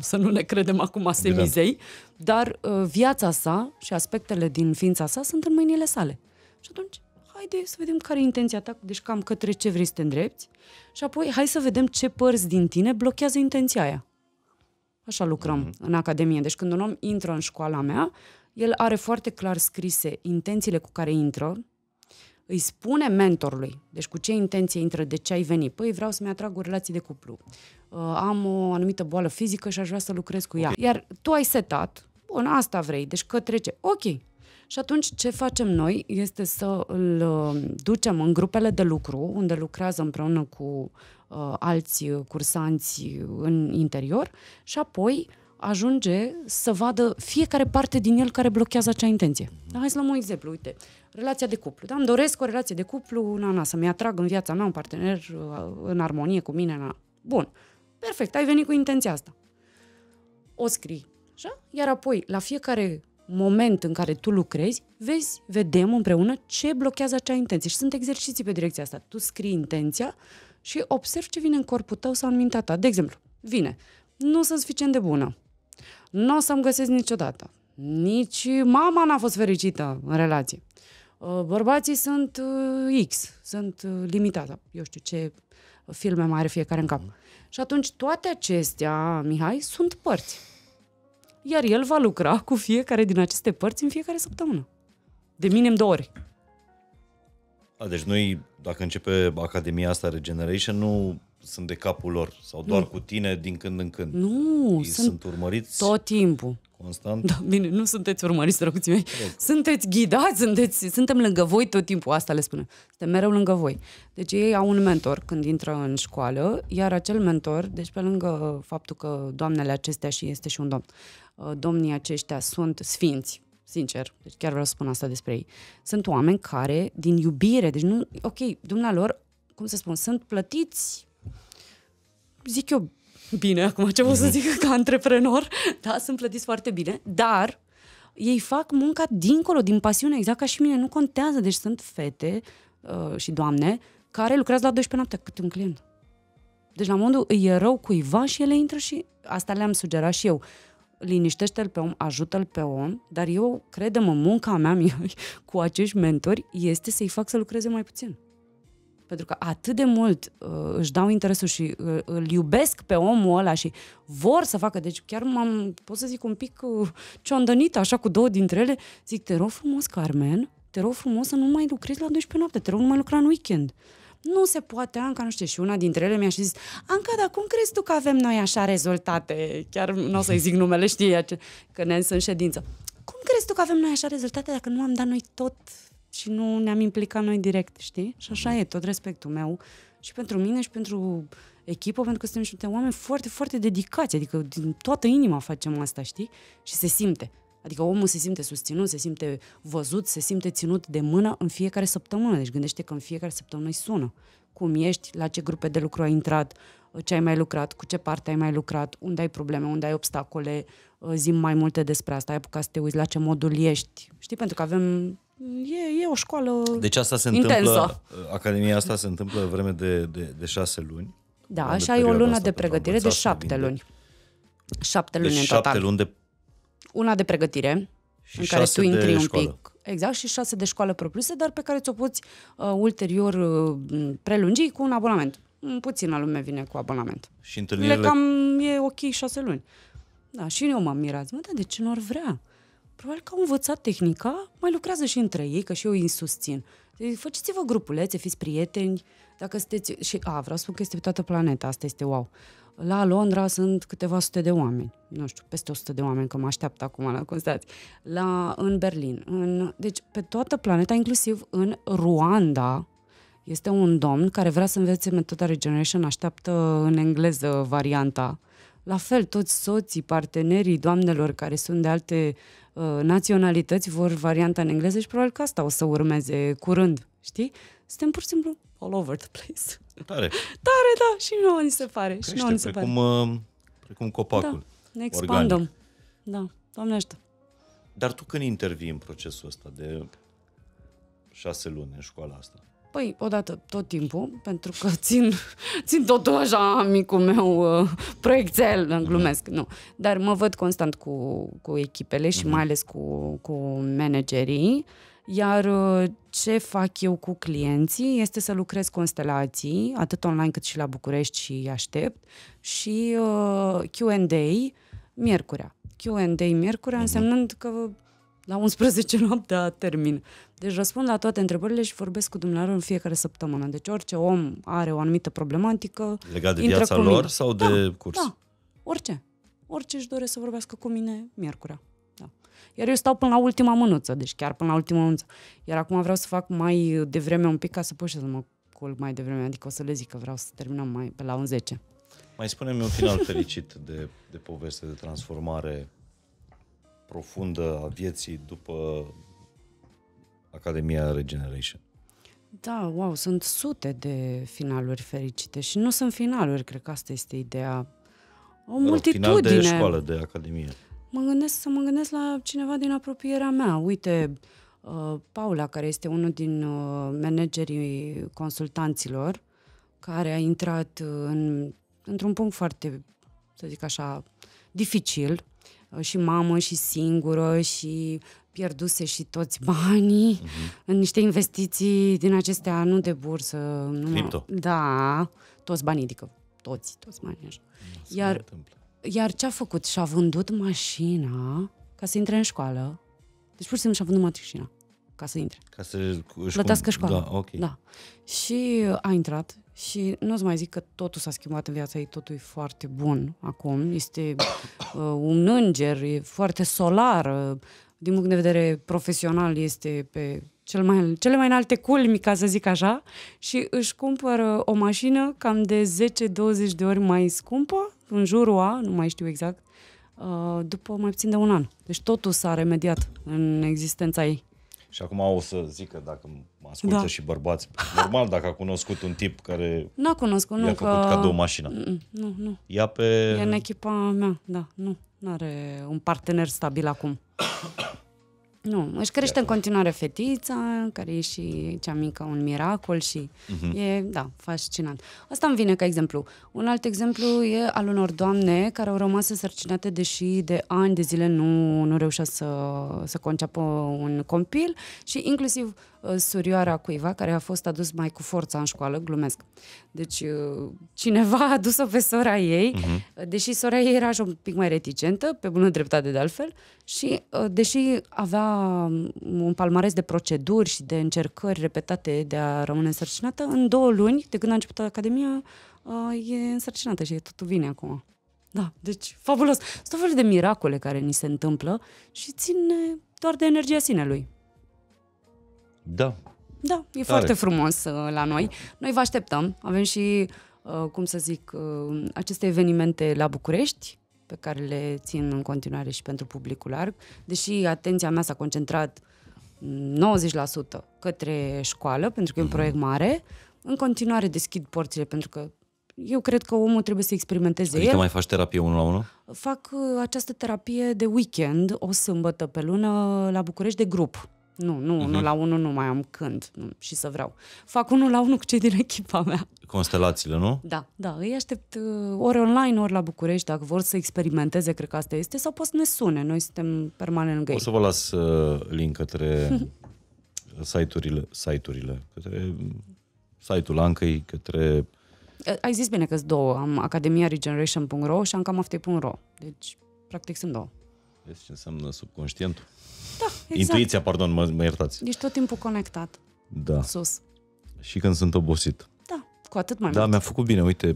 să nu ne credem acum semizei, da. dar uh, viața sa și aspectele din ființa sa sunt în mâinile sale. Și atunci, haide să vedem care e intenția ta, deci cam către ce vrei să te îndrepti, și apoi hai să vedem ce părți din tine blochează intenția aia. Așa lucrăm mm-hmm. în Academie. Deci când un om intră în școala mea, el are foarte clar scrise intențiile cu care intră, îi spune mentorului, deci cu ce intenție intră, de ce ai venit, păi vreau să-mi atrag o relație de cuplu, uh, am o anumită boală fizică și aș vrea să lucrez cu ea. Okay. Iar tu ai setat, bun, asta vrei, deci că trece, ok. Și atunci ce facem noi este să îl uh, ducem în grupele de lucru, unde lucrează împreună cu uh, alți cursanți în interior și apoi uh, ajunge să vadă fiecare parte din el care blochează acea intenție. Da, hai să luăm un exemplu, uite, relația de cuplu. Da, îmi doresc o relație de cuplu, na, na, să-mi atrag în viața mea un partener uh, în armonie cu mine, na. Bun, perfect, ai venit cu intenția asta. O scrii, așa? Iar apoi, la fiecare moment în care tu lucrezi, vezi, vedem împreună ce blochează acea intenție. Și sunt exerciții pe direcția asta. Tu scrii intenția și observi ce vine în corpul tău sau în mintea ta. De exemplu, vine, nu sunt suficient de bună nu o să-mi găsesc niciodată. Nici mama n-a fost fericită în relație. Uh, bărbații sunt uh, X, sunt uh, limitată. Eu știu ce filme mai are fiecare în cap. Mhm. Și atunci toate acestea, Mihai, sunt părți. Iar el va lucra cu fiecare din aceste părți în fiecare săptămână. De minim două ori. A, deci noi, dacă începe Academia asta Regeneration, nu sunt de capul lor sau doar nu. cu tine din când în când. Nu, Ei sunt, sunt urmăriți tot timpul. Constant? Da, bine, nu sunteți urmăriți, dragii mei. Correct. Sunteți ghidați, sunteți, suntem lângă voi tot timpul, asta le spunem. Suntem mereu lângă voi. Deci ei au un mentor când intră în școală, iar acel mentor, deci pe lângă faptul că doamnele acestea și este și un domn, uh, domnii aceștia sunt sfinți, sincer, deci chiar vreau să spun asta despre ei. Sunt oameni care, din iubire, deci nu, ok, dumnealor, cum să spun, sunt plătiți zic eu, bine, acum ce pot să mhm. zic ca antreprenor, da, sunt plătiți foarte bine, dar ei fac munca dincolo, din pasiune, exact ca și mine, nu contează. Deci sunt fete uh, și doamne care lucrează la 12 noaptea, cât un client. Deci la modul îi e rău cuiva și ele intră și asta le-am sugerat și eu. Liniștește-l pe om, ajută-l pe om, dar eu, credem în munca mea cu acești mentori este să-i fac să lucreze mai puțin pentru că atât de mult uh, își dau interesul și uh, îl iubesc pe omul ăla și vor să facă, deci chiar m-am, pot să zic, un pic uh, ciondănit așa, cu două dintre ele, zic, te rog frumos, Carmen, te rog frumos să nu mai lucrezi la 12 noapte, te rog nu mai lucra în weekend. Nu se poate, Anca, nu știu, și una dintre ele mi-a zis, Anca, dar cum crezi tu că avem noi așa rezultate? Chiar nu o să-i zic numele, știi, că ne sunt ședință. Cum crezi tu că avem noi așa rezultate dacă nu am dat noi tot și nu ne-am implicat noi direct, știi? Și așa e, tot respectul meu și pentru mine și pentru echipă, pentru că suntem și niște oameni foarte, foarte dedicați, adică din toată inima facem asta, știi? Și se simte. Adică omul se simte susținut, se simte văzut, se simte ținut de mână în fiecare săptămână. Deci gândește că în fiecare săptămână îi sună. Cum ești, la ce grupe de lucru ai intrat, ce ai mai lucrat, cu ce parte ai mai lucrat, unde ai probleme, unde ai obstacole, zim mai multe despre asta, ai apucat să te uiți la ce modul ești. Știi, pentru că avem E, e o școală Deci asta se intensă. întâmplă, academia asta se întâmplă vreme de, de, de șase luni. Da, și ai o lună de pregătire de șapte luni. Șapte deci luni deci în total. șapte luni de... Una de pregătire, și în care tu intri un școală. pic. Exact, și șase de școală propriu dar pe care ți-o poți uh, ulterior uh, prelungi cu un abonament. Mm, puțină lume vine cu abonament. Și întâlnirile... Le cam e ok șase luni. Da, și eu m-am mirat. Mă, da, de ce nu ar vrea? probabil că au învățat tehnica, mai lucrează și între ei, că și eu îi susțin. Deci, faceți-vă grupulețe, fiți prieteni, dacă sunteți... Și, a, vreau să spun că este pe toată planeta, asta este wow. La Londra sunt câteva sute de oameni, nu știu, peste 100 de oameni, că mă așteaptă acum la Constanți, la, în Berlin. În, deci, pe toată planeta, inclusiv în Ruanda, este un domn care vrea să învețe metoda Regeneration, așteaptă în engleză varianta. La fel, toți soții, partenerii doamnelor care sunt de alte Uh, naționalități vor varianta în engleză și probabil că asta o să urmeze curând, știi? Suntem pur și simplu all over the place. Tare. Tare, da, și nouă ni se pare. Crește, și nouă ni se precum, pare. Uh, precum copacul. Da, ne expandăm. Organic. Da, doamne ajută. Dar tu când intervii în procesul ăsta de șase luni în școala asta, Păi, odată, tot timpul, pentru că țin, țin totul așa amicul meu uh, proiectel, îmi mhm. glumesc, nu. Dar mă văd constant cu, cu echipele și mhm. mai ales cu, cu managerii. Iar uh, ce fac eu cu clienții este să lucrez constelații, atât online cât și la București și aștept, și uh, Q&A miercurea. Q&A miercurea uh-huh. însemnând că la 11 noaptea termin. Deci răspund la toate întrebările și vorbesc cu dumneavoastră în fiecare săptămână. Deci orice om are o anumită problematică. Legat de viața lor mine. sau da, de da, curs? Da, orice. Orice își doresc să vorbească cu mine miercurea. Da. Iar eu stau până la ultima mânuță, deci chiar până la ultima mânuță. Iar acum vreau să fac mai devreme un pic ca să pot și să mă culc mai devreme, adică o să le zic că vreau să terminăm mai pe la un 10. Mai spunem un final fericit de, de poveste de transformare profundă a vieții după Academia Regeneration. Da, wow, sunt sute de finaluri fericite și nu sunt finaluri, cred că asta este ideea. O Dar multitudine. Final de școală, de academie. Mă gândesc să mă gândesc la cineva din apropierea mea. Uite, uh, Paula, care este unul din uh, managerii consultanților, care a intrat uh, în, într-un punct foarte, să zic așa, dificil, și mamă și singură și pierduse și toți banii uh-huh. în niște investiții din acestea, nu de bursă. Nu Cripto. Da, toți banii, adică toți, toți banii așa. iar, iar ce a făcut? Și-a vândut mașina ca să intre în școală. Deci pur și simplu și-a vândut mașina ca să intre. Ca să plătească școala. Da, ok. Da. Și a intrat și nu o să mai zic că totul s-a schimbat în viața ei, totul e foarte bun acum. Este uh, un înger, e foarte solar, din punct de vedere profesional, este pe cel mai, cele mai înalte culmi, ca să zic așa, și își cumpără o mașină cam de 10-20 de ori mai scumpă, în jurul a, nu mai știu exact, uh, după mai puțin de un an. Deci totul s-a remediat în existența ei. Și acum o să zic că dacă mă ascultă da. și bărbați, normal dacă a cunoscut un tip care N-a cunoscut, i-a nu, făcut că... cadou mașina. Mm, mm, nu, nu. Ea pe... E în echipa mea, da, nu. Nu are un partener stabil acum. Nu, își crește în continuare fetița, care e și cea mică un miracol și uh-huh. e, da, fascinant. Asta îmi vine ca exemplu. Un alt exemplu e al unor doamne care au rămas însărcinate deși de ani de zile nu, nu reușea să, să conceapă un compil și inclusiv Uh, surioara cuiva care a fost adus mai cu forța în școală, glumesc. Deci uh, cineva a adus-o pe sora ei, uh-huh. deși sora ei era așa un pic mai reticentă, pe bună dreptate de altfel, și uh, deși avea um, un palmares de proceduri și de încercări repetate de a rămâne însărcinată, în două luni, de când a început Academia, e însărcinată și totul vine acum. Da, deci fabulos. Sunt o fel de miracole care ni se întâmplă și ține doar de energia sinelui. Da. Da, e Tare. foarte frumos uh, la noi. Noi vă așteptăm. Avem și, uh, cum să zic, uh, aceste evenimente la București, pe care le țin în continuare și pentru publicul larg, deși atenția mea s-a concentrat 90% mm, către școală, pentru că e un mhm. proiect mare, în continuare deschid porțile, pentru că eu cred că omul trebuie să experimenteze adică el. mai faci terapie unul la unul? Fac această terapie de weekend, o sâmbătă pe lună, la București, de grup. Nu, nu, uh-huh. nu mhm. la unul nu mai am când nu, și să vreau. Fac unul la unul cu cei din echipa mea. Constelațiile, nu? Da, da. Îi aștept uh, ori online, ori la București, dacă vor să experimenteze, cred că asta este, sau pot să ne sune. Noi suntem permanent lângă O să vă las uh, link către site-urile, site-urile, către site-ul Ancăi, către... Uh, ai zis bine că sunt două. Am Academia Regeneration.ro și Ancamaftei.ro. Deci, practic, sunt două. Vezi ce înseamnă subconștientul? Da, exact. Intuiția, pardon, mă, mă iertați. Ești tot timpul conectat. Da. Sus. Și când sunt obosit. Da, cu atât mai da, mult. Da, mi-a făcut bine, uite.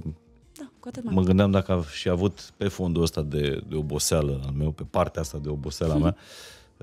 Da, cu atât mai Mă gândeam dacă am și avut pe fondul ăsta de, de oboseală al meu, pe partea asta de oboseală hmm. a mea,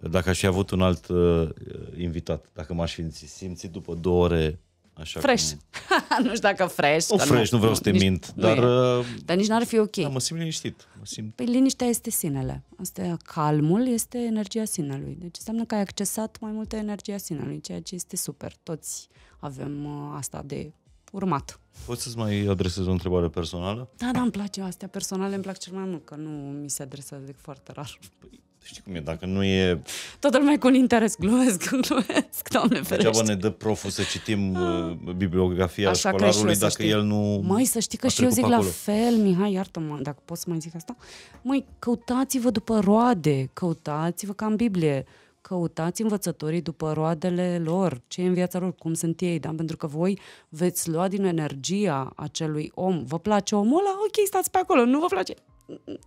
dacă aș fi avut un alt uh, invitat, dacă m-aș fi simțit după două ore Așa fresh. Cum... nu știu dacă fresh. O oh, fresh, nu, nu vreau să te nici, mint, dar... Uh, dar nici n-ar fi ok. Da, mă simt liniștit. Mă simt... Păi liniștea este sinele. Asta e calmul, este energia sinelui. Deci înseamnă că ai accesat mai multă energia sinelui, ceea ce este super. Toți avem uh, asta de urmat. Poți să-ți mai adresezi o întrebare personală? Da, da, îmi place astea personale, îmi plac cel mai mult, că nu mi se adresează de foarte rar. Păi, Știi cum e, dacă nu e... Toată lumea cu un interes, glumesc, glumesc, doamne ferește. Degeaba ne dă proful să citim ah. uh, bibliografia Așa școlarului dacă el nu Mai să știi că și eu zic acolo. la fel, Mihai, iartă-mă, dacă pot să mai zic asta. Mai căutați-vă după roade, căutați-vă ca în Biblie, căutați învățătorii după roadele lor, ce e în viața lor, cum sunt ei, da? pentru că voi veți lua din energia acelui om. Vă place omul ăla? Ok, stați pe acolo, nu vă place?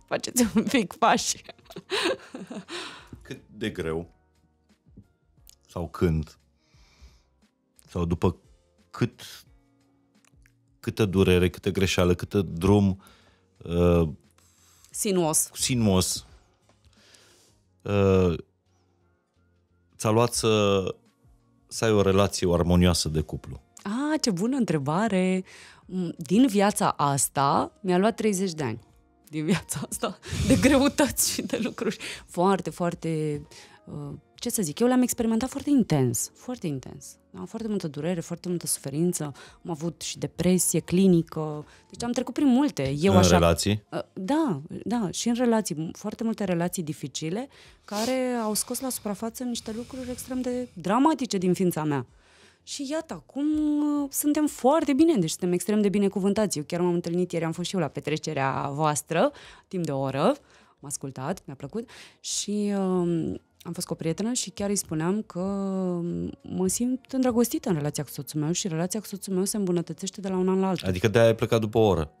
faceți un pic pași. Cât de greu sau când sau după cât câtă durere, câtă greșeală, câtă drum uh, sinuos. Sinuos. Uh, ți-a luat să, să ai o relație armonioasă de cuplu? Ah, ce bună întrebare! Mm, din viața asta mi-a luat 30 de ani din viața asta, de greutăți și de lucruri foarte, foarte, uh, ce să zic, eu le-am experimentat foarte intens, foarte intens. Am foarte multă durere, foarte multă suferință, am avut și depresie clinică, deci am trecut prin multe. Eu în așa, relații? Uh, da, da, și în relații, foarte multe relații dificile care au scos la suprafață niște lucruri extrem de dramatice din ființa mea. Și iată, acum uh, suntem foarte bine, deci suntem extrem de binecuvântați. Eu chiar m-am întâlnit ieri, am fost și eu la petrecerea voastră, timp de o oră, m-a ascultat, mi-a plăcut și uh, am fost cu o prietenă și chiar îi spuneam că um, mă simt îndrăgostită în relația cu soțul meu și relația cu soțul meu se îmbunătățește de la un an la altul. Adică de-aia ai plecat după o oră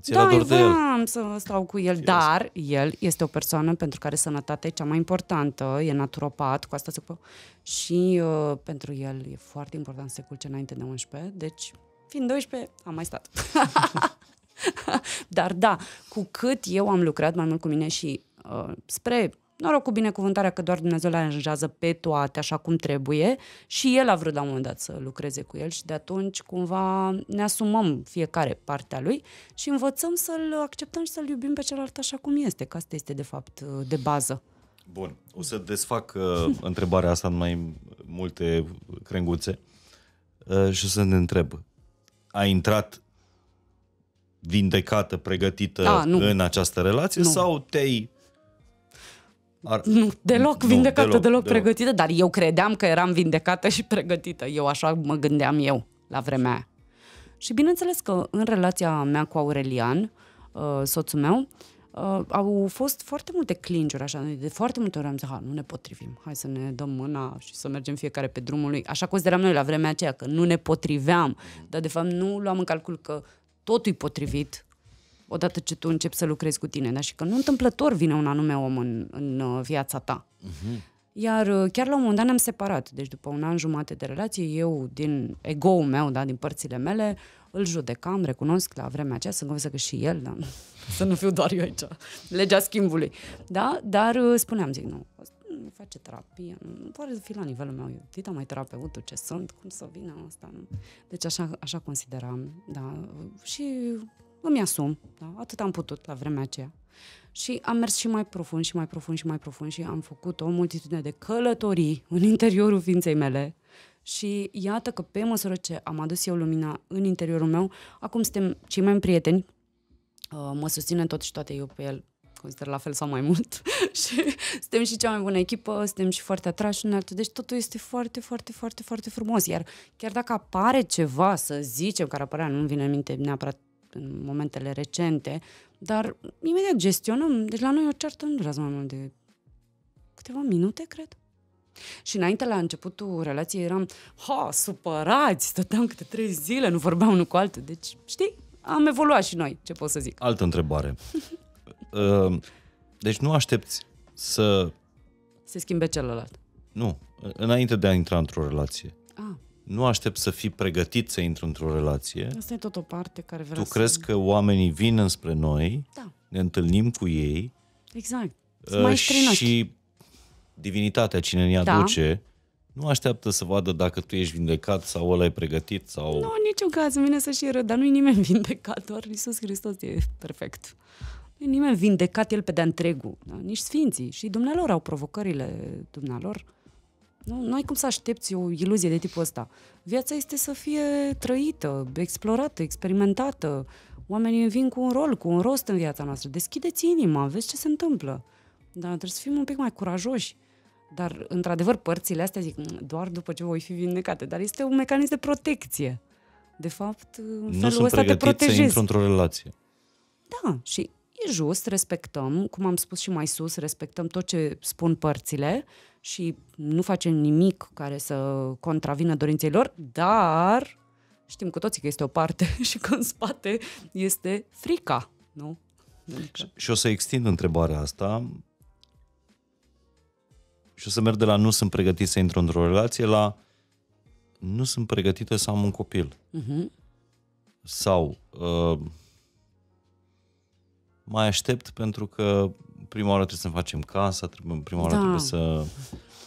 ți da, dor de el. am să stau cu el, Fierce. dar el este o persoană pentru care sănătatea e cea mai importantă, e naturopat, cu asta se ocupă. Și uh, pentru el e foarte important să se culce înainte de 11, deci fiind 12 am mai stat. dar da, cu cât eu am lucrat mai mult cu mine și uh, spre noroc cu binecuvântarea că doar Dumnezeu le aranjează pe toate așa cum trebuie și el a vrut la un moment dat să lucreze cu el și de atunci cumva ne asumăm fiecare parte a lui și învățăm să-l acceptăm și să-l iubim pe celălalt așa cum este, că asta este de fapt de bază. Bun, o să desfac uh, întrebarea asta în mai multe crenguțe uh, și o să ne întreb. A intrat vindecată, pregătită A, da, în această relație nu. sau te-ai ar... Nu, deloc nu, vindecată, deloc, deloc, deloc pregătită, dar eu credeam că eram vindecată și pregătită. Eu așa mă gândeam eu la vremea aia. Și bineînțeles că în relația mea cu Aurelian, uh, soțul meu, uh, au fost foarte multe clinciuri, așa, de foarte multe ori am zis, ha, nu ne potrivim, hai să ne dăm mâna și să mergem fiecare pe drumul lui. Așa consideram noi la vremea aceea, că nu ne potriveam, dar de fapt nu luam în calcul că totul e potrivit odată ce tu începi să lucrezi cu tine, dar și că nu întâmplător vine un anume om în, în uh, viața ta. Uh-huh. Iar uh, chiar la un moment dat ne-am separat, deci după un an jumate de relație, eu din ego-ul meu, da, din părțile mele, îl judecam, recunosc la vremea aceea, să convinsă că și el, da, să nu fiu doar eu aici, legea schimbului, da, dar uh, spuneam, zic, nu, nu face terapie, nu poate fi la nivelul meu, eu, tita mai terapeutul ce sunt, cum să vină asta, nu? Deci așa, așa consideram, da, și îmi asum, da? atât am putut la vremea aceea. Și am mers și mai profund și mai profund și mai profund și am făcut o multitudine de călătorii în interiorul ființei mele. Și iată că pe măsură ce am adus eu lumina în interiorul meu, acum suntem cei mai prieteni, uh, mă susține tot și toate eu pe el, consider la fel sau mai mult și suntem și cea mai bună echipă, suntem și foarte atrași în altul, deci totul este foarte, foarte, foarte, foarte frumos, iar chiar dacă apare ceva, să zicem, care apărea, nu-mi vine în minte neapărat în momentele recente, dar imediat gestionăm. Deci la noi o ceartă nu durează mai mult de câteva minute, cred. Și înainte, la începutul relației, eram, ha, supărați, stăteam câte trei zile, nu vorbeam unul cu altul. Deci, știi, am evoluat și noi, ce pot să zic. Altă întrebare. Uh, deci nu aștepți să... Se schimbe celălalt. Nu, înainte de a intra într-o relație. Ah nu aștept să fii pregătit să intru într-o relație. Asta e tot o parte care vrea Tu să... crezi că oamenii vin înspre noi, da. ne întâlnim cu ei. Exact. Uh, mai strinoși. și divinitatea, cine ne da. aduce, da. nu așteaptă să vadă dacă tu ești vindecat sau ăla e pregătit sau... Nu, niciun caz, vine să și râd, dar nu-i nimeni vindecat, doar Iisus Hristos e perfect. Nu nimeni vindecat el pe de-a întregul, da? nici sfinții. Și dumnealor au provocările dumnealor nu, nu ai cum să aștepți o iluzie de tipul ăsta. Viața este să fie trăită, explorată, experimentată. Oamenii vin cu un rol, cu un rost în viața noastră. Deschideți inima, vezi ce se întâmplă. Dar trebuie să fim un pic mai curajoși. Dar, într-adevăr, părțile astea zic mm, doar după ce voi fi vindecate. Dar este un mecanism de protecție. De fapt, în felul nu ăsta te protejezi. Nu într-o relație. Da, și e just, respectăm, cum am spus și mai sus, respectăm tot ce spun părțile, și nu facem nimic care să contravină dorinței lor, dar știm cu toții că este o parte și că în spate este frica, nu? Adică... Și o să extind întrebarea asta și o să merg de la nu sunt pregătit să intru într-o relație la nu sunt pregătită să am un copil. Uh-huh. Sau uh, mai aștept pentru că prima oară trebuie să facem casa, trebuie, prima oară da. trebuie să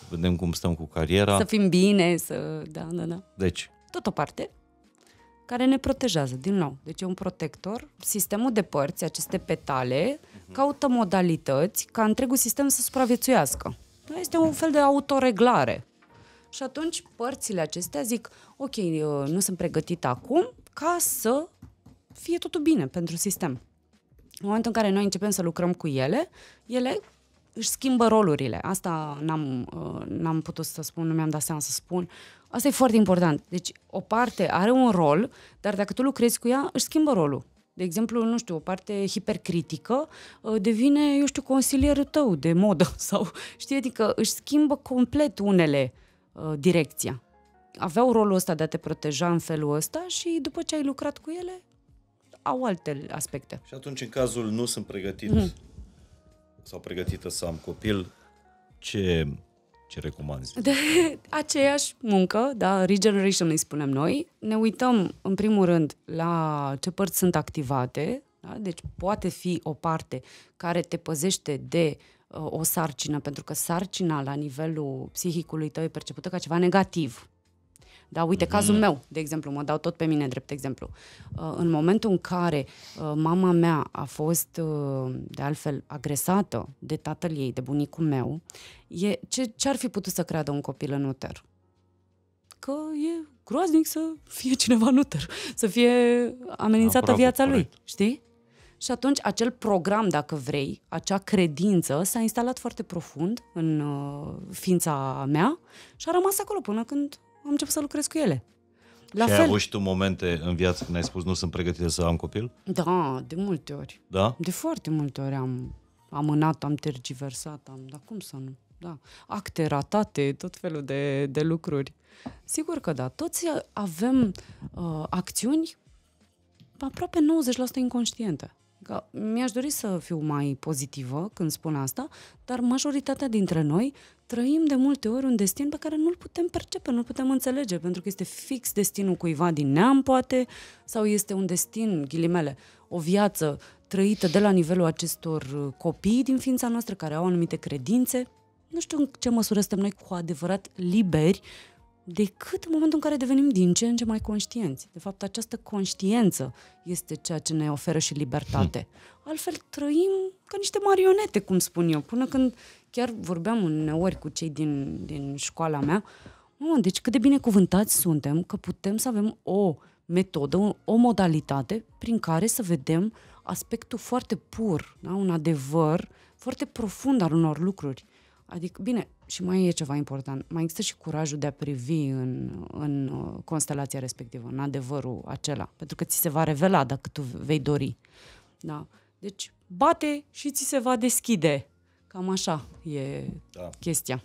vedem cum stăm cu cariera. Să fim bine, să... Da, da, da. Deci? Tot o parte care ne protejează, din nou. Deci e un protector. Sistemul de părți, aceste petale, uh-huh. caută modalități ca întregul sistem să supraviețuiască. Da, este un fel de autoreglare. Și atunci părțile acestea zic, ok, uh, nu sunt pregătit acum ca să fie totul bine pentru sistem. În momentul în care noi începem să lucrăm cu ele, ele își schimbă rolurile. Asta n-am, uh, n-am putut să spun, nu mi-am dat seama să spun. Asta e foarte important. Deci o parte are un rol, dar dacă tu lucrezi cu ea, își schimbă rolul. De exemplu, nu știu, o parte hipercritică uh, devine, eu știu, consilierul tău de modă sau, știi, adică își schimbă complet unele uh, direcția. Aveau rolul ăsta de a te proteja în felul ăsta și după ce ai lucrat cu ele, au alte aspecte. Și atunci, în cazul nu sunt pregătit mm. sau pregătită să am copil, ce, ce recomanzi? De aceeași muncă, da, regeneration îi spunem noi. Ne uităm, în primul rând, la ce părți sunt activate, da? deci poate fi o parte care te păzește de uh, o sarcină, pentru că sarcina la nivelul psihicului tău e percepută ca ceva negativ. Da, uite, mhm. cazul meu, de exemplu, mă dau tot pe mine drept exemplu. Uh, în momentul în care uh, mama mea a fost, uh, de altfel, agresată de tatăl ei, de bunicul meu, e, ce, ce ar fi putut să creadă un copil în uter? Că e groaznic să fie cineva în uter, să fie amenințată Aproape, viața corect. lui, știi? Și atunci acel program, dacă vrei, acea credință s-a instalat foarte profund în uh, ființa mea și a rămas acolo până când am început să lucrez cu ele. La și fel. ai avut și tu momente în viață când ai spus nu sunt pregătită să am copil? Da, de multe ori. Da? De foarte multe ori am amânat, am tergiversat, am... Dar cum să nu? Da. Acte ratate, tot felul de, de lucruri. Sigur că da. Toți avem uh, acțiuni aproape 90% inconștiente. Că mi-aș dori să fiu mai pozitivă când spun asta, dar majoritatea dintre noi trăim de multe ori un destin pe care nu-l putem percepe, nu-l putem înțelege, pentru că este fix destinul cuiva din neam, poate, sau este un destin, ghilimele, o viață trăită de la nivelul acestor uh, copii din ființa noastră care au anumite credințe. Nu știu în ce măsură suntem noi cu adevărat liberi decât în momentul în care devenim din ce în ce mai conștienți. De fapt, această conștiență este ceea ce ne oferă și libertate. Hm. Altfel, trăim ca niște marionete, cum spun eu, până când chiar vorbeam uneori cu cei din, din școala mea, oh, deci cât de binecuvântați suntem că putem să avem o metodă, o modalitate prin care să vedem aspectul foarte pur, da? un adevăr foarte profund al unor lucruri. Adică, bine, și mai e ceva important, mai există și curajul de a privi în, în uh, constelația respectivă, în adevărul acela, pentru că ți se va revela dacă tu vei dori. Da? Deci, bate și ți se va deschide Cam așa e da. chestia.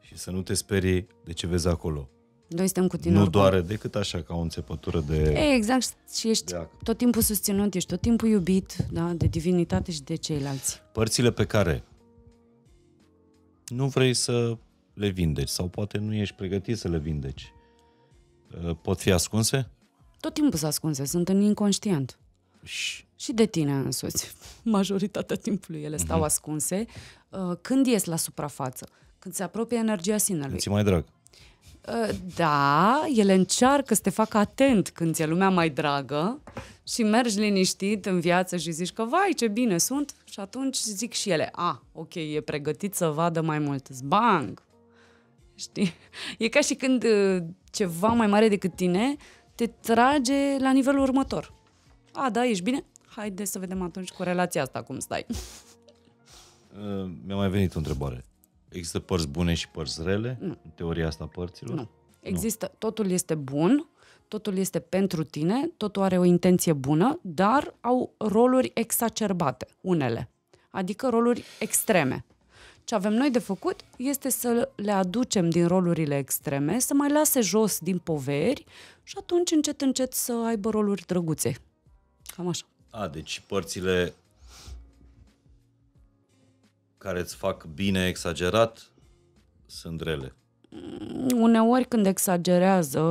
Și să nu te sperii de ce vezi acolo. Noi suntem cu tine. Nu oricum. doare decât așa, ca o înțepătură de... E, exact, și ești tot timpul susținut, ești tot timpul iubit da, de divinitate și de ceilalți. Părțile pe care nu vrei să le vindeci sau poate nu ești pregătit să le vindeci, ă, pot fi ascunse? Tot timpul sunt ascunse, sunt în inconștient. Și și de tine însuți. Majoritatea timpului ele stau mm-hmm. ascunse. Uh, când ies la suprafață? Când se apropie energia sinelui. Când ți mai drag. Uh, da, ele încearcă să te facă atent când ți-e lumea mai dragă și mergi liniștit în viață și zici că vai ce bine sunt și atunci zic și ele, a, ah, ok, e pregătit să vadă mai mult. Zbang! Știi? E ca și când uh, ceva mai mare decât tine te trage la nivelul următor. A, da, ești bine? haide să vedem atunci cu relația asta cum stai. Uh, mi-a mai venit o întrebare. Există părți bune și părți rele? Nu. În teoria asta părților? Nu. Există, nu. totul este bun, totul este pentru tine, totul are o intenție bună, dar au roluri exacerbate, unele. Adică roluri extreme. Ce avem noi de făcut este să le aducem din rolurile extreme, să mai lase jos din poveri și atunci încet încet să aibă roluri drăguțe. Cam așa. A, deci părțile care îți fac bine exagerat sunt rele. Mm, uneori când exagerează,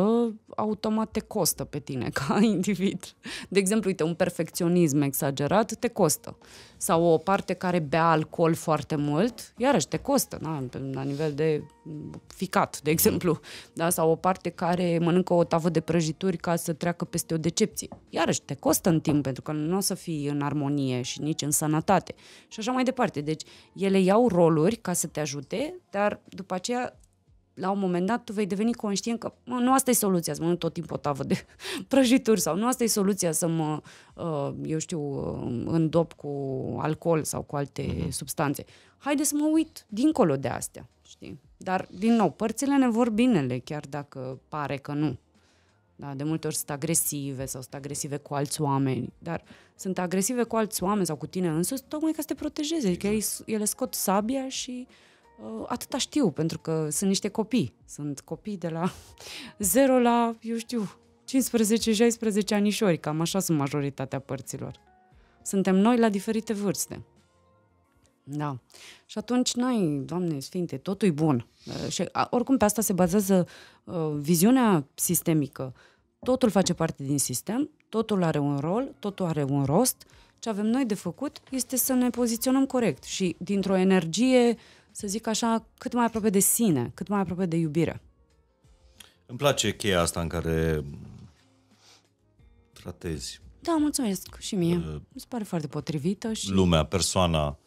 automat te costă pe tine ca individ. De exemplu, uite, un perfecționism exagerat te costă. Sau o parte care bea alcool foarte mult, iarăși te costă, na, la nivel de ficat, de exemplu. Da? Sau o parte care mănâncă o tavă de prăjituri ca să treacă peste o decepție. Iarăși te costă în timp, pentru că nu o să fii în armonie și nici în sănătate. Și așa mai departe. Deci, ele iau roluri ca să te ajute, dar după aceea la un moment dat tu vei deveni conștient că mă, nu asta e soluția, să mănânc tot timpul o tavă de prăjituri sau nu asta e soluția să mă, uh, eu știu, uh, îndop cu alcool sau cu alte uh-huh. substanțe. Haide să mă uit dincolo de astea, știi? Dar, din nou, părțile ne vor binele, chiar dacă pare că nu. Da, de multe ori sunt agresive sau sunt agresive cu alți oameni, dar sunt agresive cu alți oameni sau cu tine însuți tocmai ca să te protejeze. Exact. Că ele scot sabia și uh, Uh, atâta știu, pentru că sunt niște copii. Sunt copii de la 0 la, eu știu, 15-16 anișori, cam așa sunt majoritatea părților. Suntem noi la diferite vârste. Da. Și atunci n-ai, Doamne Sfinte, totul e bun. Uh, și oricum pe asta se bazează uh, viziunea sistemică. Totul face parte din sistem, totul are un rol, totul are un rost. Ce avem noi de făcut este să ne poziționăm corect și dintr-o energie uh, să zic așa, cât mai aproape de sine, cât mai aproape de iubire. Îmi place cheia asta în care tratezi. Da, mulțumesc și mie. Uh, Mi se pare foarte potrivită și... Lumea, persoana.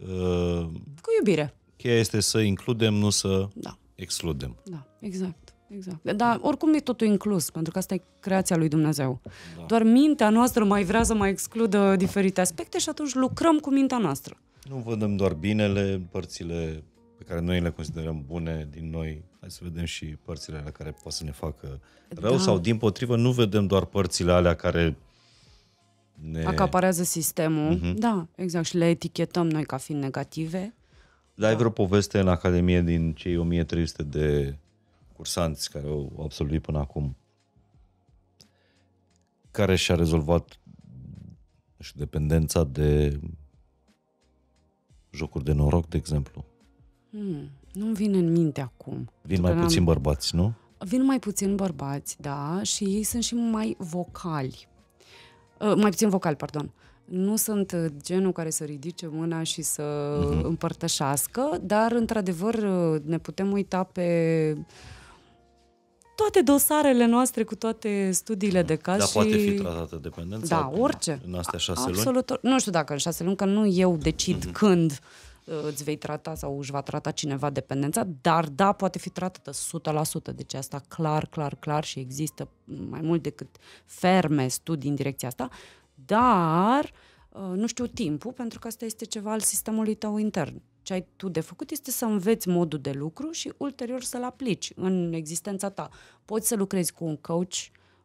Uh, Cu iubire. Cheia este să includem, nu să da. excludem. Da, exact. Exact. Dar oricum e totul inclus, pentru că asta e creația lui Dumnezeu. Da. Doar mintea noastră mai vrea să mai excludă diferite aspecte și atunci lucrăm cu mintea noastră nu vedem doar binele, părțile pe care noi le considerăm bune din noi, hai să vedem și părțile la care pot să ne facă rău da. sau din potrivă nu vedem doar părțile alea care ne... Acaparează sistemul, uh-huh. da, exact, și le etichetăm noi ca fiind negative. Da, ai vreo poveste în Academie din cei 1300 de cursanți care au absolvit până acum, care și-a rezolvat nu știu, dependența de jocuri de noroc, de exemplu? Hmm, nu vin în minte acum. Vin mai puțin am... bărbați, nu? Vin mai puțin bărbați, da, și ei sunt și mai vocali. Uh, mai puțin vocali, pardon. Nu sunt genul care să ridice mâna și să uh-huh. împărtășească, dar, într-adevăr, ne putem uita pe uh, toate dosarele noastre cu toate studiile de caz. Dar și... poate fi tratată dependența? Da, orice. În astea șase Absolut. luni? Absolut. Nu știu dacă în șase luni, că nu eu decid mm-hmm. când uh, îți vei trata sau își va trata cineva dependența, dar da, poate fi tratată 100%. Deci asta clar, clar, clar și există mai mult decât ferme studii în direcția asta, dar uh, Uh, nu știu, timpul, pentru că asta este ceva al sistemului tău intern. Ce ai tu de făcut este să înveți modul de lucru și ulterior să-l aplici în existența ta. Poți să lucrezi cu un coach,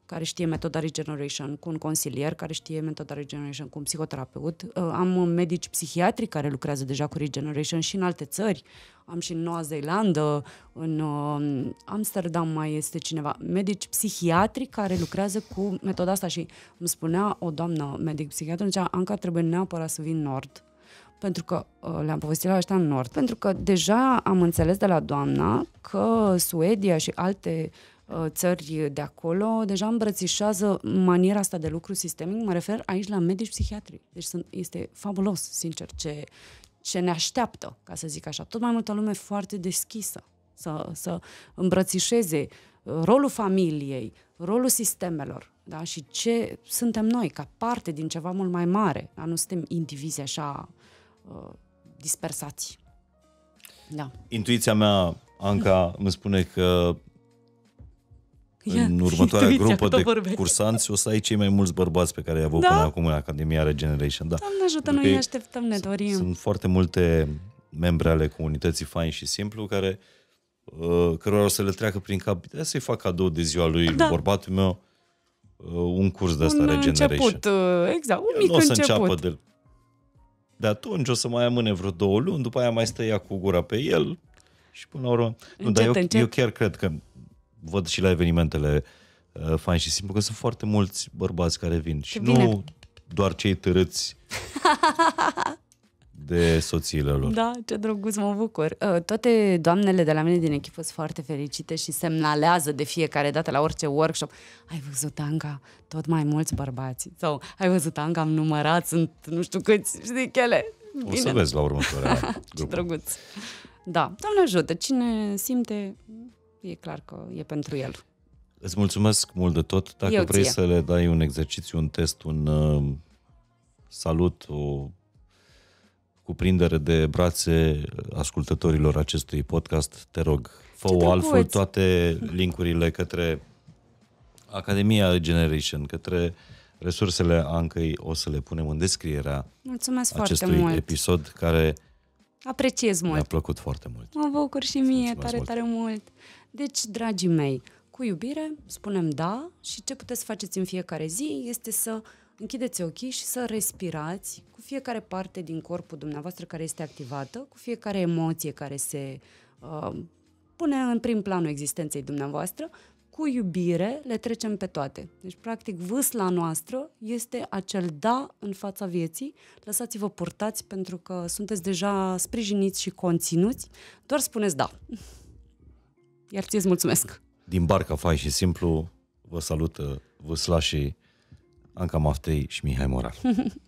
care știe metoda Regeneration, cu un consilier care știe metoda Regeneration, cu un psihoterapeut. Uh, am medici psihiatri care lucrează deja cu Regeneration și în alte țări. Am și în Noua Zeelandă, în uh, Amsterdam mai este cineva. Medici psihiatri care lucrează cu metoda asta și îmi spunea o doamnă medic psihiatru, zicea, Anca, trebuie neapărat să vin Nord pentru că uh, le-am povestit la ăștia în Nord, pentru că deja am înțeles de la doamna că Suedia și alte uh, Uh, țări de acolo deja îmbrățișează maniera asta de lucru sistemic. Mă refer aici la medici psihiatri. Deci sunt, este fabulos, sincer, ce, ce ne așteaptă, ca să zic așa. Tot mai multă lume foarte deschisă să, să îmbrățișeze uh, rolul familiei, rolul sistemelor da? și ce suntem noi ca parte din ceva mult mai mare. Da? Nu suntem indivizi așa uh, dispersați. Da. Intuiția mea, Anca, îmi spune că Ia, în următoarea grupă de vorbesc. cursanți o să ai cei mai mulți bărbați pe care i-a avut da? până acum în Academia Regeneration. Da. Doamne ajută, noi îi așteptăm, ne dorim. Sunt foarte multe membre ale comunității fain și simplu care uh, cărora o să le treacă prin cap, de să-i fac cadou de ziua lui da. bărbatul meu uh, un curs de asta Regeneration. Început, uh, exact, un mic nu o să început. înceapă de, de atunci, o să mai amâne vreo două luni, după aia mai stă ea cu gura pe el și până la urmă... Nu, încet, dar eu, eu chiar cred că văd și la evenimentele uh, fain și simplu că sunt foarte mulți bărbați care vin. Și Bine. nu doar cei târâți de soțiile lor. Da, ce drăguț, mă bucur. Uh, toate doamnele de la mine din echipă sunt foarte fericite și semnalează de fiecare dată la orice workshop. Ai văzut, Anca, tot mai mulți bărbați. Sau, ai văzut, Anca, am numărat, sunt nu știu câți, știi, chele. Bine. O să vezi la următoarea Ce drăguț. Da, Doamne ajută, cine simte, e clar că e pentru el. Îți mulțumesc mult de tot. Dacă Eu vrei ție. să le dai un exercițiu, un test, un uh, salut, o cuprindere de brațe ascultătorilor acestui podcast, te rog, fă altfel toate linkurile către Academia Generation, către resursele Ancăi, o să le punem în descrierea Mulțumesc acestui mult. episod care Apreciez mult. Mi-a plăcut foarte mult. Mă bucur și mie, Mulțumesc tare, mult. tare mult. Deci, dragii mei, cu iubire spunem da și ce puteți să faceți în fiecare zi este să închideți ochii și să respirați cu fiecare parte din corpul dumneavoastră care este activată, cu fiecare emoție care se uh, pune în prim planul existenței dumneavoastră, cu iubire le trecem pe toate. Deci, practic, vâsla noastră este acel da în fața vieții. Lăsați-vă purtați pentru că sunteți deja sprijiniți și conținuți. Doar spuneți da. Iar ție îți mulțumesc. Din barca Fai și Simplu vă salută vă și Anca Maftei și Mihai moral